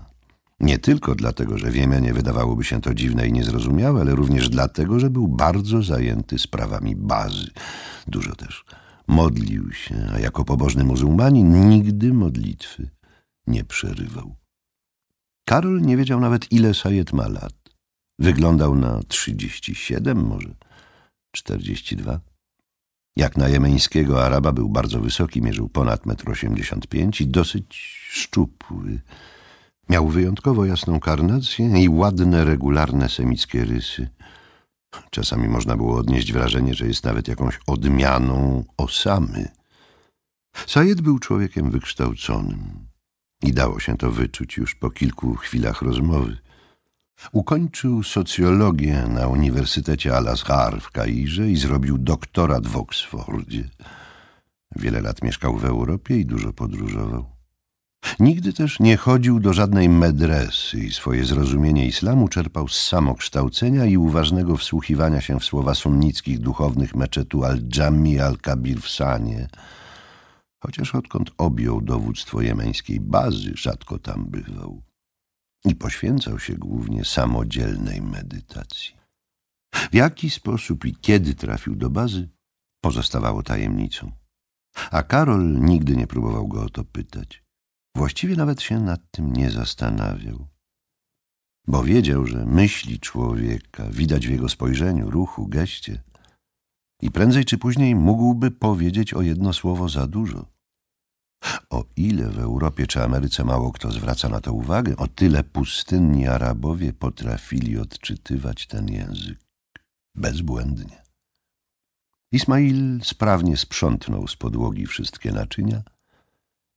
Speaker 1: Nie tylko dlatego, że Wiemianie wydawałoby się to dziwne i niezrozumiałe, ale również dlatego, że był bardzo zajęty sprawami bazy. Dużo też modlił się, a jako pobożny muzułmanin nigdy modlitwy nie przerywał. Karol nie wiedział nawet, ile Sayed ma lat. Wyglądał na trzydzieści siedem może – 42. Jak na jemeńskiego Araba był bardzo wysoki, mierzył ponad 1,85 m i dosyć szczupły. Miał wyjątkowo jasną karnację i ładne, regularne semickie rysy. Czasami można było odnieść wrażenie, że jest nawet jakąś odmianą osamy. Sayed był człowiekiem wykształconym i dało się to wyczuć już po kilku chwilach rozmowy. Ukończył socjologię na Uniwersytecie Al-Azhar w Kairze i zrobił doktorat w Oksfordzie. Wiele lat mieszkał w Europie i dużo podróżował. Nigdy też nie chodził do żadnej medresy i swoje zrozumienie islamu czerpał z samokształcenia i uważnego wsłuchiwania się w słowa sunnickich duchownych meczetu Al-Dżami Al-Kabir w Sanie. Chociaż odkąd objął dowództwo jemeńskiej bazy, rzadko tam bywał i poświęcał się głównie samodzielnej medytacji. W jaki sposób i kiedy trafił do bazy, pozostawało tajemnicą. A Karol nigdy nie próbował go o to pytać. Właściwie nawet się nad tym nie zastanawiał. Bo wiedział, że myśli człowieka widać w jego spojrzeniu, ruchu, geście. I prędzej czy później mógłby powiedzieć o jedno słowo za dużo – o ile w Europie czy Ameryce mało kto zwraca na to uwagę, o tyle pustynni Arabowie potrafili odczytywać ten język bezbłędnie. Ismail sprawnie sprzątnął z podłogi wszystkie naczynia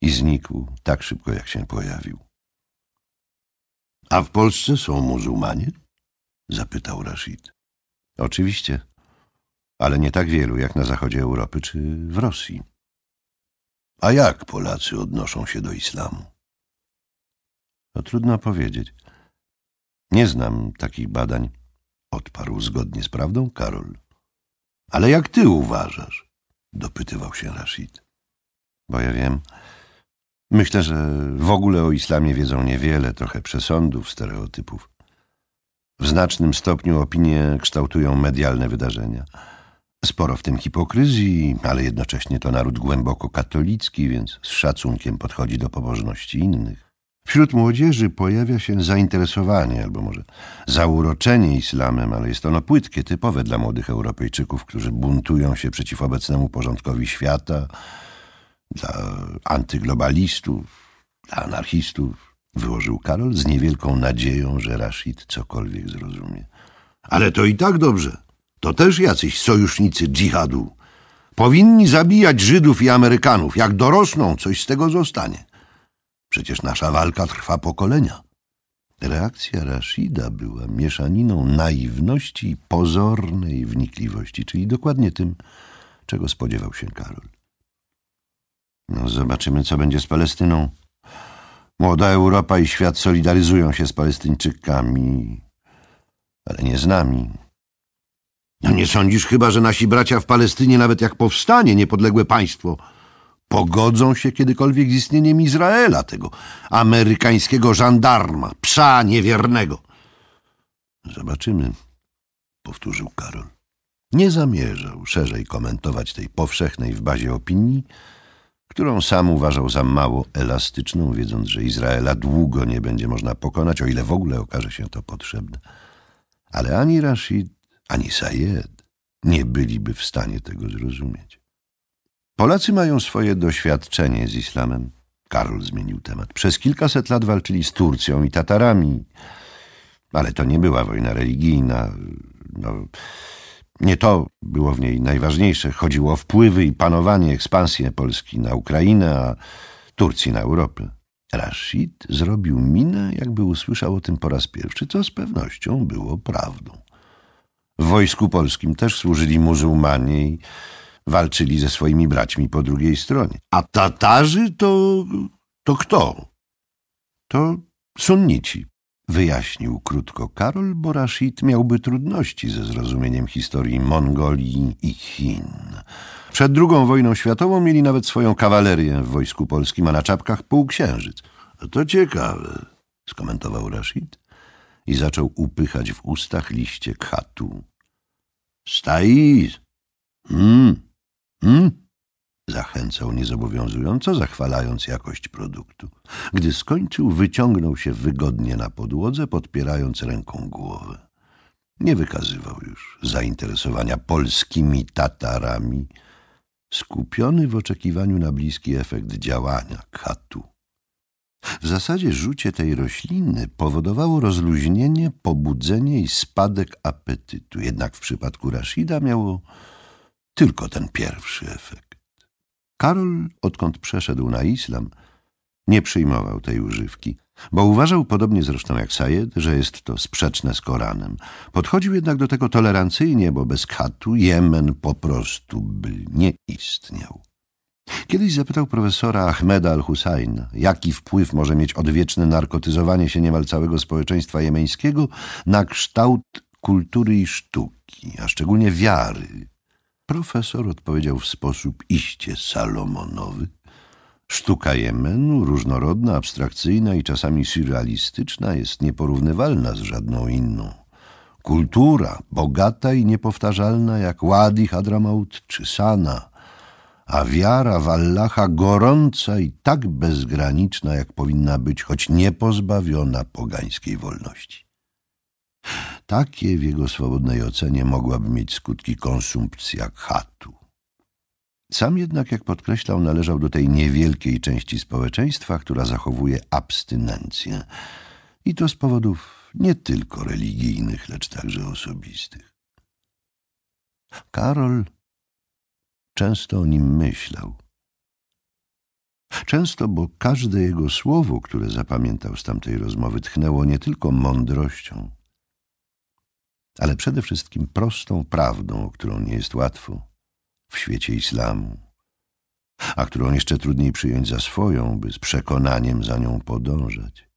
Speaker 1: i znikł tak szybko, jak się pojawił. — A w Polsce są muzułmanie? — zapytał Rashid. — Oczywiście, ale nie tak wielu jak na zachodzie Europy czy w Rosji. A jak Polacy odnoszą się do islamu? To no, trudno powiedzieć. Nie znam takich badań, odparł zgodnie z prawdą Karol. Ale jak ty uważasz? dopytywał się Rashid. Bo ja wiem. Myślę, że w ogóle o islamie wiedzą niewiele, trochę przesądów, stereotypów. W znacznym stopniu opinie kształtują medialne wydarzenia. Sporo w tym hipokryzji, ale jednocześnie to naród głęboko katolicki, więc z szacunkiem podchodzi do pobożności innych. Wśród młodzieży pojawia się zainteresowanie albo może zauroczenie islamem, ale jest ono płytkie, typowe dla młodych Europejczyków, którzy buntują się przeciw obecnemu porządkowi świata, dla antyglobalistów, dla anarchistów, wyłożył Karol z niewielką nadzieją, że Rashid cokolwiek zrozumie. Ale to i tak dobrze. To też jacyś sojusznicy dżihadu. Powinni zabijać Żydów i Amerykanów. Jak dorosną, coś z tego zostanie. Przecież nasza walka trwa pokolenia. Reakcja Rashida była mieszaniną naiwności i pozornej wnikliwości, czyli dokładnie tym, czego spodziewał się Karol. No, zobaczymy, co będzie z Palestyną. Młoda Europa i świat solidaryzują się z Palestyńczykami, ale nie z nami. No nie sądzisz chyba, że nasi bracia w Palestynie, nawet jak powstanie niepodległe państwo, pogodzą się kiedykolwiek z istnieniem Izraela, tego amerykańskiego żandarma, psa niewiernego? Zobaczymy, powtórzył Karol. Nie zamierzał szerzej komentować tej powszechnej w bazie opinii, którą sam uważał za mało elastyczną, wiedząc, że Izraela długo nie będzie można pokonać, o ile w ogóle okaże się to potrzebne. Ale ani Rashid, ani Sayed nie byliby w stanie tego zrozumieć. Polacy mają swoje doświadczenie z islamem. Karol zmienił temat. Przez kilkaset lat walczyli z Turcją i Tatarami, ale to nie była wojna religijna. No, nie to było w niej najważniejsze. Chodziło o wpływy i panowanie, ekspansję Polski na Ukrainę, a Turcji na Europę. Rashid zrobił minę, jakby usłyszał o tym po raz pierwszy, co z pewnością było prawdą. W wojsku polskim też służyli muzułmanie i walczyli ze swoimi braćmi po drugiej stronie. A Tatarzy to... to kto? To sunnici, wyjaśnił krótko Karol, bo Rashid miałby trudności ze zrozumieniem historii Mongolii i Chin. Przed II wojną światową mieli nawet swoją kawalerię w wojsku polskim, a na czapkach półksiężyc. to ciekawe, skomentował Rashid i zaczął upychać w ustach liście khatu. Staiz! Mm! Mm! Zachęcał niezobowiązująco, zachwalając jakość produktu. Gdy skończył, wyciągnął się wygodnie na podłodze, podpierając ręką głowę. Nie wykazywał już zainteresowania polskimi Tatarami, skupiony w oczekiwaniu na bliski efekt działania katu. W zasadzie rzucie tej rośliny powodowało rozluźnienie, pobudzenie i spadek apetytu. Jednak w przypadku Rashida miało tylko ten pierwszy efekt. Karol, odkąd przeszedł na islam, nie przyjmował tej używki, bo uważał, podobnie zresztą jak Sayed, że jest to sprzeczne z Koranem. Podchodził jednak do tego tolerancyjnie, bo bez katu Jemen po prostu by nie istniał. Kiedyś zapytał profesora Ahmeda al-Husajna, jaki wpływ może mieć odwieczne narkotyzowanie się niemal całego społeczeństwa jemeńskiego na kształt kultury i sztuki, a szczególnie wiary. Profesor odpowiedział w sposób iście salomonowy. Sztuka Jemenu, różnorodna, abstrakcyjna i czasami surrealistyczna, jest nieporównywalna z żadną inną. Kultura, bogata i niepowtarzalna jak Wadi Hadramaut czy Sana – a wiara w Allaha gorąca i tak bezgraniczna, jak powinna być, choć niepozbawiona pogańskiej wolności. Takie w jego swobodnej ocenie mogłaby mieć skutki konsumpcja chatu. Sam jednak, jak podkreślał, należał do tej niewielkiej części społeczeństwa, która zachowuje abstynencję. I to z powodów nie tylko religijnych, lecz także osobistych. Karol często o nim myślał. Często, bo każde jego słowo, które zapamiętał z tamtej rozmowy, tchnęło nie tylko mądrością, ale przede wszystkim prostą prawdą, o którą nie jest łatwo w świecie islamu, a którą jeszcze trudniej przyjąć za swoją, by z przekonaniem za nią podążać.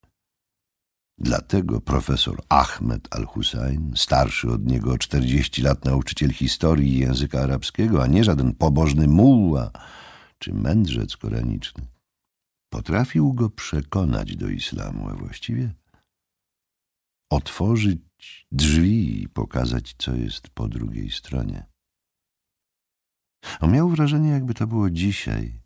Speaker 1: Dlatego profesor Ahmed al-Hussein, starszy od niego o 40 lat nauczyciel historii i języka arabskiego, a nie żaden pobożny muła czy mędrzec koraniczny, potrafił go przekonać do islamu, a właściwie otworzyć drzwi i pokazać, co jest po drugiej stronie. On miał wrażenie, jakby to było dzisiaj –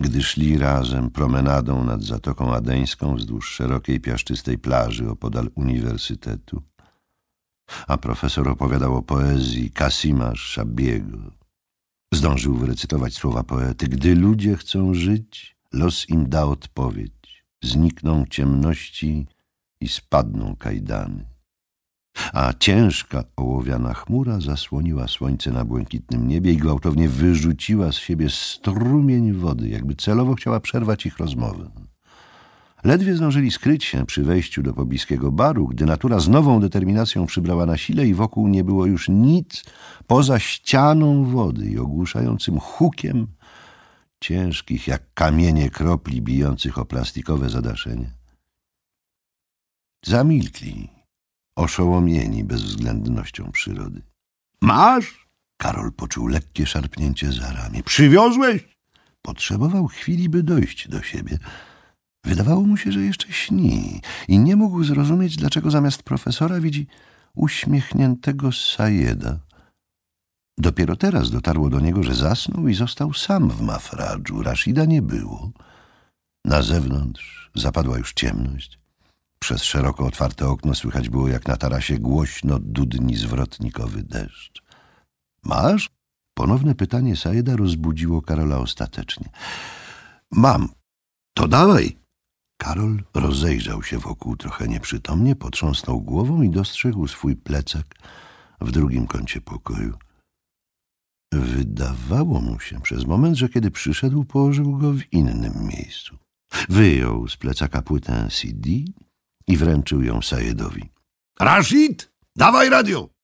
Speaker 1: gdy szli razem promenadą nad Zatoką Adeńską wzdłuż szerokiej piaszczystej plaży opodal uniwersytetu. A profesor opowiadał o poezji Kasima Szabiego. Zdążył wyrecytować słowa poety. Gdy ludzie chcą żyć, los im da odpowiedź. Znikną ciemności i spadną kajdany a ciężka ołowiana chmura zasłoniła słońce na błękitnym niebie i gwałtownie wyrzuciła z siebie strumień wody, jakby celowo chciała przerwać ich rozmowę. Ledwie zdążyli skryć się przy wejściu do pobliskiego baru, gdy natura z nową determinacją przybrała na sile i wokół nie było już nic poza ścianą wody i ogłuszającym hukiem ciężkich jak kamienie kropli bijących o plastikowe zadaszenie. Zamilkli oszołomieni bezwzględnością przyrody. Masz? Karol poczuł lekkie szarpnięcie za ramię. Przywiozłeś? Potrzebował chwili, by dojść do siebie. Wydawało mu się, że jeszcze śni i nie mógł zrozumieć, dlaczego zamiast profesora widzi uśmiechniętego Sajeda. Dopiero teraz dotarło do niego, że zasnął i został sam w mafradżu. Rashida nie było. Na zewnątrz zapadła już ciemność. Przez szeroko otwarte okno słychać było, jak na tarasie głośno dudni zwrotnikowy deszcz. Masz? Ponowne pytanie Saeda rozbudziło Karola ostatecznie. Mam. To dawaj! Karol rozejrzał się wokół trochę nieprzytomnie, potrząsnął głową i dostrzegł swój plecak w drugim kącie pokoju. Wydawało mu się przez moment, że kiedy przyszedł, położył go w innym miejscu.
Speaker 2: Wyjął z plecaka płytę CD, i wręczył ją Sajedowi. Rashid, dawaj radio!